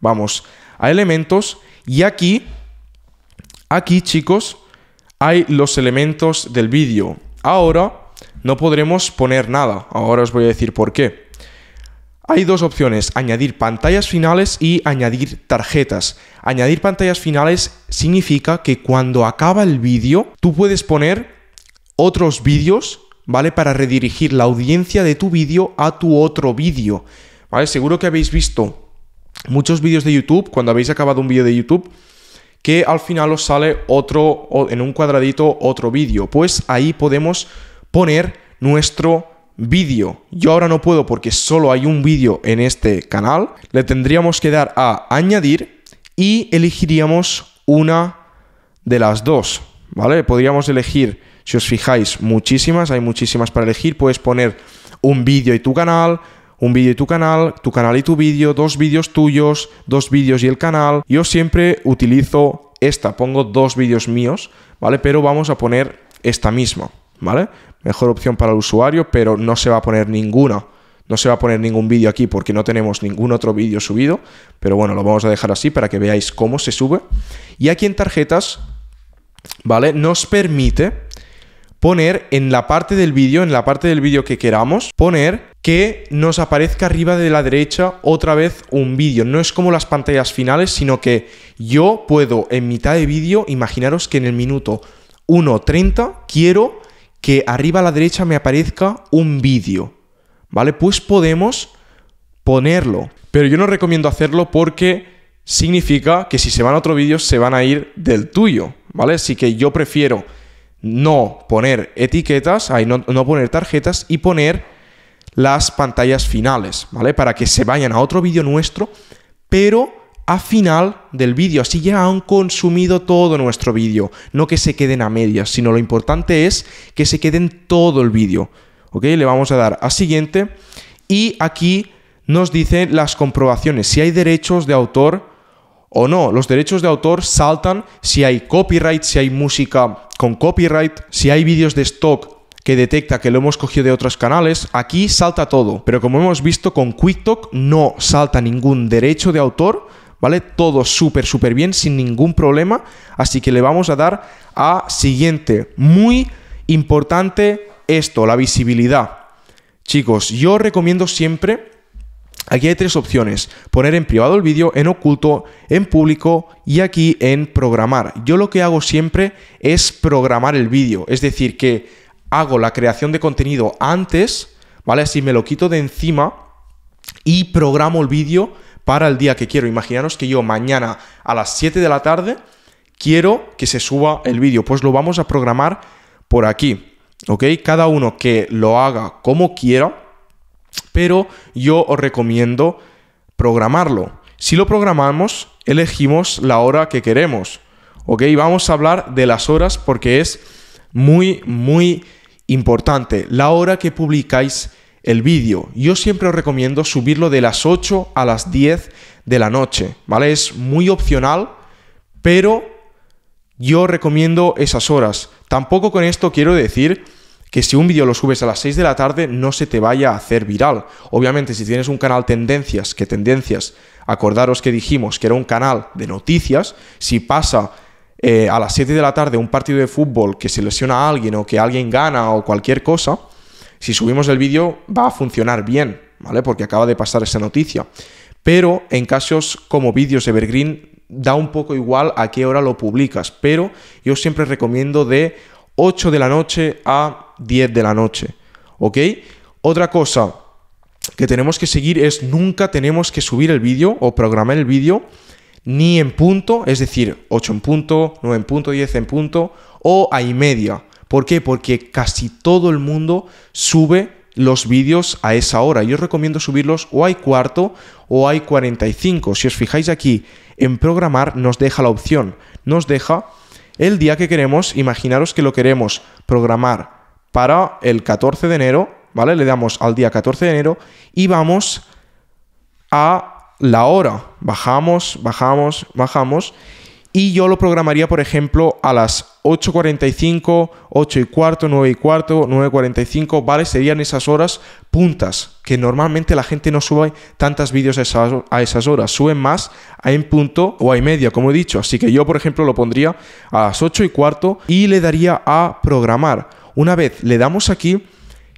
Vamos a elementos y aquí, aquí chicos, hay los elementos del vídeo. Ahora no podremos poner nada. Ahora os voy a decir por qué. Hay dos opciones, añadir pantallas finales y añadir tarjetas. Añadir pantallas finales significa que cuando acaba el vídeo, tú puedes poner otros vídeos, ¿vale? Para redirigir la audiencia de tu vídeo a tu otro vídeo, ¿vale? Seguro que habéis visto muchos vídeos de YouTube, cuando habéis acabado un vídeo de YouTube, que al final os sale otro, en un cuadradito, otro vídeo. Pues ahí podemos poner nuestro vídeo. Yo ahora no puedo porque solo hay un vídeo en este canal. Le tendríamos que dar a añadir y elegiríamos una de las dos, ¿vale? Podríamos elegir, si os fijáis, muchísimas, hay muchísimas para elegir. Puedes poner un vídeo y tu canal, un vídeo y tu canal, tu canal y tu vídeo, dos vídeos tuyos, dos vídeos y el canal. Yo siempre utilizo esta, pongo dos vídeos míos, ¿vale? Pero vamos a poner esta misma, ¿vale? mejor opción para el usuario, pero no se va a poner ninguna. No se va a poner ningún vídeo aquí porque no tenemos ningún otro vídeo subido, pero bueno, lo vamos a dejar así para que veáis cómo se sube. Y aquí en tarjetas, ¿vale? Nos permite poner en la parte del vídeo, en la parte del vídeo que queramos, poner que nos aparezca arriba de la derecha otra vez un vídeo. No es como las pantallas finales, sino que yo puedo en mitad de vídeo, imaginaros que en el minuto 1.30 quiero que arriba a la derecha me aparezca un vídeo, ¿vale? Pues podemos ponerlo. Pero yo no recomiendo hacerlo porque significa que si se van a otro vídeo se van a ir del tuyo, ¿vale? Así que yo prefiero no poner etiquetas, no poner tarjetas y poner las pantallas finales, ¿vale? Para que se vayan a otro vídeo nuestro, pero a final del vídeo, así ya han consumido todo nuestro vídeo, no que se queden a medias, sino lo importante es que se queden todo el vídeo. ¿Ok? Le vamos a dar a siguiente y aquí nos dicen las comprobaciones, si hay derechos de autor o no. Los derechos de autor saltan si hay copyright, si hay música con copyright, si hay vídeos de stock que detecta que lo hemos cogido de otros canales, aquí salta todo. Pero como hemos visto con QuickTalk no salta ningún derecho de autor, ¿vale? Todo súper, súper bien, sin ningún problema. Así que le vamos a dar a siguiente. Muy importante esto, la visibilidad. Chicos, yo recomiendo siempre... Aquí hay tres opciones, poner en privado el vídeo, en oculto, en público y aquí en programar. Yo lo que hago siempre es programar el vídeo, es decir, que hago la creación de contenido antes, ¿vale? Así me lo quito de encima y programo el vídeo para el día que quiero. Imaginaros que yo mañana a las 7 de la tarde quiero que se suba el vídeo. Pues lo vamos a programar por aquí. ¿Ok? Cada uno que lo haga como quiera, pero yo os recomiendo programarlo. Si lo programamos, elegimos la hora que queremos. ¿Ok? Vamos a hablar de las horas porque es muy, muy importante. La hora que publicáis el vídeo. Yo siempre os recomiendo subirlo de las 8 a las 10 de la noche, ¿vale? Es muy opcional, pero yo recomiendo esas horas. Tampoco con esto quiero decir que si un vídeo lo subes a las 6 de la tarde no se te vaya a hacer viral. Obviamente si tienes un canal tendencias, que tendencias, acordaros que dijimos que era un canal de noticias, si pasa eh, a las 7 de la tarde un partido de fútbol que se lesiona a alguien o que alguien gana o cualquier cosa, si subimos el vídeo va a funcionar bien, ¿vale? Porque acaba de pasar esa noticia. Pero en casos como vídeos Evergreen da un poco igual a qué hora lo publicas, pero yo siempre recomiendo de 8 de la noche a 10 de la noche, ¿ok? Otra cosa que tenemos que seguir es nunca tenemos que subir el vídeo o programar el vídeo ni en punto, es decir, 8 en punto, 9 en punto, 10 en punto o a y media. ¿Por qué? Porque casi todo el mundo sube los vídeos a esa hora. Yo os recomiendo subirlos o hay cuarto o hay 45. Si os fijáis aquí, en programar nos deja la opción. Nos deja el día que queremos. Imaginaros que lo queremos programar para el 14 de enero, ¿vale? Le damos al día 14 de enero y vamos a la hora. Bajamos, bajamos, bajamos y yo lo programaría, por ejemplo, a las 8.45, 8 y cuarto, 9 y cuarto, 9.45, ¿vale? Serían esas horas puntas, que normalmente la gente no sube tantas vídeos a esas, a esas horas, suben más en punto o a media, como he dicho. Así que yo, por ejemplo, lo pondría a las 8 y cuarto y le daría a programar. Una vez le damos aquí,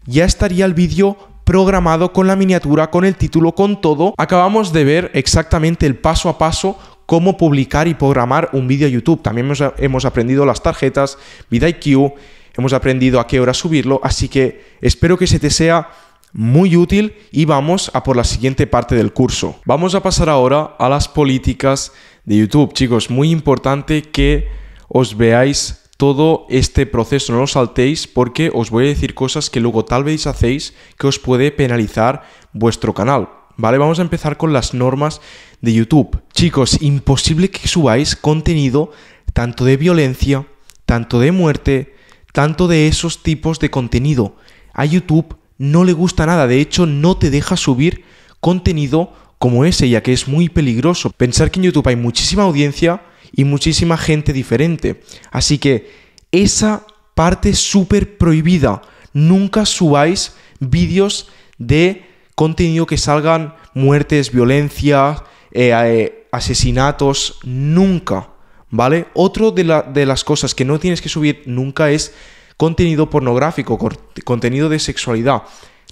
ya estaría el vídeo programado con la miniatura, con el título, con todo. Acabamos de ver exactamente el paso a paso cómo publicar y programar un vídeo a YouTube. También hemos, aprendido las tarjetas, VidIQ, hemos aprendido a qué hora subirlo, así que espero que se te sea muy útil y vamos a por la siguiente parte del curso. Vamos a pasar ahora a las políticas de YouTube. Chicos, muy importante que os veáis todo este proceso, no lo saltéis porque os voy a decir cosas que luego tal vez hacéis que os puede penalizar vuestro canal. ¿Vale? Vamos a empezar con las normas de YouTube. Chicos, imposible que subáis contenido tanto de violencia, tanto de muerte, tanto de esos tipos de contenido. A YouTube no le gusta nada, de hecho no te deja subir contenido como ese, ya que es muy peligroso. Pensar que en YouTube hay muchísima audiencia y muchísima gente diferente. Así que esa parte súper prohibida. Nunca subáis vídeos de contenido que salgan muertes, violencia, eh, eh, asesinatos, nunca, ¿vale? Otro de, de las cosas que no tienes que subir nunca es contenido pornográfico, contenido de sexualidad.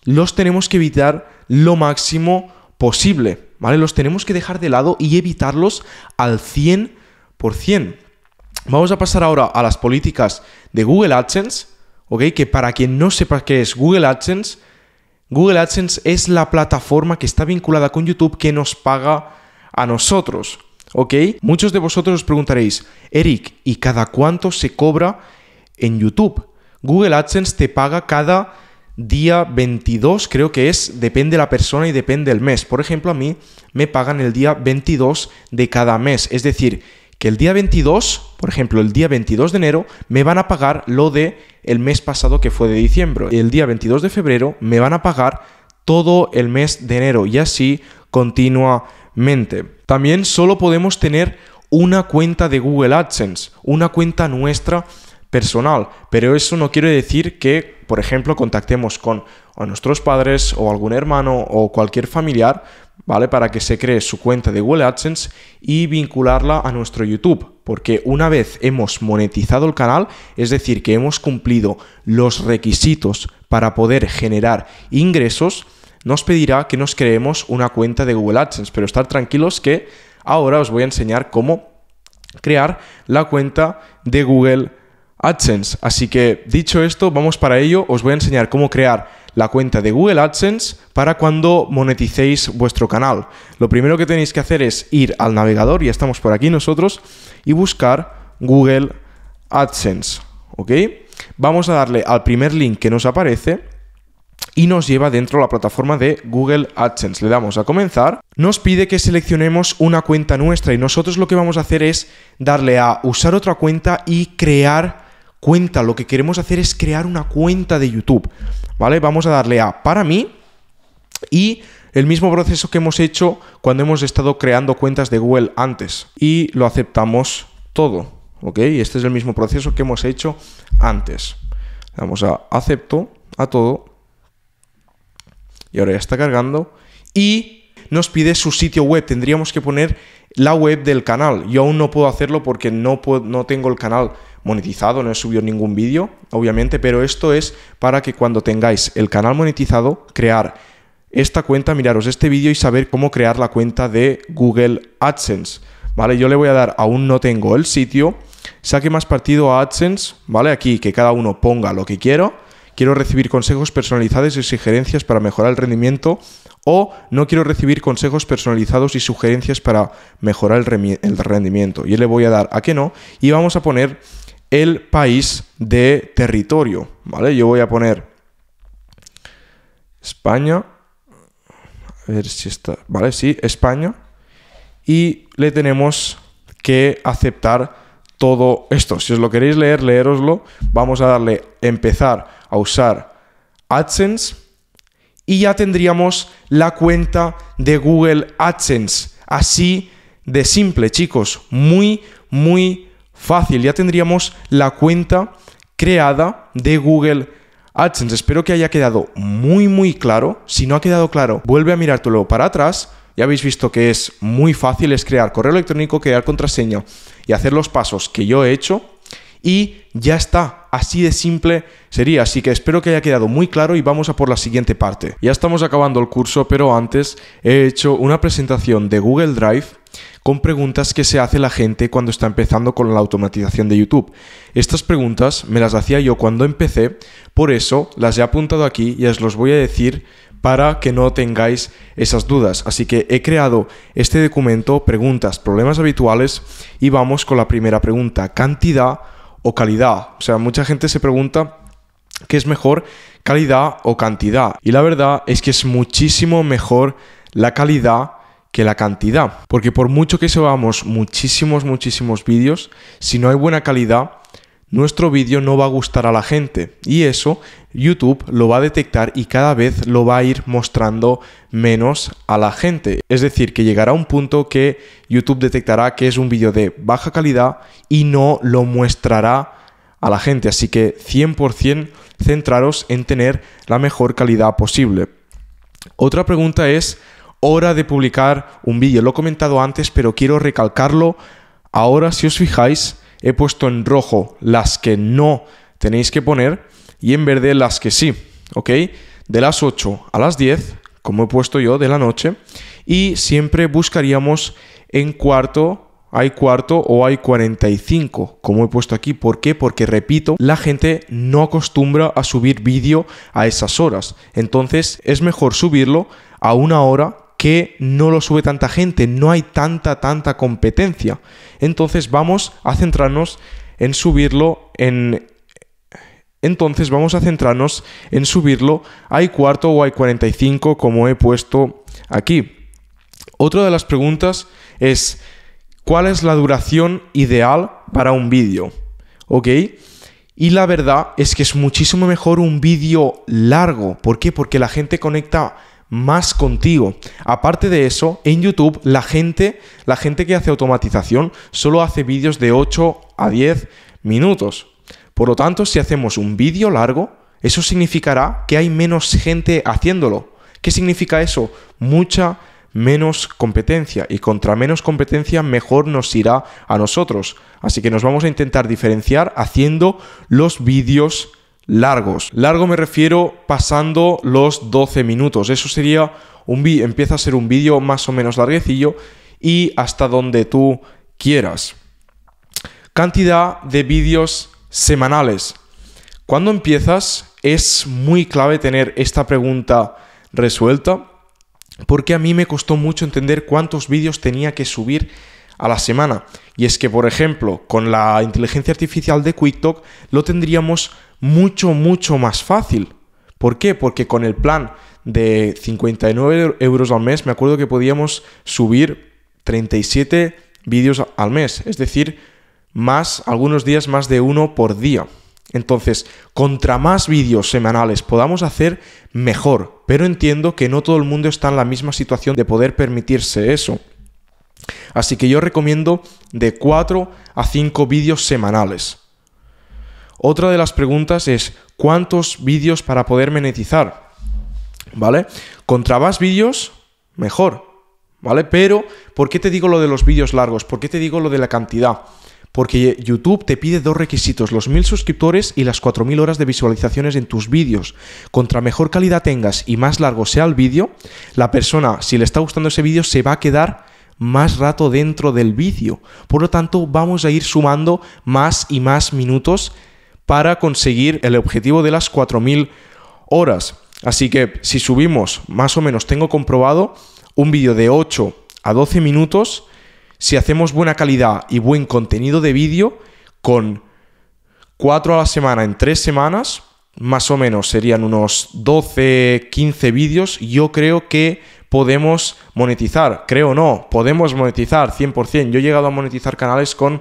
Los tenemos que evitar lo máximo posible, ¿vale? Los tenemos que dejar de lado y evitarlos al 100%. Vamos a pasar ahora a las políticas de Google AdSense, ¿ok? Que para quien no sepa qué es Google AdSense, Google AdSense es la plataforma que está vinculada con YouTube que nos paga a nosotros, ¿ok? Muchos de vosotros os preguntaréis, Eric, ¿y cada cuánto se cobra en YouTube? Google AdSense te paga cada día 22, creo que es, depende la persona y depende el mes. Por ejemplo, a mí me pagan el día 22 de cada mes, es decir, que el día 22, por ejemplo, el día 22 de enero, me van a pagar lo de el mes pasado que fue de diciembre. Y El día 22 de febrero me van a pagar todo el mes de enero y así continúa también solo podemos tener una cuenta de Google AdSense, una cuenta nuestra personal, pero eso no quiere decir que, por ejemplo, contactemos con a nuestros padres o algún hermano o cualquier familiar, ¿vale? Para que se cree su cuenta de Google AdSense y vincularla a nuestro YouTube, porque una vez hemos monetizado el canal, es decir, que hemos cumplido los requisitos para poder generar ingresos, nos pedirá que nos creemos una cuenta de Google AdSense, pero estar tranquilos que ahora os voy a enseñar cómo crear la cuenta de Google AdSense. Así que dicho esto, vamos para ello, os voy a enseñar cómo crear la cuenta de Google AdSense para cuando moneticéis vuestro canal. Lo primero que tenéis que hacer es ir al navegador, ya estamos por aquí nosotros, y buscar Google AdSense. ¿Ok? Vamos a darle al primer link que nos aparece y nos lleva dentro de la plataforma de Google AdSense. Le damos a comenzar. Nos pide que seleccionemos una cuenta nuestra y nosotros lo que vamos a hacer es darle a usar otra cuenta y crear cuenta. Lo que queremos hacer es crear una cuenta de YouTube. ¿Vale? Vamos a darle a para mí y el mismo proceso que hemos hecho cuando hemos estado creando cuentas de Google antes. Y lo aceptamos todo. ¿Ok? Este es el mismo proceso que hemos hecho antes. Vamos a acepto a todo y ahora ya está cargando. Y nos pide su sitio web. Tendríamos que poner la web del canal. Yo aún no puedo hacerlo porque no, no tengo el canal monetizado, no he subido ningún vídeo, obviamente, pero esto es para que cuando tengáis el canal monetizado, crear esta cuenta, miraros este vídeo y saber cómo crear la cuenta de Google AdSense. ¿Vale? Yo le voy a dar, aún no tengo el sitio, saque más partido a AdSense, ¿vale? Aquí que cada uno ponga lo que quiero quiero recibir consejos personalizados y sugerencias para mejorar el rendimiento o no quiero recibir consejos personalizados y sugerencias para mejorar el, rendimiento. Y le voy a dar a que no y vamos a poner el país de territorio, ¿vale? Yo voy a poner España, a ver si está, vale, sí, España y le tenemos que aceptar todo esto. Si os lo queréis leer, leeroslo. Vamos a darle empezar a usar AdSense y ya tendríamos la cuenta de Google AdSense. Así de simple, chicos. Muy, muy fácil. Ya tendríamos la cuenta creada de Google AdSense. Espero que haya quedado muy, muy claro. Si no ha quedado claro, vuelve a mirártelo para atrás. Ya habéis visto que es muy fácil, es crear correo electrónico, crear contraseña y hacer los pasos que yo he hecho. Y ya está, así de simple sería. Así que espero que haya quedado muy claro y vamos a por la siguiente parte. Ya estamos acabando el curso, pero antes he hecho una presentación de Google Drive con preguntas que se hace la gente cuando está empezando con la automatización de YouTube. Estas preguntas me las hacía yo cuando empecé, por eso las he apuntado aquí y os los voy a decir para que no tengáis esas dudas. Así que he creado este documento, preguntas, problemas habituales y vamos con la primera pregunta, cantidad o calidad. O sea, mucha gente se pregunta qué es mejor, calidad o cantidad. Y la verdad es que es muchísimo mejor la calidad que la cantidad. Porque por mucho que seamos muchísimos, muchísimos vídeos, si no hay buena calidad, nuestro vídeo no va a gustar a la gente y eso YouTube lo va a detectar y cada vez lo va a ir mostrando menos a la gente. Es decir, que llegará un punto que YouTube detectará que es un vídeo de baja calidad y no lo mostrará a la gente. Así que 100% centraros en tener la mejor calidad posible. Otra pregunta es hora de publicar un vídeo. Lo he comentado antes, pero quiero recalcarlo. Ahora, si os fijáis, he puesto en rojo las que no tenéis que poner y en verde las que sí, ¿ok? De las 8 a las 10, como he puesto yo, de la noche. Y siempre buscaríamos en cuarto, hay cuarto o hay 45, como he puesto aquí. ¿Por qué? Porque, repito, la gente no acostumbra a subir vídeo a esas horas. Entonces es mejor subirlo a una hora que no lo sube tanta gente, no hay tanta, tanta competencia. Entonces vamos a centrarnos en subirlo en... Entonces vamos a centrarnos en subirlo a i4 o a i45 como he puesto aquí. Otra de las preguntas es, ¿cuál es la duración ideal para un vídeo? ¿Ok? Y la verdad es que es muchísimo mejor un vídeo largo. ¿Por qué? Porque la gente conecta más contigo. Aparte de eso, en YouTube la gente, la gente que hace automatización solo hace vídeos de 8 a 10 minutos. Por lo tanto, si hacemos un vídeo largo, eso significará que hay menos gente haciéndolo. ¿Qué significa eso? Mucha menos competencia y contra menos competencia mejor nos irá a nosotros. Así que nos vamos a intentar diferenciar haciendo los vídeos largos. Largo me refiero pasando los 12 minutos. Eso sería un vídeo, empieza a ser un vídeo más o menos larguecillo y hasta donde tú quieras. Cantidad de vídeos semanales. Cuando empiezas es muy clave tener esta pregunta resuelta porque a mí me costó mucho entender cuántos vídeos tenía que subir a la semana. Y es que, por ejemplo, con la inteligencia artificial de QuickTalk lo tendríamos mucho, mucho más fácil. ¿Por qué? Porque con el plan de 59 euros al mes, me acuerdo que podíamos subir 37 vídeos al mes, es decir, más algunos días más de uno por día. Entonces, contra más vídeos semanales podamos hacer, mejor. Pero entiendo que no todo el mundo está en la misma situación de poder permitirse eso. Así que yo recomiendo de 4 a 5 vídeos semanales. Otra de las preguntas es, ¿cuántos vídeos para poder monetizar? ¿Vale? Contra más vídeos, mejor. ¿Vale? Pero, ¿por qué te digo lo de los vídeos largos? ¿Por qué te digo lo de la cantidad? Porque YouTube te pide dos requisitos, los mil suscriptores y las 4.000 horas de visualizaciones en tus vídeos. Contra mejor calidad tengas y más largo sea el vídeo, la persona, si le está gustando ese vídeo, se va a quedar más rato dentro del vídeo. Por lo tanto, vamos a ir sumando más y más minutos para conseguir el objetivo de las 4.000 horas. Así que si subimos, más o menos tengo comprobado, un vídeo de 8 a 12 minutos, si hacemos buena calidad y buen contenido de vídeo, con 4 a la semana en 3 semanas, más o menos serían unos 12, 15 vídeos, yo creo que podemos monetizar, creo no, podemos monetizar 100%. Yo he llegado a monetizar canales con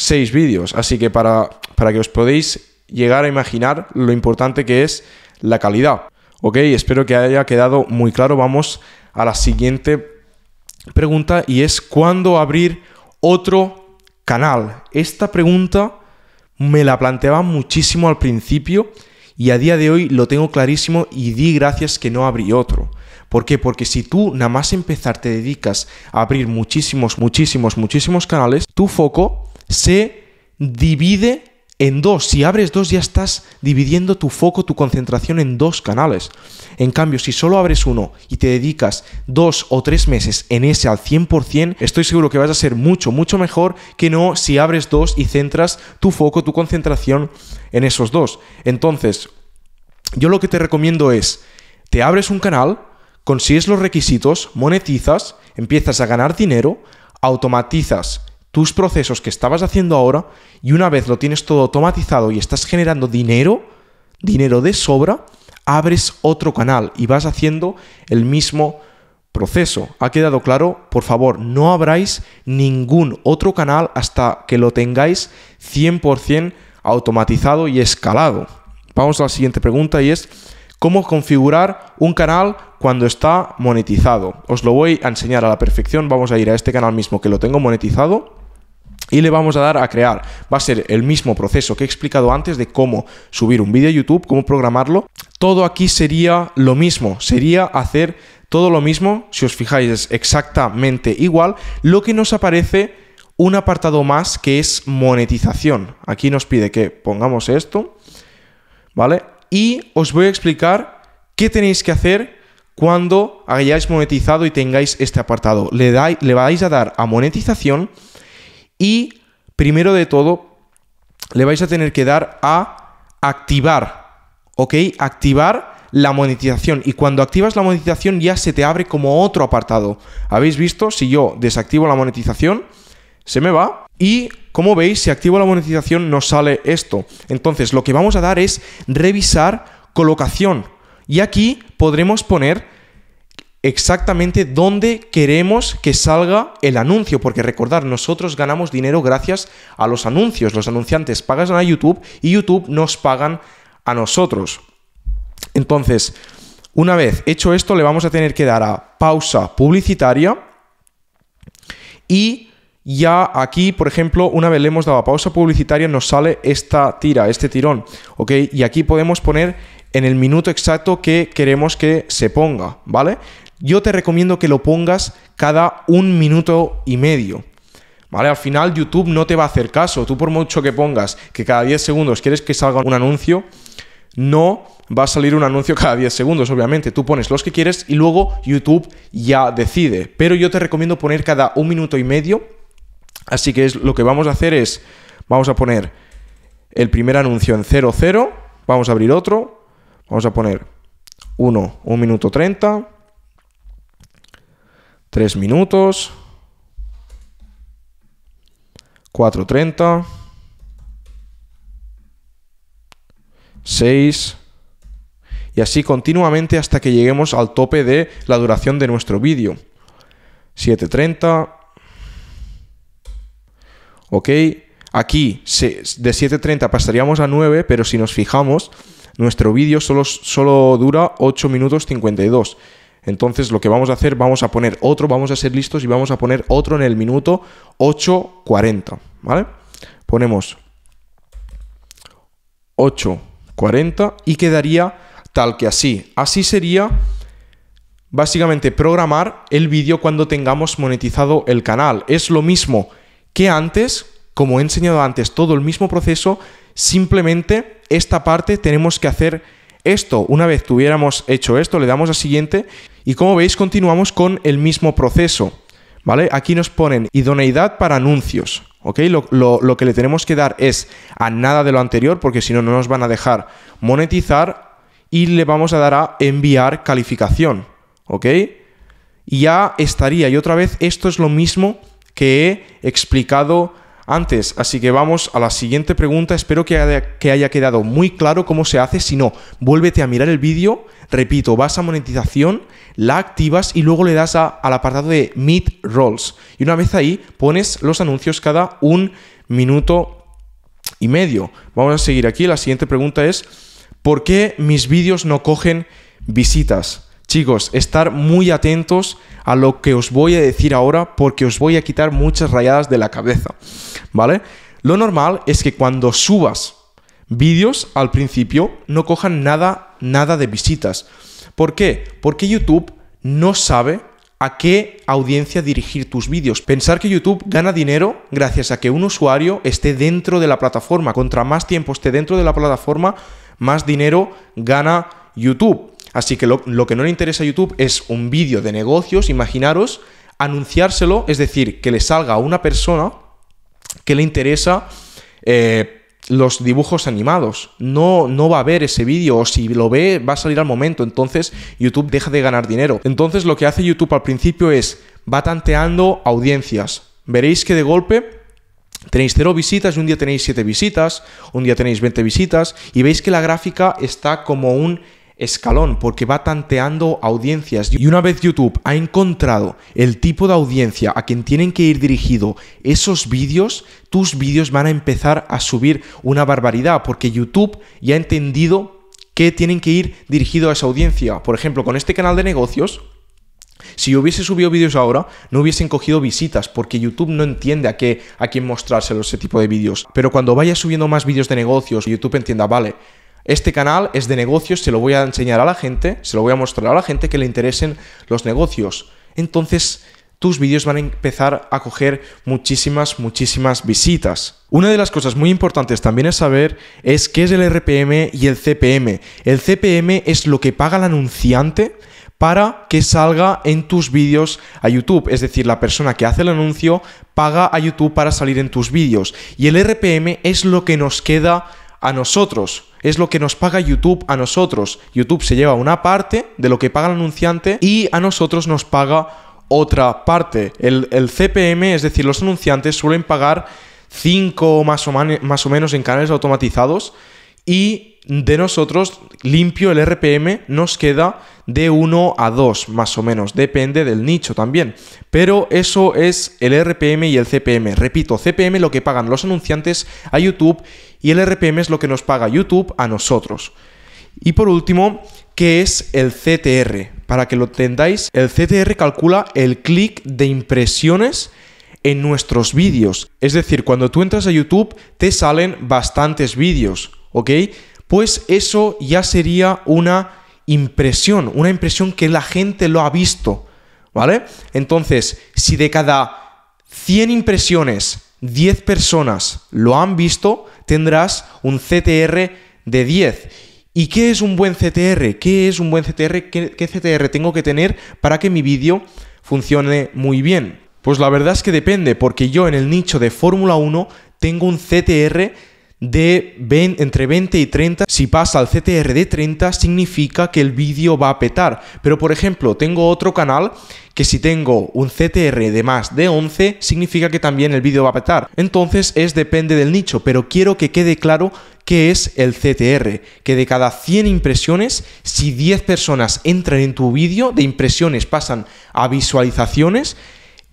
seis vídeos. Así que para, que os podéis llegar a imaginar lo importante que es la calidad. Ok, espero que haya quedado muy claro. Vamos a la siguiente pregunta y es ¿cuándo abrir otro canal? Esta pregunta me la planteaba muchísimo al principio y a día de hoy lo tengo clarísimo y di gracias que no abrí otro. ¿Por qué? Porque si tú nada más empezar te dedicas a abrir muchísimos, muchísimos, muchísimos canales, tu foco se divide en dos. Si abres dos ya estás dividiendo tu foco, tu concentración en dos canales. En cambio, si solo abres uno y te dedicas dos o tres meses en ese al 100%, estoy seguro que vas a ser mucho, mucho mejor que no si abres dos y centras tu foco, tu concentración en esos dos. Entonces, yo lo que te recomiendo es, te abres un canal, consigues los requisitos, monetizas, empiezas a ganar dinero, automatizas tus procesos que estabas haciendo ahora y una vez lo tienes todo automatizado y estás generando dinero, dinero de sobra, abres otro canal y vas haciendo el mismo proceso. ¿Ha quedado claro? Por favor, no abráis ningún otro canal hasta que lo tengáis 100% automatizado y escalado. Vamos a la siguiente pregunta y es, ¿cómo configurar un canal cuando está monetizado? Os lo voy a enseñar a la perfección. Vamos a ir a este canal mismo que lo tengo monetizado y le vamos a dar a crear. Va a ser el mismo proceso que he explicado antes de cómo subir un vídeo a YouTube, cómo programarlo. Todo aquí sería lo mismo, sería hacer todo lo mismo, si os fijáis es exactamente igual, lo que nos aparece un apartado más que es monetización. Aquí nos pide que pongamos esto, ¿vale? Y os voy a explicar qué tenéis que hacer cuando hayáis monetizado y tengáis este apartado. Le, le vais a dar a monetización y primero de todo, le vais a tener que dar a activar, ¿ok? Activar la monetización y cuando activas la monetización ya se te abre como otro apartado. ¿Habéis visto? Si yo desactivo la monetización, se me va y como veis, si activo la monetización nos sale esto. Entonces lo que vamos a dar es revisar colocación y aquí podremos poner exactamente dónde queremos que salga el anuncio, porque recordar, nosotros ganamos dinero gracias a los anuncios, los anunciantes pagan a YouTube y YouTube nos pagan a nosotros. Entonces, una vez hecho esto, le vamos a tener que dar a pausa publicitaria y ya aquí, por ejemplo, una vez le hemos dado a pausa publicitaria, nos sale esta tira, este tirón, ¿ok? Y aquí podemos poner en el minuto exacto que queremos que se ponga, ¿vale? yo te recomiendo que lo pongas cada un minuto y medio. ¿Vale? Al final YouTube no te va a hacer caso. Tú por mucho que pongas que cada 10 segundos quieres que salga un anuncio, no va a salir un anuncio cada 10 segundos, obviamente. Tú pones los que quieres y luego YouTube ya decide. Pero yo te recomiendo poner cada un minuto y medio. Así que es, lo que vamos a hacer es, vamos a poner el primer anuncio en 00, vamos a abrir otro, vamos a poner 1, 1 minuto 30, 3 minutos. 4.30. 6. Y así continuamente hasta que lleguemos al tope de la duración de nuestro vídeo. 7.30. ¿Ok? Aquí de 7.30 pasaríamos a 9, pero si nos fijamos, nuestro vídeo solo, solo dura 8 minutos 52. Entonces lo que vamos a hacer, vamos a poner otro, vamos a ser listos y vamos a poner otro en el minuto 8.40, ¿vale? Ponemos 8.40 y quedaría tal que así. Así sería básicamente programar el vídeo cuando tengamos monetizado el canal. Es lo mismo que antes, como he enseñado antes, todo el mismo proceso, simplemente esta parte tenemos que hacer esto, una vez tuviéramos hecho esto, le damos a siguiente y como veis continuamos con el mismo proceso. ¿Vale? Aquí nos ponen idoneidad para anuncios. ¿Ok? Lo, lo, que le tenemos que dar es a nada de lo anterior porque si no, no nos van a dejar monetizar y le vamos a dar a enviar calificación. ¿Ok? Y ya estaría. Y otra vez, esto es lo mismo que he explicado antes. Así que vamos a la siguiente pregunta. Espero que haya, quedado muy claro cómo se hace. Si no, vuélvete a mirar el vídeo. Repito, vas a monetización, la activas y luego le das al apartado de Meet Rolls. Y una vez ahí, pones los anuncios cada un minuto y medio. Vamos a seguir aquí. La siguiente pregunta es, ¿por qué mis vídeos no cogen visitas? Chicos, estar muy atentos a lo que os voy a decir ahora porque os voy a quitar muchas rayadas de la cabeza, ¿vale? Lo normal es que cuando subas vídeos al principio no cojan nada, nada de visitas. ¿Por qué? Porque YouTube no sabe a qué audiencia dirigir tus vídeos. Pensar que YouTube gana dinero gracias a que un usuario esté dentro de la plataforma. Contra más tiempo esté dentro de la plataforma, más dinero gana YouTube. Así que lo, que no le interesa a YouTube es un vídeo de negocios, imaginaros, anunciárselo, es decir, que le salga a una persona que le interesa eh, los dibujos animados. No, no va a ver ese vídeo o si lo ve va a salir al momento. Entonces YouTube deja de ganar dinero. Entonces lo que hace YouTube al principio es va tanteando audiencias. Veréis que de golpe tenéis cero visitas y un día tenéis siete visitas, un día tenéis 20 visitas y veis que la gráfica está como un escalón porque va tanteando audiencias. Y una vez YouTube ha encontrado el tipo de audiencia a quien tienen que ir dirigido esos vídeos, tus vídeos van a empezar a subir una barbaridad porque YouTube ya ha entendido que tienen que ir dirigido a esa audiencia. Por ejemplo, con este canal de negocios, si yo hubiese subido vídeos ahora, no hubiesen cogido visitas, porque YouTube no entiende a qué a quién mostrárselo ese tipo de vídeos. Pero cuando vaya subiendo más vídeos de negocios, YouTube entienda, vale, este canal es de negocios, se lo voy a enseñar a la gente, se lo voy a mostrar a la gente que le interesen los negocios. Entonces, tus vídeos van a empezar a coger muchísimas, muchísimas visitas. Una de las cosas muy importantes también es saber es qué es el RPM y el CPM. El CPM es lo que paga el anunciante para que salga en tus vídeos a YouTube. Es decir, la persona que hace el anuncio paga a YouTube para salir en tus vídeos. Y el RPM es lo que nos queda a nosotros. Es lo que nos paga YouTube a nosotros. YouTube se lleva una parte de lo que paga el anunciante y a nosotros nos paga otra parte. El, CPM, es decir, los anunciantes suelen pagar 5 más o, más o menos en canales automatizados y de nosotros, limpio el RPM, nos queda de 1 a 2 más o menos, depende del nicho también. Pero eso es el RPM y el CPM. Repito, CPM lo que pagan los anunciantes a YouTube y el RPM es lo que nos paga YouTube a nosotros. Y por último, ¿qué es el CTR? Para que lo entendáis, el CTR calcula el clic de impresiones en nuestros vídeos. Es decir, cuando tú entras a YouTube te salen bastantes vídeos, ¿ok? pues eso ya sería una impresión, una impresión que la gente lo ha visto, ¿vale? Entonces, si de cada 100 impresiones 10 personas lo han visto, tendrás un CTR de 10. ¿Y qué es un buen CTR? ¿Qué es un buen CTR? ¿Qué, CTR tengo que tener para que mi vídeo funcione muy bien? Pues la verdad es que depende, porque yo en el nicho de Fórmula 1 tengo un CTR de 20, entre 20 y 30. Si pasa al CTR de 30 significa que el vídeo va a petar. Pero por ejemplo, tengo otro canal que si tengo un CTR de más de 11 significa que también el vídeo va a petar. Entonces es depende del nicho, pero quiero que quede claro qué es el CTR, que de cada 100 impresiones, si 10 personas entran en tu vídeo, de impresiones pasan a visualizaciones,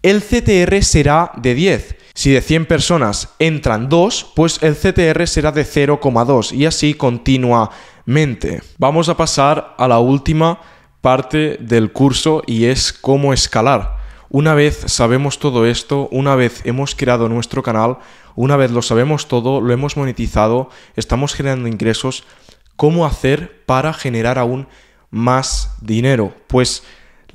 el CTR será de 10. Si de 100 personas entran 2, pues el CTR será de 0,2 y así continuamente. Vamos a pasar a la última parte del curso y es cómo escalar. Una vez sabemos todo esto, una vez hemos creado nuestro canal, una vez lo sabemos todo, lo hemos monetizado, estamos generando ingresos, ¿cómo hacer para generar aún más dinero? Pues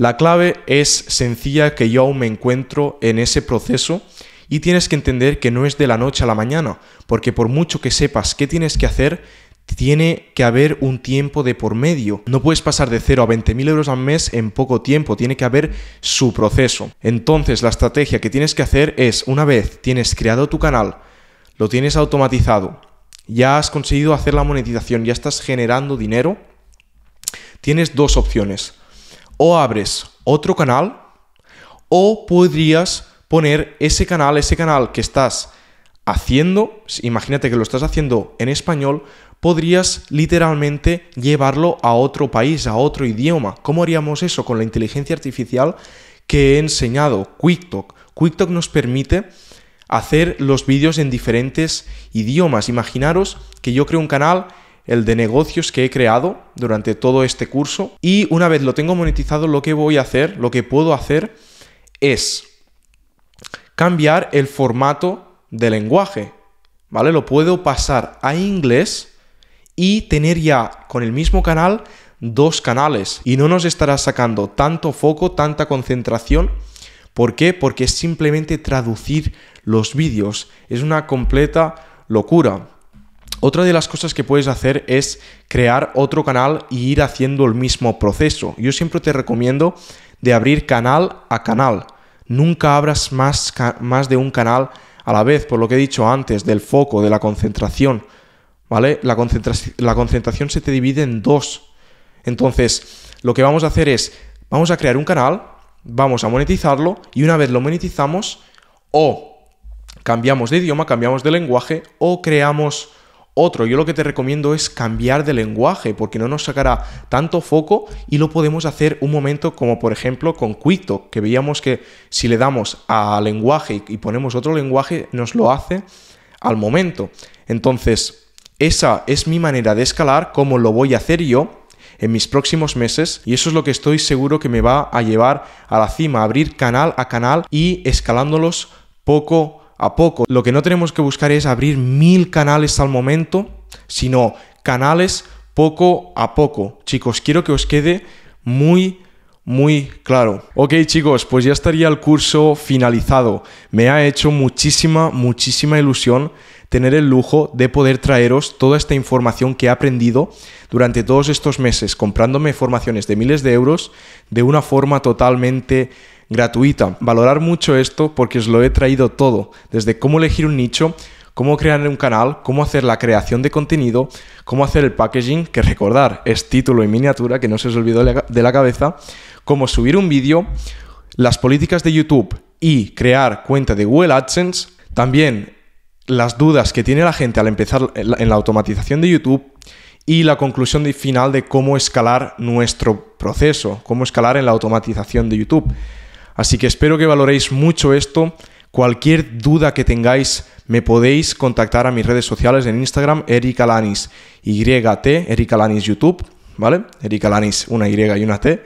la clave es sencilla que yo aún me encuentro en ese proceso y tienes que entender que no es de la noche a la mañana, porque por mucho que sepas qué tienes que hacer, tiene que haber un tiempo de por medio. No puedes pasar de 0 a 20.000 euros al mes en poco tiempo, tiene que haber su proceso. Entonces la estrategia que tienes que hacer es, una vez tienes creado tu canal, lo tienes automatizado, ya has conseguido hacer la monetización, ya estás generando dinero, tienes dos opciones o abres otro canal o podrías poner ese canal, ese canal que estás haciendo, imagínate que lo estás haciendo en español, podrías literalmente llevarlo a otro país, a otro idioma. ¿Cómo haríamos eso con la inteligencia artificial que he enseñado? QuickTalk. QuickTalk nos permite hacer los vídeos en diferentes idiomas. Imaginaros que yo creo un canal el de negocios que he creado durante todo este curso. Y una vez lo tengo monetizado, lo que voy a hacer, lo que puedo hacer es cambiar el formato de lenguaje. ¿Vale? Lo puedo pasar a inglés y tener ya con el mismo canal dos canales. Y no nos estará sacando tanto foco, tanta concentración. ¿Por qué? Porque es simplemente traducir los vídeos. Es una completa locura. Otra de las cosas que puedes hacer es crear otro canal y ir haciendo el mismo proceso. Yo siempre te recomiendo de abrir canal a canal. Nunca abras más, más de un canal a la vez, por lo que he dicho antes, del foco, de la concentración. ¿Vale? La, la concentración se te divide en dos. Entonces, lo que vamos a hacer es, vamos a crear un canal, vamos a monetizarlo y una vez lo monetizamos, o cambiamos de idioma, cambiamos de lenguaje o creamos otro, yo lo que te recomiendo es cambiar de lenguaje porque no nos sacará tanto foco y lo podemos hacer un momento como por ejemplo con Quito, que veíamos que si le damos a lenguaje y ponemos otro lenguaje nos lo hace al momento. Entonces, esa es mi manera de escalar, como lo voy a hacer yo en mis próximos meses y eso es lo que estoy seguro que me va a llevar a la cima, abrir canal a canal y escalándolos poco a poco. Lo que no tenemos que buscar es abrir mil canales al momento, sino canales poco a poco. Chicos, quiero que os quede muy muy claro. Ok chicos, pues ya estaría el curso finalizado. Me ha hecho muchísima, muchísima ilusión tener el lujo de poder traeros toda esta información que he aprendido durante todos estos meses comprándome formaciones de miles de euros de una forma totalmente gratuita. Valorar mucho esto porque os lo he traído todo, desde cómo elegir un nicho, cómo crear un canal, cómo hacer la creación de contenido, cómo hacer el packaging, que recordar es título y miniatura, que no se os olvidó de la cabeza, cómo subir un vídeo, las políticas de YouTube y crear cuenta de Google AdSense, también las dudas que tiene la gente al empezar en la automatización de YouTube y la conclusión final de cómo escalar nuestro proceso, cómo escalar en la automatización de YouTube. Así que espero que valoréis mucho esto. Cualquier duda que tengáis, me podéis contactar a mis redes sociales en Instagram, Erika Lanis YT, erika Lanis YouTube, ¿vale? Erika Lanis una Y y una T.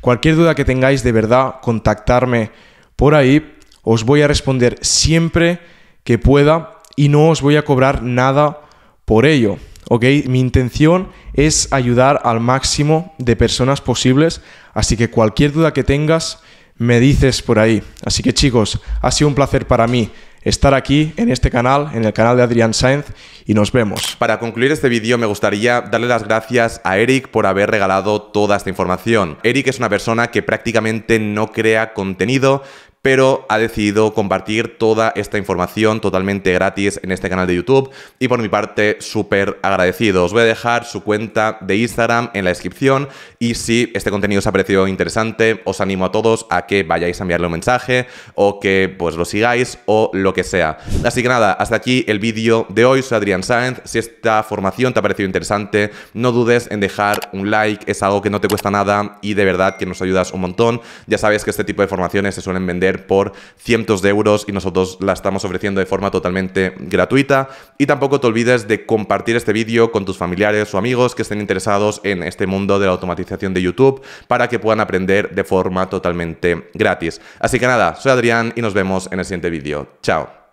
Cualquier duda que tengáis, de verdad, contactarme por ahí. Os voy a responder siempre que pueda y no os voy a cobrar nada por ello. ¿ok? Mi intención es ayudar al máximo de personas posibles, así que cualquier duda que tengas, me dices por ahí. Así que chicos, ha sido un placer para mí estar aquí en este canal, en el canal de Adrián Sainz, y nos vemos. Para concluir este vídeo me gustaría darle las gracias a Eric por haber regalado toda esta información. Eric es una persona que prácticamente no crea contenido, pero ha decidido compartir toda esta información totalmente gratis en este canal de YouTube y por mi parte súper agradecido. Os voy a dejar su cuenta de Instagram en la descripción y si este contenido os ha parecido interesante, os animo a todos a que vayáis a enviarle un mensaje o que pues lo sigáis o lo que sea. Así que nada, hasta aquí el vídeo de hoy. Soy Adrián Sáenz. Si esta formación te ha parecido interesante, no dudes en dejar un like. Es algo que no te cuesta nada y de verdad que nos ayudas un montón. Ya sabes que este tipo de formaciones se suelen vender por cientos de euros y nosotros la estamos ofreciendo de forma totalmente gratuita. Y tampoco te olvides de compartir este vídeo con tus familiares o amigos que estén interesados en este mundo de la automatización de YouTube para que puedan aprender de forma totalmente gratis. Así que nada, soy Adrián y nos vemos en el siguiente vídeo. Chao.